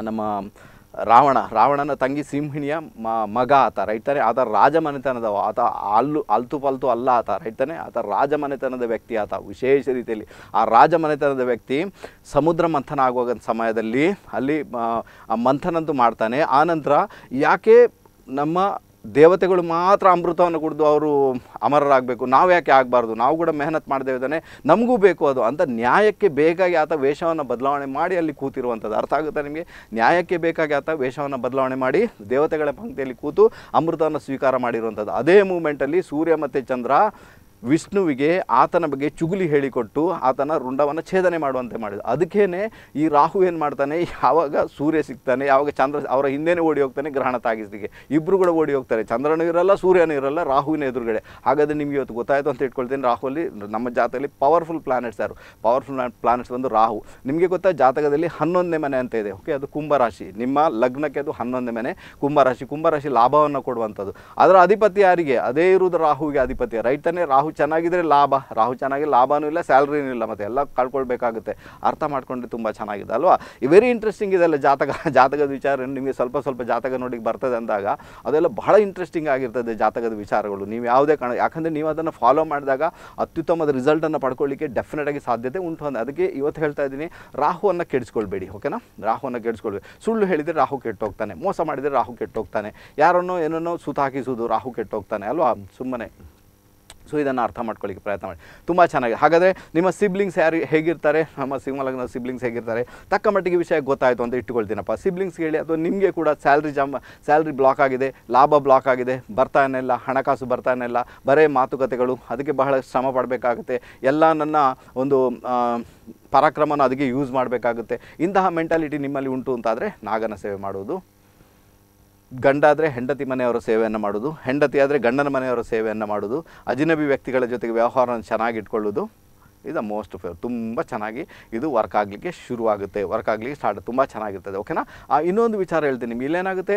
ನಮ್ಮ ರಾವಣ ರಾವಣನ ತಂಗಿ ಸಿಂಹಿಣಿಯ ಮಗ ಆತ ರೈತನೇ ಆತ ರಾಜಮನೆತನದ ಆತ ಅಲ್ಲು ಅಲ್ತು ಪಲ್ತು ಅಲ್ಲ ಆತ ರೈತನೇ ಆತ ರಾಜಮನೆತನದ ವ್ಯಕ್ತಿ ಆತ ವಿಶೇಷ ರೀತಿಯಲ್ಲಿ ಆ ರಾಜಮನೆತನದ ವ್ಯಕ್ತಿ ಸಮುದ್ರ ಮಂಥನ ಆಗುವಾಗ ಸಮಯದಲ್ಲಿ ಅಲ್ಲಿ ಮಂಥನಂತೂ ಮಾಡ್ತಾನೆ ಆನಂತರ ಯಾಕೆ ನಮ್ಮ ದೇವತೆಗಳು ಮಾತ್ರ ಅಮೃತವನ್ನು ಕುಡಿದು ಅವರು ಅಮರರಾಗಬೇಕು ನಾವು ಯಾಕೆ ಆಗಬಾರ್ದು ನಾವು ಕೂಡ ಮೆಹನತ್ ಮಾಡ್ದೇವೆ ತಾನೆ ನಮಗೂ ಬೇಕು ಅದು ಅಂತ ನ್ಯಾಯಕ್ಕೆ ಬೇಕಾಗಿ ಆತ ವೇಷವನ್ನು ಬದಲಾವಣೆ ಮಾಡಿ ಅಲ್ಲಿ ಕೂತಿರುವಂಥದ್ದು ಅರ್ಥ ಆಗುತ್ತೆ ನಿಮಗೆ ನ್ಯಾಯಕ್ಕೆ ಬೇಕಾಗಿ ಆತ ವೇಷವನ್ನು ಬದಲಾವಣೆ ಮಾಡಿ ದೇವತೆಗಳ ಪಂಕ್ತಿಯಲ್ಲಿ ಕೂತು ಅಮೃತವನ್ನು ಸ್ವೀಕಾರ ಮಾಡಿರುವಂಥದ್ದು ಅದೇ ಮೂಮೆಂಟಲ್ಲಿ ಸೂರ್ಯ ಮತ್ತು ಚಂದ್ರ ವಿಷ್ಣುವಿಗೆ ಆತನ ಬಗ್ಗೆ ಚುಗುಲಿ ಹೇಳಿಕೊಟ್ಟು ಆತನ ರುಂಡವನ್ನು ಛೇದನೆ ಮಾಡುವಂತೆ ಮಾಡಿದ ಅದಕ್ಕೇ ಈ ರಾಹು ಏನು ಮಾಡ್ತಾನೆ ಯಾವಾಗ ಸೂರ್ಯ ಸಿಗ್ತಾನೆ ಯಾವಾಗ ಚಂದ್ರ ಅವರ ಹಿಂದೆನೇ ಓಡಿ ಹೋಗ್ತಾನೆ ಗ್ರಹಣ ತಾಗಿಸ್ಲಿಕ್ಕೆ ಇಬ್ಬರು ಕೂಡ ಓಡಿ ಹೋಗ್ತಾರೆ ಚಂದ್ರನೂ ಇರಲ್ಲ ಸೂರ್ಯನೂ ಇರಲ್ಲ ರಾಹುವಿನ ಎದುರುಗಡೆ ಹಾಗಾದರೆ ನಿಮಗೆ ಇವತ್ತು ಗೊತ್ತಾಯಿತು ಅಂತ ಇಟ್ಕೊಳ್ತೀನಿ ರಾಹುಲಿ ನಮ್ಮ ಜಾತಕದಲ್ಲಿ ಪವರ್ಫುಲ್ ಪ್ಲಾನೆಟ್ಸ್ ಯಾರು ಪವರ್ಫುಲ್ ಪ್ಲಾನೆಟ್ಸ್ ಬಂದು ರಾಹು ನಿಮಗೆ ಗೊತ್ತಾ ಜಾತಕದಲ್ಲಿ ಹನ್ನೊಂದನೇ ಮನೆ ಅಂತ ಇದೆ ಓಕೆ ಅದು ಕುಂಭರಾಶಿ ನಿಮ್ಮ ಲಗ್ನಕ್ಕೆ ಅದು ಹನ್ನೊಂದನೇ ಮನೆ ಕುಂಭರಾಶಿ ಕುಂಭರಾಶಿ ಲಾಭವನ್ನು ಕೊಡುವಂಥದ್ದು ಅದರ ಅಧಿಪತಿ ಯಾರಿಗೆ ಅದೇ ಇರುವುದು ರಾಹುವಿಗೆ ಅಧಿಪತಿ ರೈತನೇ ರಾಹು ರಾಹು ಚೆನ್ನಾಗಿದ್ದರೆ ಲಾಭ ರಾಹು ಚೆನ್ನಾಗಿ ಲಾಭನೂ ಇಲ್ಲ ಸ್ಯಾಲ್ರಿನೂ ಇಲ್ಲ ಮತ್ತೆ ಎಲ್ಲ ಕಳ್ಕೊಳ್ಬೇಕಾಗುತ್ತೆ ಅರ್ಥ ಮಾಡ್ಕೊಂಡ್ರೆ ತುಂಬ ಚೆನ್ನಾಗಿದೆ ಅಲ್ವಾ ವೆರಿ ಇಂಟ್ರೆಸ್ಟಿಂಗ್ ಇದೆಲ್ಲ ಜಾತಕ ಜಾತಕದ ವಿಚಾರ ನಿಮಗೆ ಸ್ವಲ್ಪ ಸ್ವಲ್ಪ ಜಾತಕ ನೋಡಿಗೆ ಬರ್ತದೆ ಅಂದಾಗ ಅದೆಲ್ಲ ಬಹಳ ಇಂಟ್ರೆಸ್ಟಿಂಗ್ ಆಗಿರ್ತದೆ ಜಾತಕದ ವಿಚಾರಗಳು ನೀವು ಯಾವುದೇ ಕಾರಣ ಯಾಕಂದರೆ ನೀವು ಅದನ್ನು ಫಾಲೋ ಮಾಡಿದಾಗ ಅತ್ಯುತ್ತಮದ ರಿಸಲ್ಟನ್ನು ಪಡ್ಕೊಳ್ಳಿಕ್ಕೆ ಡೆಫಿನೆಟಾಗಿ ಸಾಧ್ಯತೆ ಉಂಟು ಅಂದರೆ ಅದಕ್ಕೆ ಇವತ್ತು ಹೇಳ್ತಾ ಇದ್ದೀನಿ ರಾಹುವನ್ನು ಕೆಡಿಸ್ಕೊಳ್ಬೇಡಿ ಓಕೆನಾ ರಾಹುವನ್ನು ಕೆಡಿಸ್ಕೊಳ್ಬೇಡಿ ಸುಳ್ಳು ಹೇಳಿದರೆ ರಾಹು ಕೆಟ್ಟೋಗ್ತಾನೆ ಮೋಸ ಮಾಡಿದರೆ ರಾಹು ಕೆಟ್ಟೋಗ್ತಾನೆ ಯಾರನ್ನೋ ಏನನ್ನೋ ಹಾಕಿಸೋದು ರಾಹು ಕೆಟ್ಟೋಗ್ತಾನೆ ಅಲ್ವಾ ಸುಮ್ಮನೆ ಸೊ ಇದನ್ನು ಅರ್ಥ ಮಾಡ್ಕೊಳ್ಳಿಕ್ಕೆ ಪ್ರಯತ್ನ ಮಾಡಿ ತುಂಬ ಚೆನ್ನಾಗಿ ಹಾಗಾದರೆ ನಿಮ್ಮ ಸಿಬ್ಲಿಂಗ್ಸ್ ಯಾರು ಹೇಗಿರ್ತಾರೆ ನಮ್ಮ ಸಿಂಹಲಗ್ನ ಸಿಬ್ಲಿಂಗ್ಸ್ ಹೇಗಿರ್ತಾರೆ ತಕ್ಕ ಮಟ್ಟಿಗೆ ವಿಷಯ ಗೊತ್ತಾಯಿತು ಅಂತ ಇಟ್ಟುಕೊಳ್ತೀನಪ್ಪ ಸಿಬ್ಲಿಂಗ್ಸ್ ಹೇಳಿ ಅಥವಾ ನಿಮಗೆ ಕೂಡ ಸ್ಯಾಲ್ರಿ ಜಾಮ್ ಸ್ಯಾಲ್ರಿ ಬ್ಲಾಕ್ ಆಗಿದೆ ಲಾಭ ಬ್ಲಾಕ್ ಆಗಿದೆ ಬರ್ತಾನೆ ಇಲ್ಲ ಹಣಕಾಸು ಬರ್ತಾನೆ ಇಲ್ಲ ಬರೇ ಮಾತುಕತೆಗಳು ಅದಕ್ಕೆ ಬಹಳ ಶ್ರಮ ಪಡಬೇಕಾಗುತ್ತೆ ಎಲ್ಲ ನನ್ನ ಒಂದು ಪರಾಕ್ರಮನ ಅದಕ್ಕೆ ಯೂಸ್ ಮಾಡಬೇಕಾಗುತ್ತೆ ಇಂತಹ ಮೆಂಟಾಲಿಟಿ ನಿಮ್ಮಲ್ಲಿ ಉಂಟು ಅಂತಾದರೆ ನಾಗನ ಸೇವೆ ಮಾಡುವುದು ಗಂಡಾದರೆ ಹೆಂಡತಿ ಮನೆಯವರ ಸೇವೆಯನ್ನು ಮಾಡೋದು ಹೆಂಡತಿ ಆದರೆ ಗಂಡನ ಮನೆಯವರ ಸೇವೆಯನ್ನು ಮಾಡೋದು ಅಜಿನಬಿ ವ್ಯಕ್ತಿಗಳ ಜೊತೆಗೆ ವ್ಯವಹಾರವನ್ನು ಚೆನ್ನಾಗಿಟ್ಕೊಳ್ಳೋದು ಇದು ದ ಮೋಸ್ಟ್ ಫೇವ್ ತುಂಬ ಚೆನ್ನಾಗಿ ಇದು ವರ್ಕ್ ಆಗಲಿಕ್ಕೆ ಶುರುವಾಗುತ್ತೆ ವರ್ಕ್ ಆಗಲಿಕ್ಕೆ ಸ್ಟಾರ್ಟ್ ತುಂಬ ಚೆನ್ನಾಗಿರ್ತದೆ ಓಕೆನಾ ಇನ್ನೊಂದು ವಿಚಾರ ಹೇಳ್ತೀನಿ ನಿಮ್ಗೆ ಇಲ್ಲೇನಾಗುತ್ತೆ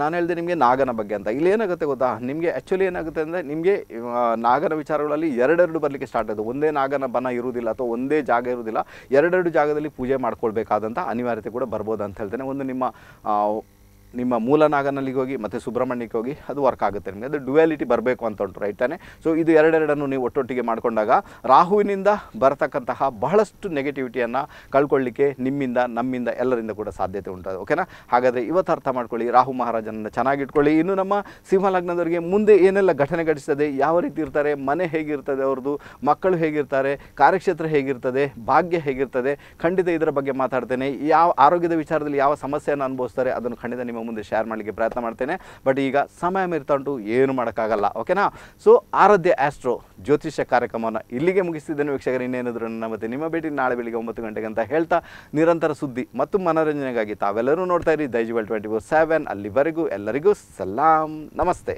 ನಾನು ಹೇಳಿದೆ ನಿಮಗೆ ನಾಗನ ಬಗ್ಗೆ ಅಂತ ಇಲ್ಲೇನಾಗುತ್ತೆ ಗೊತ್ತಾ ನಿಮಗೆ ಆ್ಯಕ್ಚುಲಿ ಏನಾಗುತ್ತೆ ಅಂದರೆ ನಿಮಗೆ ನಾಗನ ವಿಚಾರಗಳಲ್ಲಿ ಎರಡೆರಡು ಬರಲಿಕ್ಕೆ ಸ್ಟಾರ್ಟ್ ಆಯಿತು ಒಂದೇ ನಾಗನ ಬನ ಇರುವುದಿಲ್ಲ ಅಥವಾ ಒಂದೇ ಜಾಗ ಇರುವುದಿಲ್ಲ ಎರಡೆರಡು ಜಾಗದಲ್ಲಿ ಪೂಜೆ ಮಾಡ್ಕೊಳ್ಬೇಕಾದಂಥ ಅನಿವಾರ್ಯತೆ ಕೂಡ ಬರ್ಬೋದು ಅಂತ ಹೇಳ್ತೇನೆ ಒಂದು ನಿಮ್ಮ ನಿಮ್ಮ ಮೂಲ ಹೋಗಿ ಮತ್ತು ಸುಬ್ರಹ್ಮಣ್ಯಕ್ಕೆ ಹೋಗಿ ಅದು ವರ್ಕ್ ಆಗುತ್ತೆ ನಿಮಗೆ ಅದು ಡ್ಯುಯಾಲಿಟಿ ಬರಬೇಕು ಅಂತ ಉಂಟು ರೈಟ್ ತಾನೆ ಸೊ ಇದು ಎರಡೆರಡನ್ನು ನೀವು ಒಟ್ಟೊಟ್ಟಿಗೆ ಮಾಡಿಕೊಂಡಾಗ ರಾಹುವಿನಿಂದ ಬರತಕ್ಕಂತಹ ಬಹಳಷ್ಟು ನೆಗೆಟಿವಿಟಿಯನ್ನು ಕಳ್ಕೊಳ್ಳಿಕ್ಕೆ ನಿಮ್ಮಿಂದ ನಮ್ಮಿಂದ ಎಲ್ಲರಿಂದ ಕೂಡ ಸಾಧ್ಯತೆ ಉಂಟು ಓಕೆನಾ ಹಾಗಾದರೆ ಇವತ್ತು ಅರ್ಥ ಮಾಡ್ಕೊಳ್ಳಿ ರಾಹು ಮಹಾರಾಜನನ್ನು ಚೆನ್ನಾಗಿಟ್ಕೊಳ್ಳಿ ಇನ್ನು ನಮ್ಮ ಸಿಂಹಲಗ್ನದವರಿಗೆ ಮುಂದೆ ಏನೆಲ್ಲ ಘಟನೆ ಘಟಿಸ್ತದೆ ಯಾವ ರೀತಿ ಇರ್ತಾರೆ ಮನೆ ಹೇಗಿರ್ತದೆ ಅವ್ರದ್ದು ಮಕ್ಕಳು ಹೇಗಿರ್ತಾರೆ ಕಾರ್ಯಕ್ಷೇತ್ರ ಹೇಗಿರ್ತದೆ ಭಾಗ್ಯ ಹೇಗಿರ್ತದೆ ಖಂಡಿತ ಇದರ ಬಗ್ಗೆ ಮಾತಾಡ್ತೇನೆ ಯಾವ ಆರೋಗ್ಯದ ವಿಚಾರದಲ್ಲಿ ಯಾವ ಸಮಸ್ಯೆಯನ್ನು ಅನುಭವಿಸ್ತಾರೆ ಅದನ್ನು ಖಂಡಿತ ನಿಮ್ಮ ಮುಂದೆ ಶೇರ್ ಮಾಡಲಿಕ್ಕೆ ಪ್ರಯತ್ನ ಮಾಡ್ತೇನೆ ಬಟ್ ಈಗ ಸಮಯ ಮೀರ್ತಾ ಉಂಟು ಏನು ಮಾಡೋಕ್ಕಾಗಲ್ಲ ಓಕೆನಾ ಸೊ ಆರಾಧ್ಯ ಆಸ್ಟ್ರೋ ಜ್ಯೋತಿಷ್ಯ ಕಾರ್ಯಕ್ರಮವನ್ನು ಇಲ್ಲಿಗೆ ಮುಗಿಸಿದ್ದೇನೆ ವೀಕ್ಷಕರು ಇನ್ನೇನಿದ್ರು ನನ್ನ ಮತ್ತೆ ನಿಮ್ಮ ಭೇಟಿ ನಾಳೆ ಬೆಳಿಗ್ಗೆ ಒಂಬತ್ತು ಗಂಟೆಗೆ ಅಂತ ಹೇಳ್ತಾ ನಿರಂತರ ಸುದ್ದಿ ಮತ್ತು ಮನೋರಂಜನೆಗಾಗಿ ತಾವೆಲ್ಲರೂ ನೋಡ್ತಾ ಇರಿ ದೈಜುವಲ್ ಟ್ವೆಂಟಿ ಫೋರ್ ಸೆವೆನ್ ಅಲ್ಲಿವರೆಗೂ ಎಲ್ಲರಿಗೂ ಸಲಾಂ ನಮಸ್ತೆ